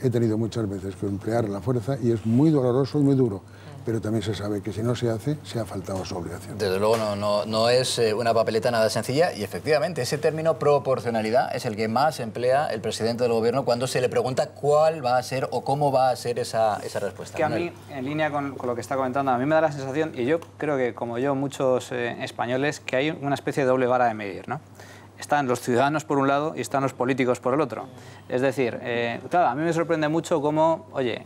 he tenido muchas veces que emplear la fuerza y es muy doloroso y muy duro pero también se sabe que si no se hace, se ha faltado su obligación. Desde luego no, no, no es eh, una papeleta nada sencilla y efectivamente ese término proporcionalidad es el que más emplea el presidente del gobierno cuando se le pregunta cuál va a ser o cómo va a ser esa, esa respuesta. Que a mí, en línea con, lo que está comentando, a mí me da la sensación, y yo creo que como yo muchos eh, españoles, que hay una especie de doble vara de medir, ¿no? están los ciudadanos por un lado y están los políticos por el otro. Es decir, eh, claro, a mí me sorprende mucho cómo, oye,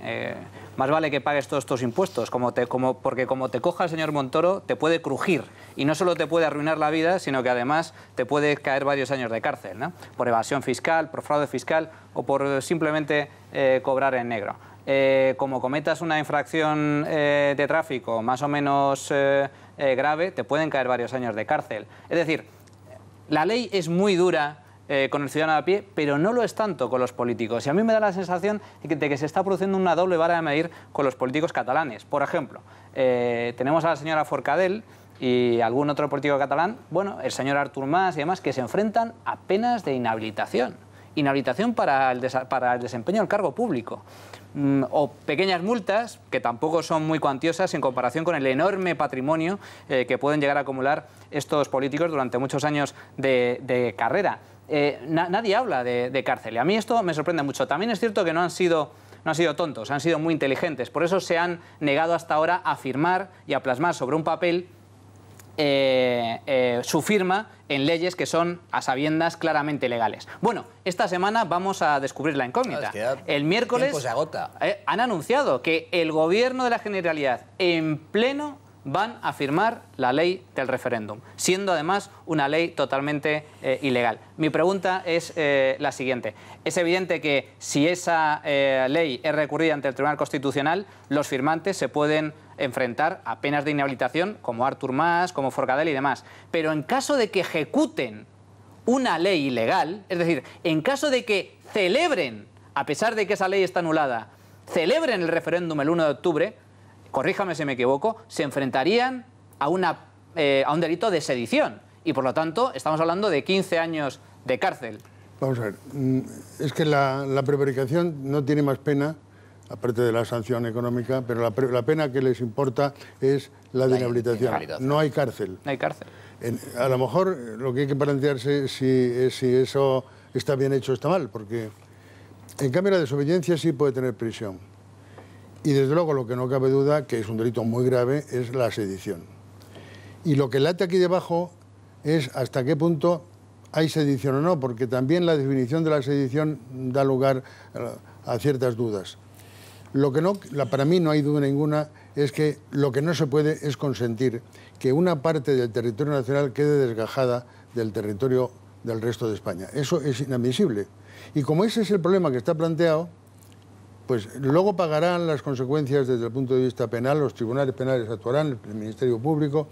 más vale que pagues todos estos impuestos, como te, como, porque como te coja el señor Montoro, te puede crujir. Y no solo te puede arruinar la vida, sino que además te puede caer varios años de cárcel, por evasión fiscal, por fraude fiscal o por simplemente eh, cobrar en negro. Eh, como cometas una infracción eh, de tráfico más o menos grave, te pueden caer varios años de cárcel. Es decir, la ley es muy dura eh, con el ciudadano a pie, pero no lo es tanto con los políticos. Y a mí me da la sensación de que, se está produciendo una doble vara de medir con los políticos catalanes. Por ejemplo, eh, tenemos a la señora Forcadell y algún otro político catalán, bueno, el señor Artur Mas y demás, que se enfrentan a penas de inhabilitación. Inhabilitación para el, desempeño del cargo público mm, o pequeñas multas, que tampoco son muy cuantiosas en comparación con el enorme patrimonio eh, que pueden llegar a acumular estos políticos durante muchos años de carrera. Eh, nadie habla de, cárcel. Y a mí esto me sorprende mucho. También es cierto que no han sido... No sido tontos, han sido muy inteligentes. Por eso se han negado hasta ahora a firmar y a plasmar sobre un papel eh, eh, su firma en leyes que son a sabiendas claramente legales. Bueno, esta semana vamos a descubrir la incógnita. el miércoles han anunciado que el gobierno de la Generalidad en pleno van a firmar la ley del referéndum, siendo además una ley totalmente eh, ilegal. Mi pregunta es eh, la siguiente. Es evidente que si esa eh, ley es recurrida ante el Tribunal Constitucional, los firmantes se pueden enfrentar a penas de inhabilitación como Artur Mas, como Forcadell y demás. Pero en caso de que ejecuten una ley ilegal, es decir, en caso de que celebren, a pesar de que esa ley está anulada, celebren el referéndum el 1 de octubre, corríjame si me equivoco, se enfrentarían a, una, eh, a un delito de sedición. Y por lo tanto, estamos hablando de 15 años de cárcel. Vamos a ver, mm, es que la, prevaricación no tiene más pena, aparte de la sanción económica, pero la, pena que les importa es la, de inhabilitación. No hay cárcel. No hay cárcel. a lo mejor eh, lo que hay que plantearse si, es si eso está bien hecho o está mal, porque en cambio la desobediencia sí puede tener prisión. Y desde luego lo que no cabe duda, que es un delito muy grave, es la sedición. Y lo que late aquí debajo es hasta qué punto hay sedición o no, porque también la definición de la sedición da lugar eh, a ciertas dudas. Lo que no, para mí no hay duda ninguna es que lo que no se puede es consentir que una parte del territorio nacional quede desgajada del territorio del resto de España. Eso es inadmisible. Y como ese es el problema que está planteado, pues luego pagarán las consecuencias desde el punto de vista penal, los tribunales penales actuarán, el Ministerio Público,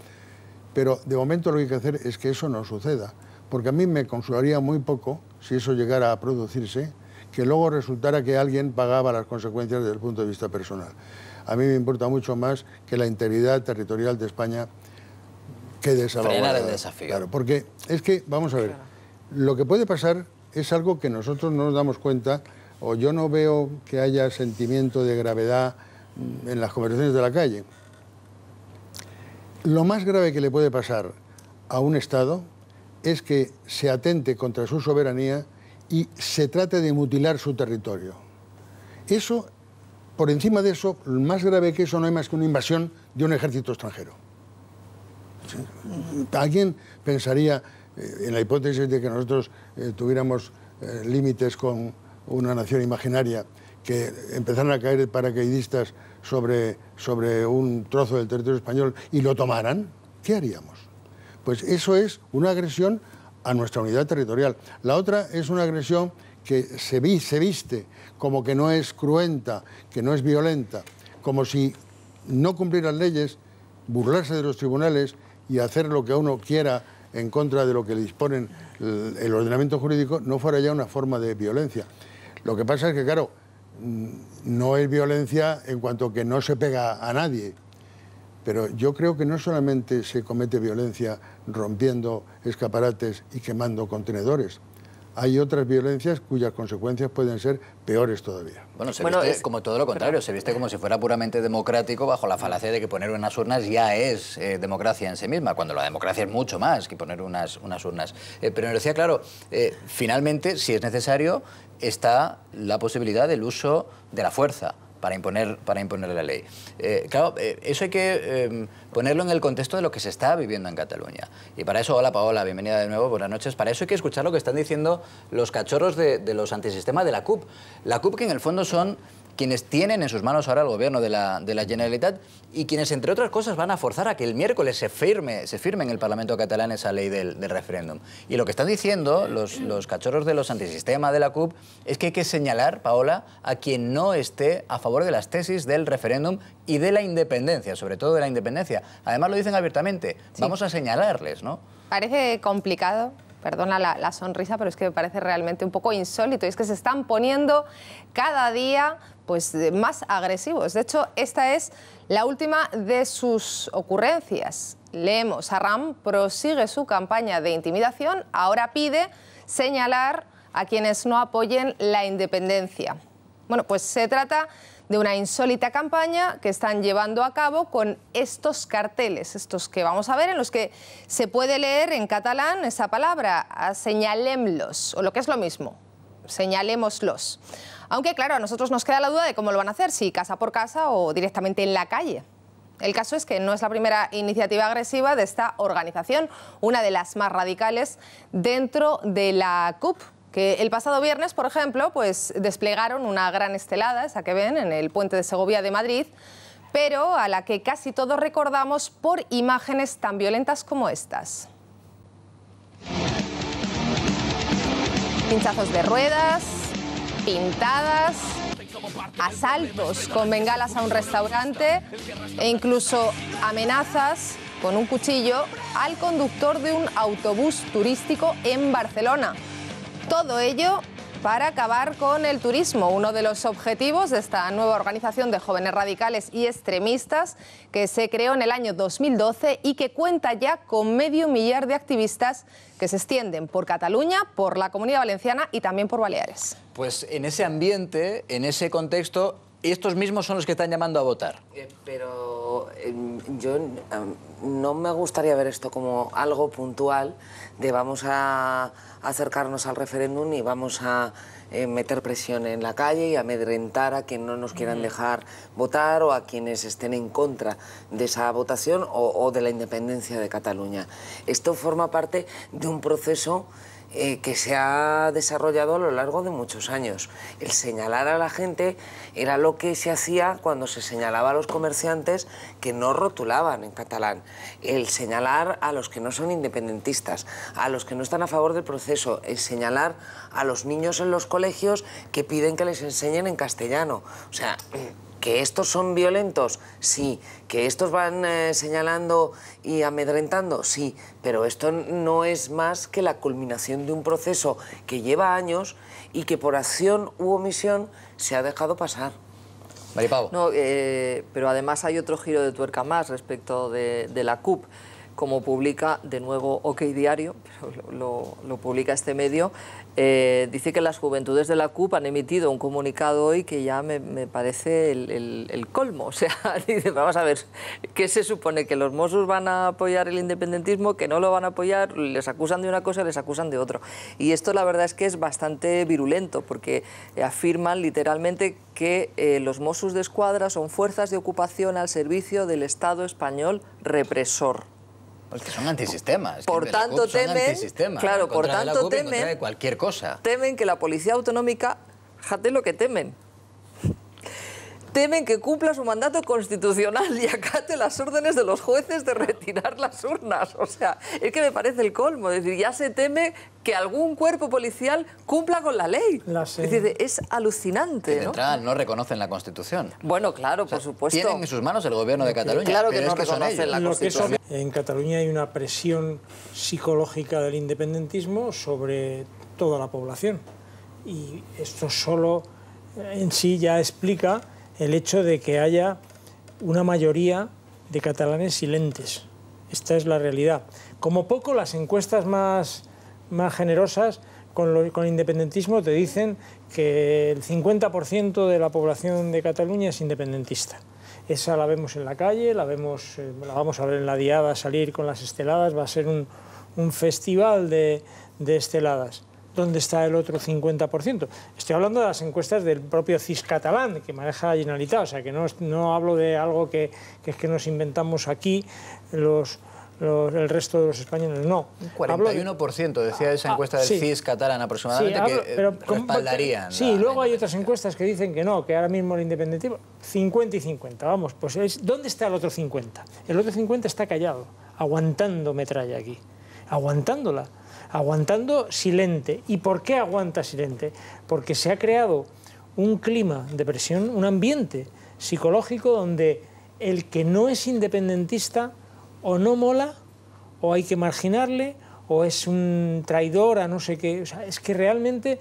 pero de momento lo que hay que hacer es que eso no suceda, porque a mí me consolaría muy poco si eso llegara a producirse, que luego resultara que alguien pagaba las consecuencias desde el punto de vista personal. A mí me importa mucho más que la integridad territorial de España quede salvaguardada. el desafío. Claro, porque es que, vamos a ver, lo que puede pasar es algo que nosotros no nos damos cuenta o yo no veo que haya sentimiento de gravedad mm, en las conversaciones de la calle. Lo más grave que le puede pasar a un Estado es que se atente contra su soberanía y se trate de mutilar su territorio. Eso, por encima de eso, lo más grave que eso no es más que una invasión de un ejército extranjero. Alguien pensaría, eh, en la hipótesis de que nosotros eh, tuviéramos eh, límites con, una nación imaginaria, que empezaran a caer paracaidistas sobre, un trozo del territorio español y lo tomaran, ¿qué haríamos? Pues eso es una agresión a nuestra unidad territorial. La otra es una agresión que se, se viste como que no es cruenta, que no es violenta, como si no cumplieran leyes, burlarse de los tribunales y hacer lo que uno quiera en contra de lo que le disponen el ordenamiento jurídico no fuera ya una forma de violencia. Lo que pasa es que, claro, no es violencia en cuanto que no se pega a nadie, pero yo creo que no solamente se comete violencia rompiendo escaparates y quemando contenedores. Hay otras violencias cuyas consecuencias pueden ser peores todavía. Bueno, se viste es... como todo lo contrario, se viste como si fuera puramente democrático bajo la falacia de que poner unas urnas ya es eh, democracia en sí misma, cuando la democracia es mucho más que poner unas, unas urnas. Eh, pero me decía, claro, eh, finalmente, si es necesario, está la posibilidad del uso de la fuerza para imponer, para imponer la ley. Eh, claro, eh, eso hay que em, ponerlo en el contexto de lo que se está viviendo en Cataluña. Y para eso, hola Paola, bienvenida de nuevo, buenas noches. Para eso hay que escuchar lo que están diciendo los cachorros de, de los antisistemas de la CUP. La CUP que en el fondo son quienes tienen en sus manos ahora el gobierno de la, de Generalitat y quienes, entre otras cosas, van a forzar a que el miércoles se firme, se firme en el Parlamento catalán esa ley del, referéndum. Y lo que están diciendo los, cachorros de los antisistema de la CUP es que hay que señalar, Paola, a quien no esté a favor de las tesis del referéndum y de la independencia, sobre todo de la independencia. Además lo dicen abiertamente, vamos a señalarles, ¿no? Parece complicado, perdona la, la, sonrisa, pero es que me parece realmente un poco insólito. Y es que se están poniendo cada día pues, más agresivos. De hecho, esta es la última de sus ocurrencias. Leemos, Aram prosigue su campaña de intimidación, ahora pide señalar a quienes no apoyen la independencia. Bueno, pues se trata de una insólita campaña que están llevando a cabo con estos carteles, estos que vamos a ver, en los que se puede leer en catalán esa palabra, señalemlos, o lo que es lo mismo, señalémoslos. Aunque claro, a nosotros nos queda la duda de cómo lo van a hacer, si casa por casa o directamente en la calle. El caso es que no es la primera iniciativa agresiva de esta organización, una de las más radicales dentro de la CUP, que el pasado viernes, por ejemplo, pues desplegaron una gran estelada, esa que ven, en el puente de Segovia de Madrid, pero a la que casi todos recordamos por imágenes tan violentas como estas. Pinchazos de ruedas, pintadas, asaltos con bengalas a un restaurante e incluso amenazas con un cuchillo al conductor de un autobús turístico en Barcelona. Todo ello para acabar con el turismo, uno de los objetivos de esta nueva organización de jóvenes radicales y extremistas que se creó en el año 2012 y que cuenta ya con medio millar de activistas que se extienden por Cataluña, por la Comunidad Valenciana y también por Baleares. Pues en ese ambiente, en ese contexto, y estos mismos son los que están llamando a votar. Eh, pero em, yo em, no me gustaría ver esto como algo puntual de vamos a acercarnos al referéndum y vamos a eh, meter presión en la calle y amedrentar a quien no nos quieran dejar votar o a quienes estén en contra de esa votación o de la independencia de Cataluña. Esto forma parte de un proceso... Eh, que se ha desarrollado a lo largo de muchos años. El señalar a la gente era lo que se hacía cuando se señalaba a los comerciantes que no rotulaban en catalán. El señalar a los que no son independentistas, a los que no están a favor del proceso, el señalar a los niños en los colegios que piden que les enseñen en castellano. O sea, ¿Que estos son violentos? Sí. ¿Que estos van eh, señalando y amedrentando? Sí. Pero esto no es más que la culminación de un proceso que lleva años y que por acción u omisión se ha dejado pasar. Maripavo. No, eh, pero además hay otro giro de tuerca más respecto de, la CUP como publica de nuevo OK Diario, lo, publica este medio, eh, dice que las juventudes de la CUP han emitido un comunicado hoy que ya me, parece el, colmo. O sea, vamos a ver, ¿qué se supone? ¿Que los Mossos van a apoyar el independentismo? ¿Que no lo van a apoyar? Les acusan de una cosa, les acusan de otro. Y esto la verdad es que es bastante virulento porque eh, afirman literalmente que eh, los Mossos de Escuadra son fuerzas de ocupación al servicio del Estado español represor. Es que son antisistemas. por tanto temen, claro, por tanto temen, cualquier cosa. Temen que la policía autonómica, jate lo que temen, temen que cumpla su mandato constitucional y acate las órdenes de los jueces de retirar las urnas. O sea, es que me parece el colmo. Es decir, ya se teme que algún cuerpo policial cumpla con la ley. es, decir, es alucinante. ¿no? Entrada, no reconocen la Constitución. Bueno, claro, por supuesto. Tienen en sus manos el gobierno de Cataluña. Claro que no es que son ellos. la Constitución. En Cataluña hay una presión psicológica del independentismo sobre toda la población. Y esto solo eh, en sí ya explica el hecho de que haya una mayoría de catalanes silentes. Esta es la realidad. Como poco las encuestas más, más generosas con, independentismo te dicen que el 50% de la población de Cataluña es independentista. Esa la vemos en la calle, la, vemos, eh, la vamos a ver en la diada, salir con las esteladas, va a ser un, festival de esteladas dónde está el otro 50%. Estoy hablando de las encuestas del propio CIS catalán, que maneja Generalitat, o sea, que no, no hablo de algo que, que es que nos inventamos aquí los... el resto de los españoles no. 41% decía esa ah, encuesta del CIS catalán aproximadamente sí, que Sí, luego hay otras encuestas que dicen que no, que ahora mismo el independentismo 50 y 50, vamos, pues ¿dónde está el otro 50? El otro 50 está callado, aguantando metralla aquí, aguantándola aguantando silente. ¿Y por qué aguanta silente? Porque se ha creado un clima de presión, un ambiente psicológico donde el que no es independentista o no mola, o hay que marginarle, o es un traidor a no sé qué. O sea, es que realmente,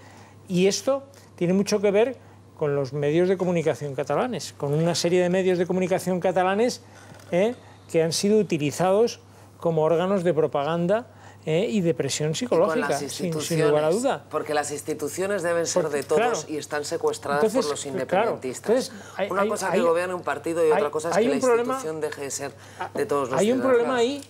y esto tiene mucho que ver con los medios de comunicación catalanes, con una serie de medios de comunicación catalanes ¿eh? que han sido utilizados como órganos de propaganda eh, y depresión psicológica, sin, duda. Porque las instituciones deben ser de todos y están secuestradas por los independentistas. una cosa que gobierne un partido y otra cosa es que la institución deje de ser de ah, todos los Hay un problema ahí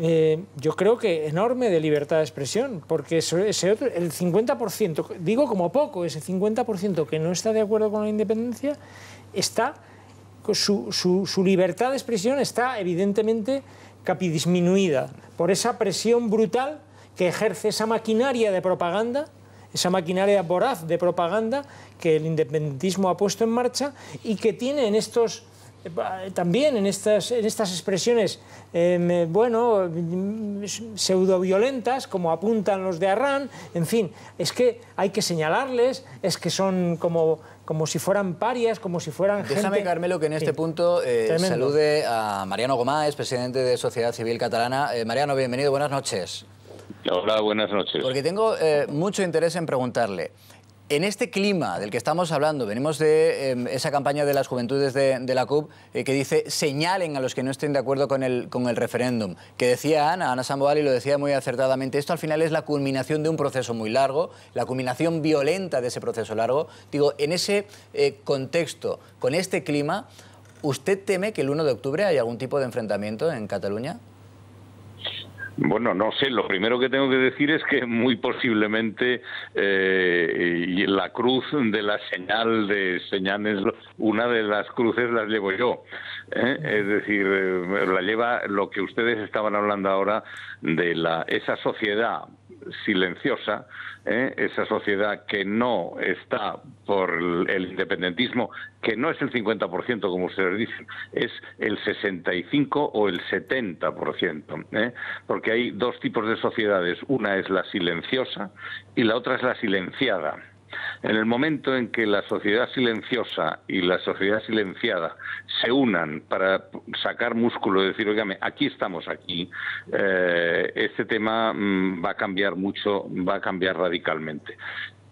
eh, yo creo que enorme de libertad de expresión, porque ese el 50%, digo como poco, ese 50% que no está de acuerdo con la independencia, está, su, su, su libertad de expresión está evidentemente capidisminuida por esa presión brutal que ejerce esa maquinaria de propaganda, esa maquinaria voraz de propaganda que el independentismo ha puesto en marcha y que tiene en estos eh, también en estas, en estas expresiones, em, eh, bueno, pseudo-violentas, como apuntan los de Arran, en fin, es que hay que señalarles, es que son como como si fueran parias, como si fueran Déjame, Carmelo, que en este punto eh, salude a Mariano es presidente de Sociedad Civil Catalana. Eh, Mariano, bienvenido, buenas noches. Hola, buenas noches. Porque tengo eh, mucho interés en preguntarle, en este clima del que estamos hablando, venimos de em, esa campaña de las juventudes de, la CUP eh, que dice señalen a los que no estén de acuerdo con el, con el referéndum. Que decía Ana, Ana Samboal y lo decía muy acertadamente, esto al final es la culminación de un proceso muy largo, la culminación violenta de ese proceso largo. Digo, en ese eh, contexto, con este clima, ¿usted teme que el 1 de octubre haya algún tipo de enfrentamiento en Cataluña? Bueno, no sé, lo primero que tengo que decir es que muy posiblemente eh, la cruz de la señal de señales, una de las cruces las llevo yo. ¿eh? Es decir, eh, la lleva lo que ustedes estaban hablando ahora de la, esa sociedad silenciosa ¿eh? esa sociedad que no está por el independentismo, que no es el 50%, como ustedes dice es el sesenta y cinco o el 70%, ciento ¿eh? porque hay dos tipos de sociedades, una es la silenciosa y la otra es la silenciada. En el momento en que la sociedad silenciosa y la sociedad silenciada se unan para sacar músculo y decir, oígame, aquí estamos, aquí, eh, este tema mm, va a cambiar mucho, va a cambiar radicalmente.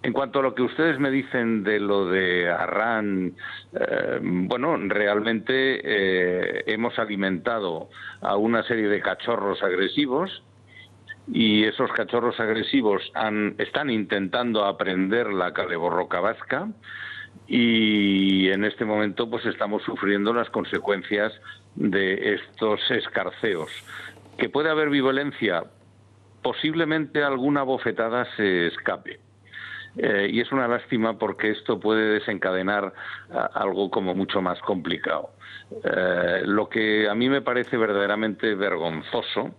En cuanto a lo que ustedes me dicen de lo de Arran, eh, bueno, realmente eh, hemos alimentado a una serie de cachorros agresivos y esos cachorros agresivos han, están intentando aprender la caleborroca vasca y en este momento pues estamos sufriendo las consecuencias de estos escarceos. ¿Que puede haber violencia? Posiblemente alguna bofetada se escape. Eh, y es una lástima porque esto puede desencadenar algo como mucho más complicado. Eh, lo que a mí me parece verdaderamente vergonzoso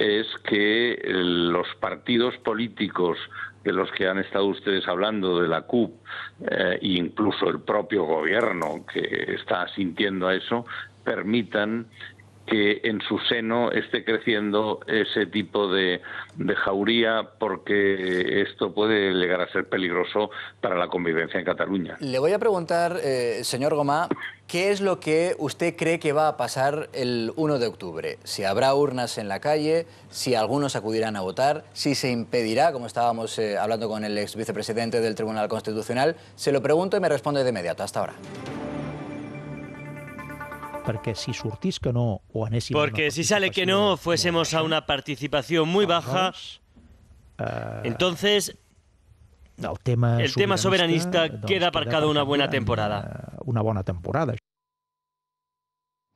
es que los partidos políticos de los que han estado ustedes hablando de la CUP, e incluso el propio gobierno que está asintiendo a eso, permitan que en su seno esté creciendo ese tipo de, jauría, porque esto puede llegar a ser peligroso para la convivencia en Cataluña. Le voy a preguntar, eh, señor Gomá, ¿qué es lo que usted cree que va a pasar el 1 de octubre? Si habrá urnas en la calle, si algunos acudirán a votar, si se impedirá, como estábamos eh, hablando con el ex vicepresidente del Tribunal Constitucional. Se lo pregunto y me responde de inmediato. Hasta ahora si que no o Porque si sale que no, fuésemos a una participación muy baja, eh, entonces el tema, soberanista, queda aparcado una buena temporada. Una buena temporada.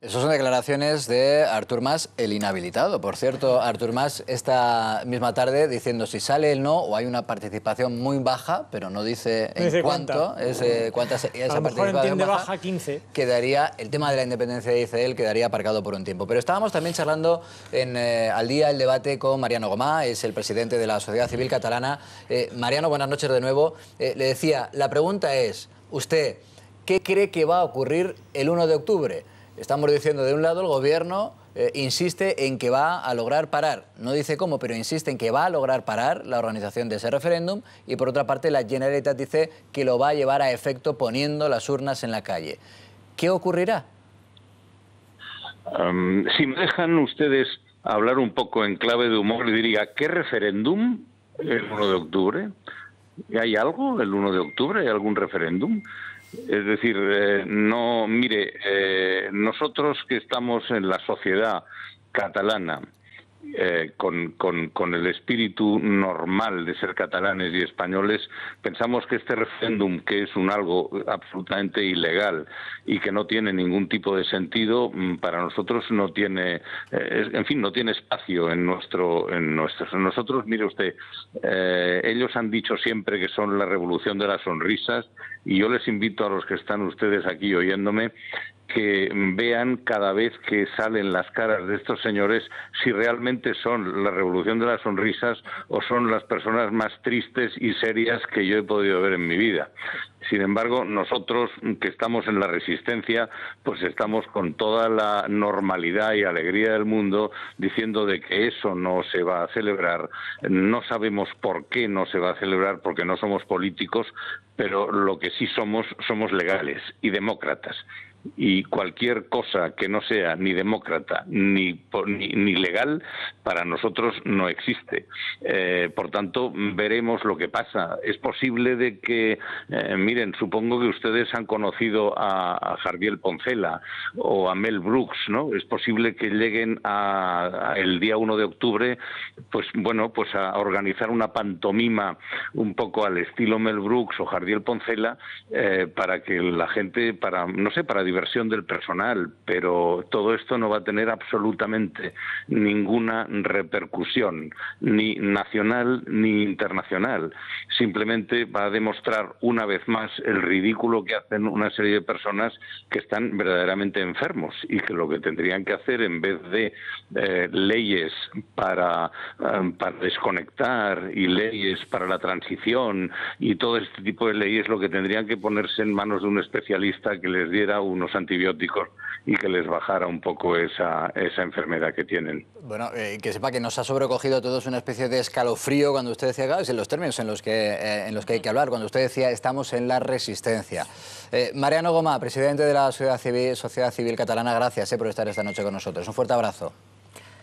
Esas son declaraciones de Artur Mas, el inhabilitado. Por cierto, Artur Mas esta misma tarde diciendo si sale el no o hay una participación muy baja, pero no dice en cuánto, Es, cuánta baja, baja 15. Quedaría, el tema de la independencia, dice él, quedaría aparcado por un tiempo. Pero estábamos también charlando en, eh, al día el debate con Mariano Gomá, es el presidente de la Sociedad Civil Catalana. Eh, Mariano, buenas noches de nuevo. Eh, le decía, la pregunta es, usted, ¿qué cree que va a ocurrir el 1 de octubre? Estamos diciendo, de un lado, el gobierno eh, insiste en que va a lograr parar, no dice cómo, pero insiste en que va a lograr parar la organización de ese referéndum y por otra parte la Generalitat dice que lo va a llevar a efecto poniendo las urnas en la calle. ¿Qué ocurrirá? si me dejan ustedes hablar un poco en clave de humor, le diría, ¿qué referéndum el 1 de octubre? ¿Hay algo el 1 de octubre? ¿Hay algún referéndum? Es decir, eh, no, mire, eh, nosotros que estamos en la sociedad catalana, eh, con, el espíritu normal de ser catalanes y españoles, pensamos que este referéndum, que es un algo absolutamente ilegal y que no tiene ningún tipo de sentido, mm, para nosotros no tiene, eh, en fin, no tiene espacio en nuestro, en nosotros, mire usted, eh, ellos han dicho siempre que son la revolución de las sonrisas y yo les invito a los que están ustedes aquí oyéndome que vean cada vez que salen las caras de estos señores si realmente son la revolución de las sonrisas o son las personas más tristes y serias que yo he podido ver en mi vida. Sin embargo, nosotros que estamos en la resistencia, pues estamos con toda la normalidad y alegría del mundo diciendo de que eso no se va a celebrar. No sabemos por qué no se va a celebrar porque no somos políticos, pero lo que sí somos somos legales y demócratas y cualquier cosa que no sea ni demócrata ni, ni, legal para nosotros no existe. Eh, por tanto, veremos lo que pasa. Es posible de que, eh, miren, supongo que ustedes han conocido a, a, Jardiel Poncela o a Mel Brooks, ¿no? Es posible que lleguen a, el día 1 de octubre, pues bueno, pues a organizar una pantomima un poco al estilo Mel Brooks o Jardiel Poncela eh, para que la gente, para no sé, para divertirse versión del personal, pero todo esto no va a tener absolutamente ninguna repercusión, ni nacional ni internacional. Simplemente va a demostrar una vez más el ridículo que hacen una serie de personas que están verdaderamente enfermos y que lo que tendrían que hacer en vez de eh, leyes eh, para, desconectar y leyes para la transición y todo este tipo de leyes, lo que tendrían que ponerse en manos de un especialista que les diera un antibióticos y que les bajara un poco esa, esa enfermedad que tienen. Bueno, eh, que sepa que nos ha sobrecogido a todos una especie de escalofrío cuando usted decía, en los términos en los, que, eh, en los que hay que hablar, cuando usted decía estamos en la resistencia. Eh, Mariano Goma presidente de la Sociedad Civil, Sociedad Civil Catalana, gracias por estar esta noche con nosotros. Un fuerte abrazo.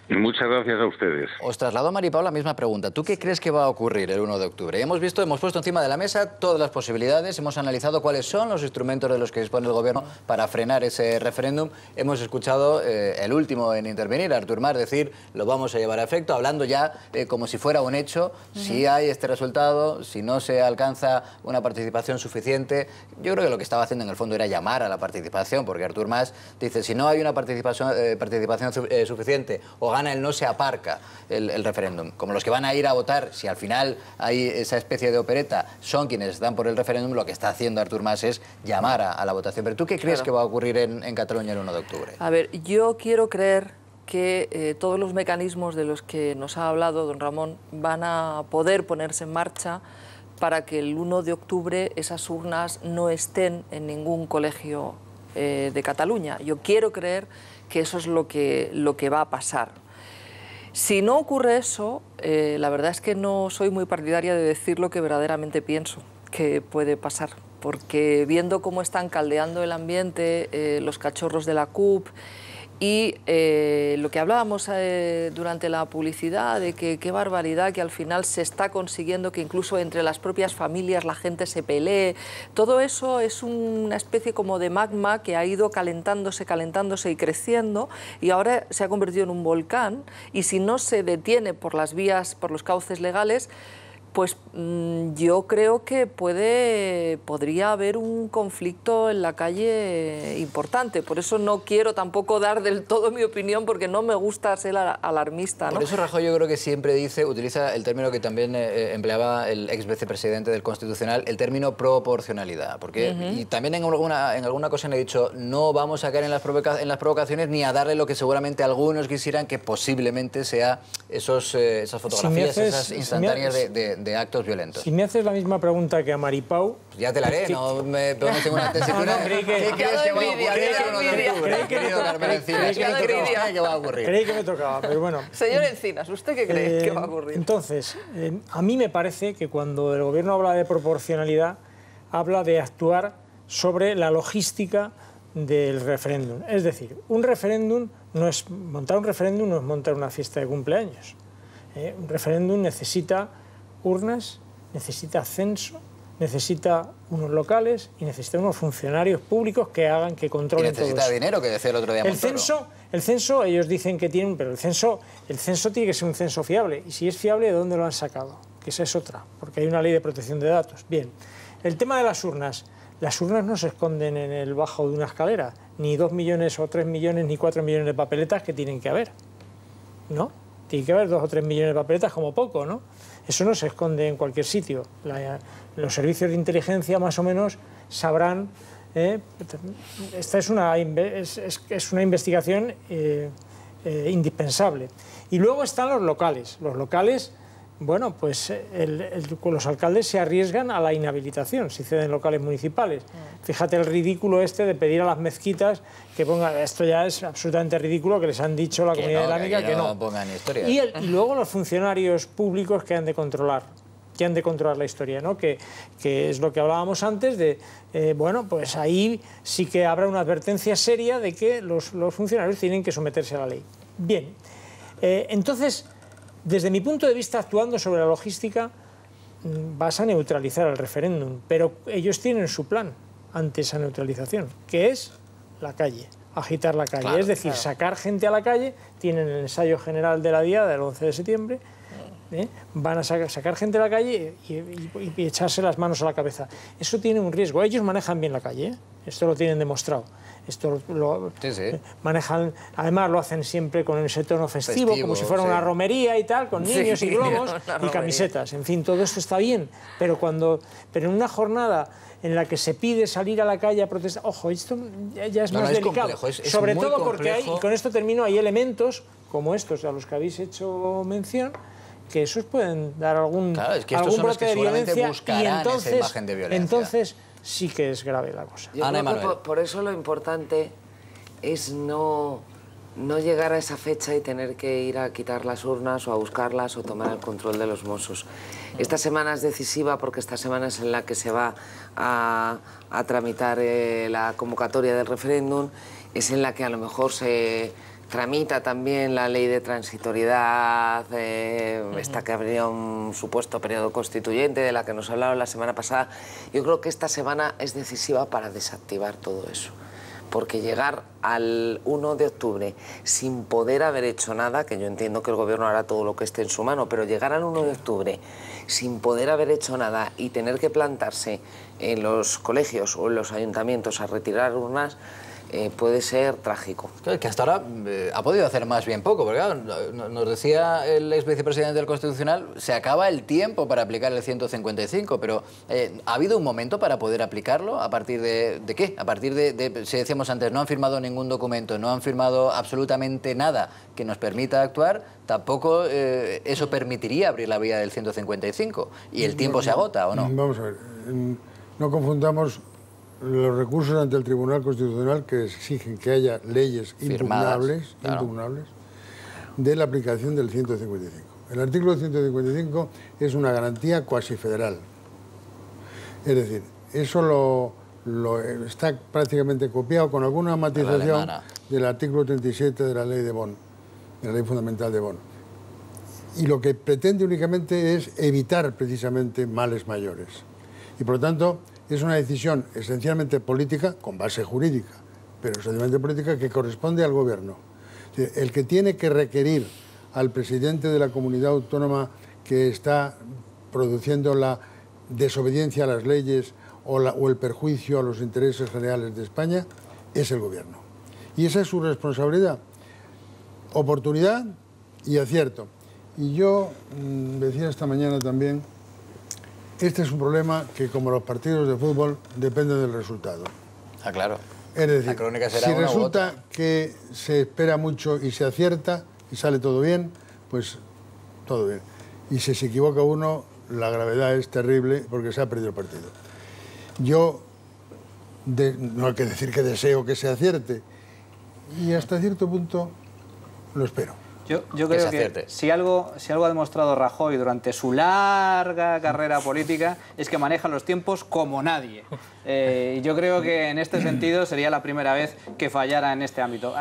Muchas gracias a ustedes. Os traslado a Maripau la misma pregunta. ¿Tú qué crees que va a ocurrir el 1 de octubre? Hemos visto, hemos puesto encima de la mesa todas las posibilidades, hemos analizado cuáles son los instrumentos de los que dispone el Gobierno para frenar ese referéndum. Hemos escuchado eh, el último en intervenir, Artur Mar, decir lo vamos a llevar a efecto, hablando ya eh, como si fuera un hecho, si hay este resultado, si no se alcanza una participación suficiente. Yo creo que lo que estaba haciendo en el fondo era llamar a la participación, porque Artur Mas dice, si no hay una participación, eh, participación suficiente o gana el no se aparca el, referéndum. Como los que van a ir a votar, si al final hay esa especie de opereta, son quienes están por el referéndum, lo que está haciendo Artur Mas es llamar a, la votación. Pero ¿tú qué crees que va a ocurrir en, Cataluña el 1 de octubre? A ver, yo quiero creer que eh, todos los mecanismos de los que nos ha hablado don Ramón van a poder ponerse en marcha para que el 1 de octubre esas urnas no estén en ningún colegio eh, de Cataluña. Yo quiero creer que eso es lo que, lo que va a pasar. Si no ocurre eso, eh, la verdad es que no soy muy partidaria de decir lo que verdaderamente pienso que puede pasar, porque viendo cómo están caldeando el ambiente, eh, los cachorros de la CUP, y eh, lo que hablábamos eh, durante la publicidad, de que qué barbaridad que al final se está consiguiendo que incluso entre las propias familias la gente se pelee, todo eso es una especie como de magma que ha ido calentándose, calentándose y creciendo y ahora se ha convertido en un volcán y si no se detiene por las vías, por los cauces legales, pues mm, yo creo que puede, podría haber un conflicto en la calle importante. Por eso no quiero tampoco dar del todo mi opinión, porque no me gusta ser alarmista. ¿no? Por eso Rajoy yo creo que siempre dice, utiliza el término que también eh, eh, empleaba el ex vicepresidente del Constitucional, el término proporcionalidad. Porque, Y también en alguna, en alguna he dicho, no vamos a caer en las, provocaciones ni a darle lo que seguramente algunos quisieran que posiblemente sea esos, eh, esas fotografías, esas instantáneas de de actos violentos. Si me haces la misma pregunta que a Maripau... Pues ya te la haré, no me preguntes No, crees que va a ocurrir? Creí que me tocaba, pero bueno. Señor Encinas, ¿usted qué cree que va a ocurrir? Entonces, a mí me parece que cuando el gobierno habla de proporcionalidad, habla de actuar sobre la logística del referéndum. Es decir, un referéndum no es montar un referéndum no es montar una fiesta de cumpleaños. Eh, un referéndum necesita urnas, necesita censo, necesita unos locales y necesita unos funcionarios públicos que hagan, que controlen y necesita dinero, que decía el otro día el censo, el censo, ellos dicen que tienen, pero el censo, el censo tiene que ser un censo fiable. Y si es fiable, ¿de dónde lo han sacado? Que esa es otra, porque hay una ley de protección de datos. Bien, el tema de las urnas. Las urnas no se esconden en el bajo de una escalera, ni dos millones o tres millones ni cuatro millones de papeletas que tienen que haber. ¿No? tiene que haber dos o tres millones de papeletas como poco, ¿no? Eso no se esconde en cualquier sitio. los servicios de inteligencia más o menos sabrán... ¿eh? esta es una, es, una investigación eh, eh, indispensable. Y luego están los locales. Los locales bueno, pues eh, los alcaldes se arriesgan a la inhabilitación si ceden locales municipales. Mm. Fíjate el ridículo este de pedir a las mezquitas que pongan, esto ya es absolutamente ridículo, que les han dicho la comunidad de islámica que, que, no. Pongan historia. Y, luego los funcionarios públicos que han de controlar que han de controlar la historia, ¿no? que, es lo que hablábamos antes de, eh, bueno, pues ahí sí que habrá una advertencia seria de que los, funcionarios tienen que someterse a la ley. Bien, eh, entonces desde mi punto de vista, actuando sobre la logística, mm, vas a neutralizar el referéndum, pero ellos tienen su plan ante esa neutralización, que es la calle, agitar la calle. es decir, sacar gente a la calle, tienen el ensayo general de la diada del 11 de septiembre, mm. ¿eh? van a sacar, gente a la calle y, echarse las manos a la cabeza. Eso tiene un riesgo. Ellos manejan bien la calle, ¿eh? esto lo tienen demostrado esto lo manejan, además lo hacen siempre con ese tono festivo, como si fuera una romería y tal, con niños y globos y camisetas. En fin, todo esto está bien, pero cuando, pero en una jornada en la que se pide salir a la calle a protestar, ojo, esto ya es más delicado. Sobre todo porque hay, con esto termino, hay elementos como estos a los que habéis hecho mención que esos pueden dar algún, claro, algún brote de violencia y imagen entonces sí que es grave la cosa. por, eso lo importante es no, no llegar a esa fecha y tener que ir a quitar las urnas o a buscarlas o tomar el control de los mozos. Esta semana es decisiva porque esta semana es en la que se va a, a tramitar eh, la convocatoria del referéndum, es en la que a lo mejor se tramita también la ley de transitoriedad, eh, esta que habría un supuesto periodo constituyente de la que nos hablaron la semana pasada. Yo creo que esta semana es decisiva para desactivar todo eso porque llegar al 1 de octubre sin poder haber hecho nada, que yo entiendo que el gobierno hará todo lo que esté en su mano, pero llegar al 1 de octubre sin poder haber hecho nada y tener que plantarse en los colegios o en los ayuntamientos a retirar urnas, eh, puede ser trágico. Que hasta ahora eh, ha podido hacer más bien poco, porque nos decía el ex vicepresidente del Constitucional, se acaba el tiempo para aplicar el 155, pero eh, ¿ha habido un momento para poder aplicarlo? ¿A partir de, qué? A partir de, si decíamos antes, no han firmado ningún documento, no han firmado absolutamente nada que nos permita actuar, tampoco eso permitiría abrir la vía del 155. ¿Y el tiempo se agota o no? Vamos a ver, no confundamos los recursos ante el Tribunal Constitucional que exigen que haya leyes impugnables, de la aplicación del 155. El artículo 155 es una garantía cuasi federal. Es decir, eso lo, está prácticamente copiado con alguna matización del artículo 37 de la ley de Bonn, de la ley fundamental de Bonn. Y lo que pretende únicamente es evitar precisamente males mayores. Y por lo tanto, es una decisión esencialmente política, con base jurídica, pero esencialmente política que corresponde al gobierno. El que tiene que requerir al presidente de la comunidad autónoma que está produciendo la desobediencia a las leyes o, el perjuicio a los intereses generales de España es el gobierno. Y esa es su responsabilidad. Oportunidad y acierto. Y yo mm, decía esta mañana también este es un problema que, como los partidos de fútbol, depende del resultado. Ah, claro. Es decir, si resulta que se espera mucho y se acierta y sale todo bien, pues todo bien. Y si se equivoca uno, la gravedad es terrible porque se ha perdido el partido. Yo, no hay que decir que deseo que se acierte, y hasta cierto punto lo espero. Yo, creo que, si, algo, ha demostrado Rajoy durante su larga carrera política es que maneja los tiempos como nadie. Eh, yo creo que en este sentido sería la primera vez que fallara en este ámbito.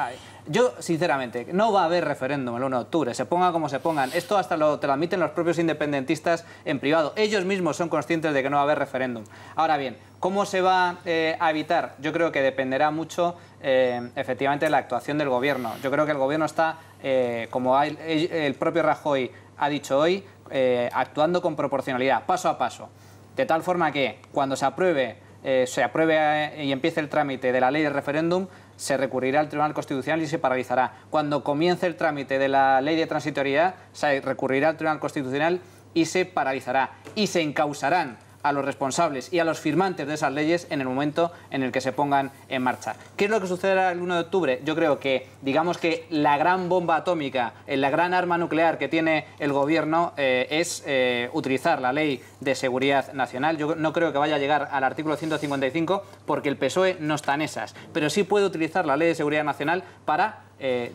Yo, sinceramente, no va a haber referéndum el 1 de octubre, se ponga como se pongan. Esto hasta lo admiten los propios independentistas en privado. Ellos mismos son conscientes de que no va a haber referéndum. Ahora bien, ¿cómo se va eh, a evitar? Yo creo que dependerá mucho, eh, efectivamente, de la actuación del gobierno. Yo creo que el gobierno está, eh, como el, propio Rajoy ha dicho hoy, actuando con proporcionalidad, paso a paso. De tal forma que cuando se apruebe se apruebe y empiece el trámite de la ley de referéndum, se recurrirá al Tribunal Constitucional y se paralizará. Cuando comience el trámite de la ley de transitoriedad, se recurrirá al Tribunal Constitucional y se paralizará. Y se encausarán a los responsables y a los firmantes de esas leyes en el momento en el que se pongan en marcha. ¿Qué es lo que sucederá el 1 de octubre? Yo creo que, digamos que la gran bomba atómica, eh, la gran arma nuclear que tiene el gobierno eh, es eh, utilizar la ley de seguridad nacional. Yo no creo que vaya a llegar al artículo 155 porque el PSOE no está en esas, pero sí puede utilizar la ley de seguridad nacional para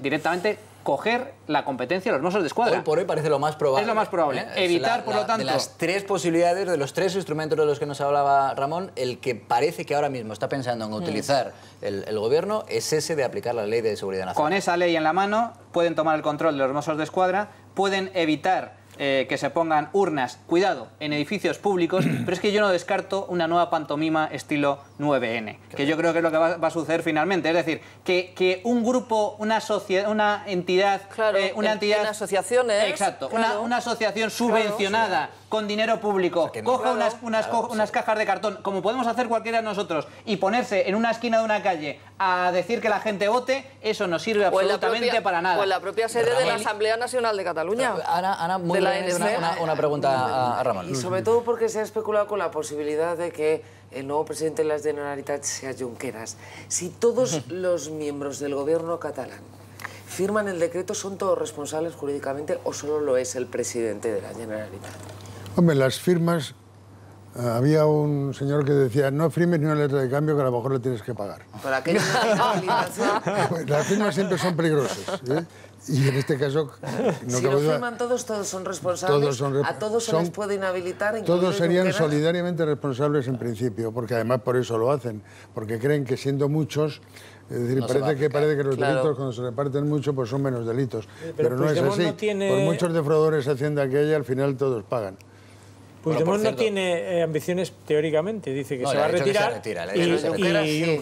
directamente coger la competencia de los Mossos de Escuadra. Hoy por hoy parece lo más probable. Es lo más ¿eh? probable. Evitar, por lo tanto... De las tres posibilidades, de los tres instrumentos de los que nos hablaba Ramón, el que parece que ahora mismo está pensando en mm. utilizar el, gobierno es ese de aplicar la ley de seguridad nacional. Con esa ley en la mano pueden tomar el control de los Mossos de Escuadra, pueden evitar eh, que se pongan urnas, cuidado, en edificios públicos, pero es que yo no descarto una nueva pantomima estilo 9N, que yo creo que es lo que va, a suceder finalmente. Es decir, que, un grupo, una sociedad, una entidad, claro, eh, una entidad. asociaciones. Exacto, una, asociación subvencionada con dinero público, coja unas, unas, cajas de cartón, como podemos hacer cualquiera de nosotros, y ponerse en una esquina de una calle a decir que la gente vote, eso no sirve absolutamente para nada. Con la propia sede de la Asamblea Nacional de Cataluña. Ana, muy una, una, pregunta a, Ramón. Y sobre todo porque se ha especulado con la posibilidad de que el nuevo presidente de la Generalitat sea Junqueras. Si todos los miembros del gobierno catalán firman el decreto, ¿son todos responsables jurídicamente o solo lo es el presidente de la Generalitat? Hombre, las firmas, eh, había un señor que decía, no firmes ni una letra de cambio que a lo mejor lo tienes que pagar. Pues, las firmas siempre son peligrosas. ¿eh? Y en este caso... si lo firman todos, todos son responsables. Todos son, a todos se les puede inhabilitar. Todos serían solidariamente responsables en principio, porque además por eso lo hacen, porque creen que siendo muchos... Es decir, parece, que, parece que los delitos cuando se reparten mucho pues son menos delitos. Pero, no es así. Por muchos defraudores haciendo aquella, al final todos pagan. Puigdemont no tiene eh, ambiciones teóricamente, dice que se va a retirar. y, y no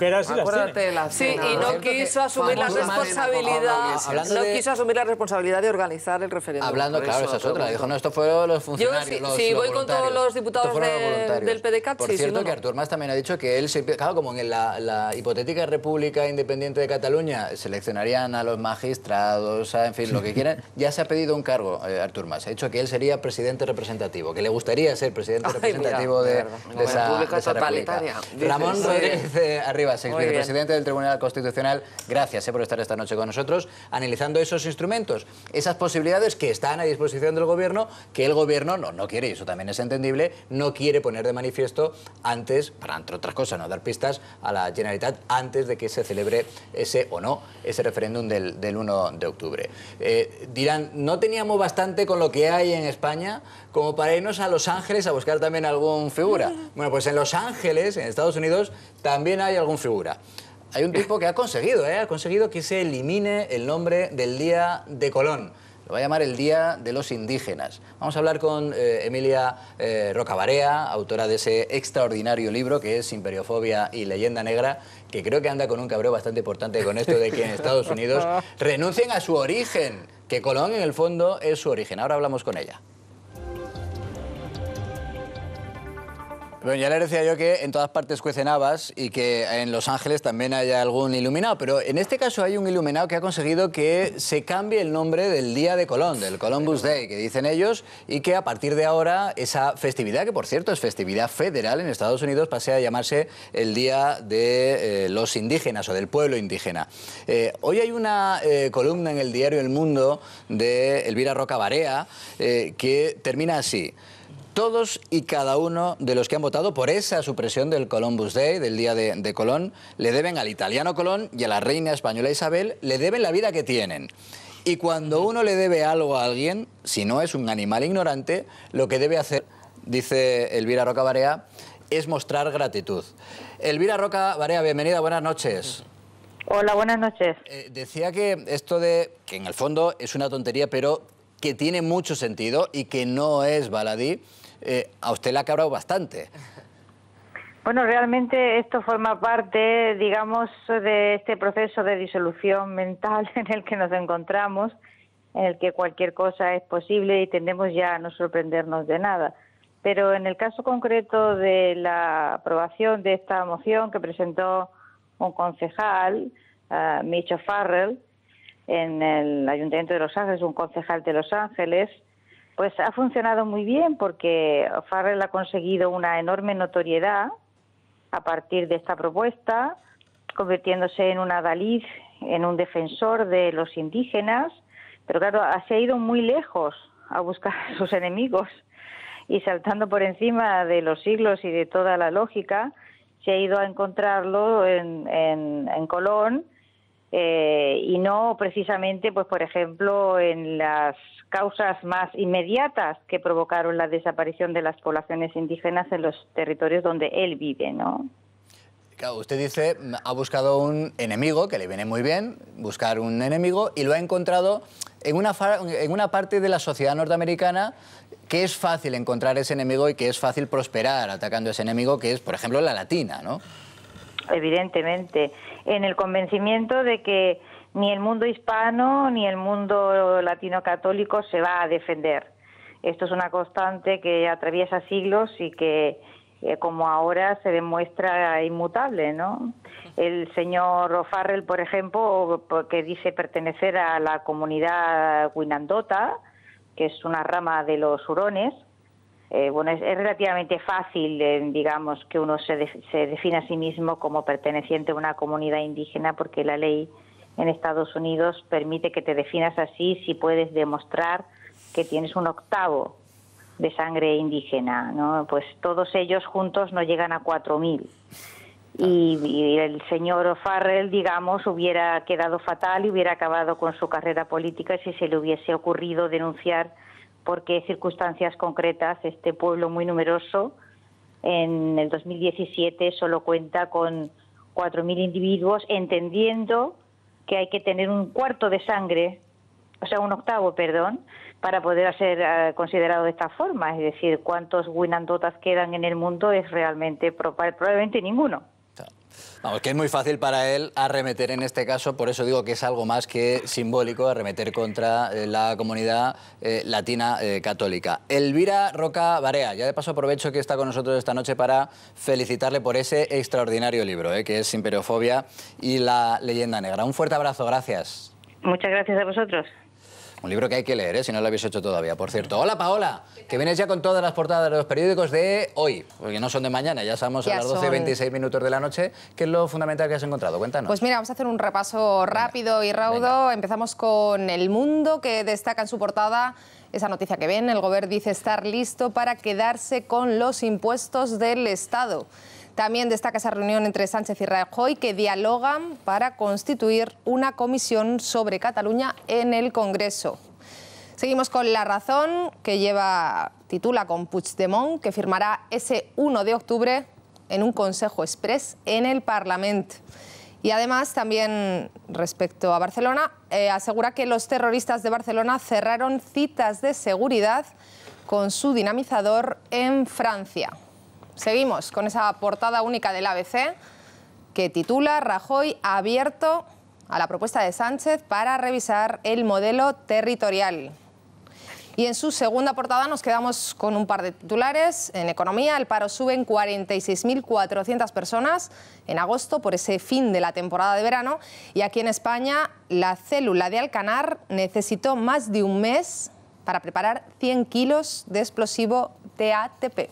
quiso asumir la responsabilidad. No quiso asumir la responsabilidad de organizar el referéndum. Hablando, claro, esa es otra. Dijo, no, esto fue los funcionarios. Yo, los, voy con todos los diputados del PDCAT, Por cierto, que Artur Mas también ha dicho que él, claro, como en la, hipotética República Independiente de Cataluña, seleccionarían a los magistrados, en fin, lo que quieran. Ya se ha pedido un cargo, eh, Artur Mas. Ha dicho que él sería presidente representativo, que le gustaría a ser presidente representativo de, esa, república. Ramón Rodríguez eh, Arribas Arribas, vicepresidente del Tribunal Constitucional, gracias eh, por estar esta noche con nosotros, analizando esos instrumentos, esas posibilidades que están a disposición del Gobierno, que el Gobierno no, no quiere, y eso también es entendible, no quiere poner de manifiesto antes, para entre otras cosas, no dar pistas a la Generalitat antes de que se celebre ese o no, ese referéndum del, 1 de octubre. Eh, dirán, no teníamos bastante con lo que hay en España como para irnos a los Ángeles a buscar también algún figura. Bueno, pues en Los Ángeles, en Estados Unidos, también hay algún figura. Hay un tipo que ha conseguido, ¿eh? ha conseguido que se elimine el nombre del Día de Colón. Lo va a llamar el Día de los Indígenas. Vamos a hablar con eh, Emilia eh, Rocabarea, autora de ese extraordinario libro que es Imperiofobia y Leyenda Negra, que creo que anda con un cabreo bastante importante con esto de que en Estados Unidos renuncien a su origen, que Colón en el fondo es su origen. Ahora hablamos con ella. Bueno, ya le decía yo que en todas partes cuecen habas y que en Los Ángeles también haya algún iluminado, pero en este caso hay un iluminado que ha conseguido que se cambie el nombre del Día de Colón, del Columbus Day, que dicen ellos, y que a partir de ahora esa festividad, que por cierto es festividad federal en Estados Unidos, pase a llamarse el Día de eh, los Indígenas o del Pueblo Indígena. Eh, hoy hay una eh, columna en el diario El Mundo de Elvira Roca Barea que termina así todos y cada uno de los que han votado por esa supresión del Columbus Day, del Día de, Colón, le deben al italiano Colón y a la reina española Isabel, le deben la vida que tienen. Y cuando uno le debe algo a alguien, si no es un animal ignorante, lo que debe hacer, dice Elvira Roca Barea, es mostrar gratitud. Elvira Roca Barea, bienvenida, buenas noches. Hola, buenas noches. Eh, decía que esto de, que en el fondo es una tontería, pero que tiene mucho sentido y que no es baladí, eh, a usted le ha cabrado bastante. Bueno, realmente esto forma parte, digamos, de este proceso de disolución mental en el que nos encontramos, en el que cualquier cosa es posible y tendemos ya a no sorprendernos de nada. Pero en el caso concreto de la aprobación de esta moción que presentó un concejal, uh, Farrell, en el Ayuntamiento de Los Ángeles, un concejal de Los Ángeles, pues ha funcionado muy bien porque Farrell ha conseguido una enorme notoriedad a partir de esta propuesta, convirtiéndose en una adalid, en un defensor de los indígenas, pero claro, se ha ido muy lejos a buscar a sus enemigos y saltando por encima de los siglos y de toda la lógica, se ha ido a encontrarlo en, en, en Colón eh, y no precisamente, pues por ejemplo, en las causas más inmediatas que provocaron la desaparición de las poblaciones indígenas en los territorios donde él vive, ¿no? usted dice, ha buscado un enemigo, que le viene muy bien, buscar un enemigo, y lo ha encontrado en una, en una parte de la sociedad norteamericana que es fácil encontrar ese enemigo y que es fácil prosperar atacando ese enemigo, que es, por ejemplo, la latina, ¿no? Evidentemente, en el convencimiento de que ni el mundo hispano ni el mundo latino católico se va a defender. Esto es una constante que atraviesa siglos y que eh, como ahora se demuestra inmutable, ¿no? El señor Farrell, por ejemplo, que dice pertenecer a la comunidad Winandota, que es una rama de los hurones, eh, bueno, es, relativamente fácil, eh, digamos, que uno se, define se defina a sí mismo como perteneciente a una comunidad indígena porque la ley en Estados Unidos permite que te definas así si puedes demostrar que tienes un octavo de sangre indígena, ¿no? Pues todos ellos juntos no llegan a cuatro mil. y el señor Farrell, digamos, hubiera quedado fatal y hubiera acabado con su carrera política si se le hubiese ocurrido denunciar por qué circunstancias concretas este pueblo muy numeroso en el 2017 solo cuenta con cuatro mil individuos, entendiendo que hay que tener un cuarto de sangre, o sea, un octavo, perdón, para poder ser eh, considerado de esta forma. Es decir, cuántos Winandotas quedan en el mundo es realmente probablemente ninguno. Vamos, que es muy fácil para él arremeter en este caso, por eso digo que es algo más que simbólico, arremeter contra eh, la comunidad eh, latina eh, católica. Elvira Roca Barea, ya de paso aprovecho que está con nosotros esta noche para felicitarle por ese extraordinario libro, que es Imperiofobia y la leyenda negra. Un fuerte abrazo, gracias. Muchas gracias a vosotros. Un libro que hay que leer, ¿eh? si no lo habéis hecho todavía, por cierto. Hola, Paola, que vienes ya con todas las portadas de los periódicos de hoy, porque no son de mañana, ya estamos a las 12 minutos de la noche. ¿Qué es lo fundamental que has encontrado? Cuéntanos. Pues mira, vamos a hacer un repaso rápido y raudo. Empezamos con El Mundo, que destaca en su portada esa noticia que ven. El gobierno dice estar listo para quedarse con los impuestos del Estado. También destaca esa reunión entre Sánchez y Rajoy que dialogan para constituir una comisión sobre Cataluña en el Congreso. Seguimos con La Razón, que lleva, titula con Puigdemont, que firmará ese 1 de octubre en un Consejo Express en el Parlamento. Y además, también respecto a Barcelona, eh, asegura que los terroristas de Barcelona cerraron citas de seguridad con su dinamizador en Francia. Seguimos con esa portada única del ABC que titula Rajoy abierto a la propuesta de Sánchez para revisar el modelo territorial. Y en su segunda portada nos quedamos con un par de titulares. En economía, el paro sube en 46.400 personas en agosto por ese fin de la temporada de verano. Y aquí en España, la célula de Alcanar necesitó más de un mes para preparar 100 kilos de explosivo TATP.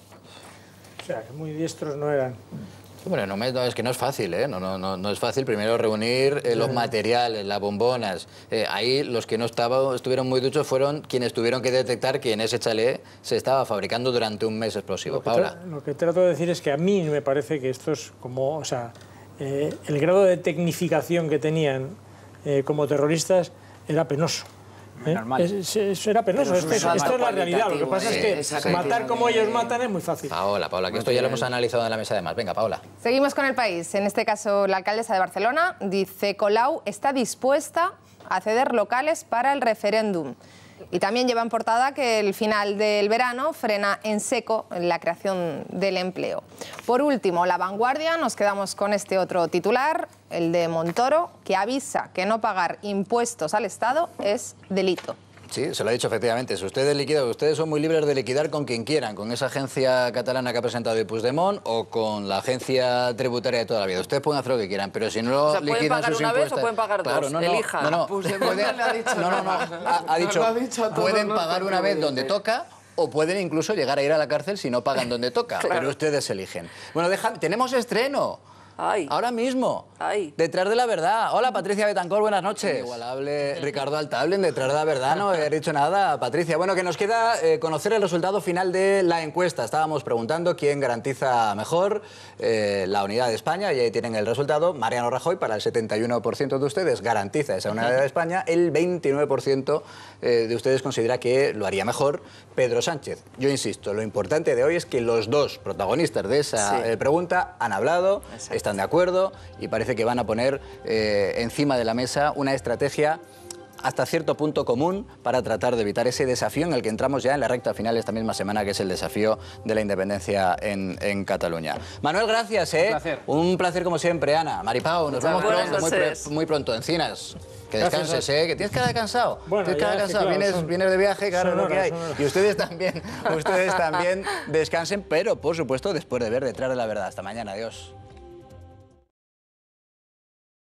O sea, que muy diestros no eran. Bueno, no, es que no es fácil, ¿eh? No, no, es fácil primero reunir eh, los materiales, las bombonas. Eh, ahí los que no estuvieron muy duchos fueron quienes tuvieron que detectar que en ese chalet se estaba fabricando durante un mes explosivo. Lo Paula. Lo que trato de decir es que a mí me parece que esto es como, o sea, eh, el grado de tecnificación que tenían como terroristas era penoso. ¿Eh? eso era penoso, esto, es, la realidad. Lo que pasa es eh, que matar como ellos matan es muy fácil. Paola, Paola, que esto ya lo hemos analizado en la mesa de más. Venga, Paola. Seguimos con el país. En este caso, la alcaldesa de Barcelona dice Colau está dispuesta a ceder locales para el referéndum. Y también lleva en portada que el final del verano frena en seco la creación del empleo. Por último, La Vanguardia, nos quedamos con este otro titular, el de Montoro, que avisa que no pagar impuestos al Estado es delito. Sí, se lo ha dicho efectivamente. Si ustedes liquidan, ustedes son muy libres de liquidar con quien quieran, con esa agencia catalana que ha presentado el Puigdemont o con la agencia tributaria de toda la vida. Ustedes pueden hacer lo que quieran, pero si no lo sea, liquidan pagar una vez o pueden pagar dos. No, no, No, no, no, ha dicho, no, ha, dicho, pueden pagar una vez donde toca o pueden incluso llegar a ir a la cárcel si no pagan donde toca. Pero ustedes eligen. Bueno, tenemos estreno. Ahora mismo. Ay. Detrás de la verdad. Hola, Patricia Betancor, buenas noches. hable eh, Ricardo Altablin, detrás de la verdad, no he dicho nada, Patricia. Bueno, que nos queda eh, conocer el resultado final de la encuesta. Estábamos preguntando quién garantiza mejor eh, la unidad de España y ahí tienen el resultado. Mariano Rajoy, para el 71% de ustedes, garantiza esa unidad de España. El 29% de ustedes considera que lo haría mejor Pedro Sánchez. Yo insisto, lo importante de hoy es que los dos protagonistas de esa pregunta han hablado están de acuerdo y parece que van a poner eh, encima de la mesa una estrategia hasta cierto punto común para tratar de evitar ese desafío en el que entramos ya en la recta final esta misma semana, que es el desafío de la independencia en, en Cataluña. Manuel, gracias. Un, ¿eh? placer. Un placer como siempre, Ana. Maripau, nos vemos pronto, muy, pronto. Encinas. Que descanses, ¿eh? que tienes cada cansado. Bueno, que cansado. vienes, de viaje, claro, lo que hay. Y ustedes también, ustedes también descansen, pero por supuesto después de ver detrás de la verdad. Hasta mañana, adiós.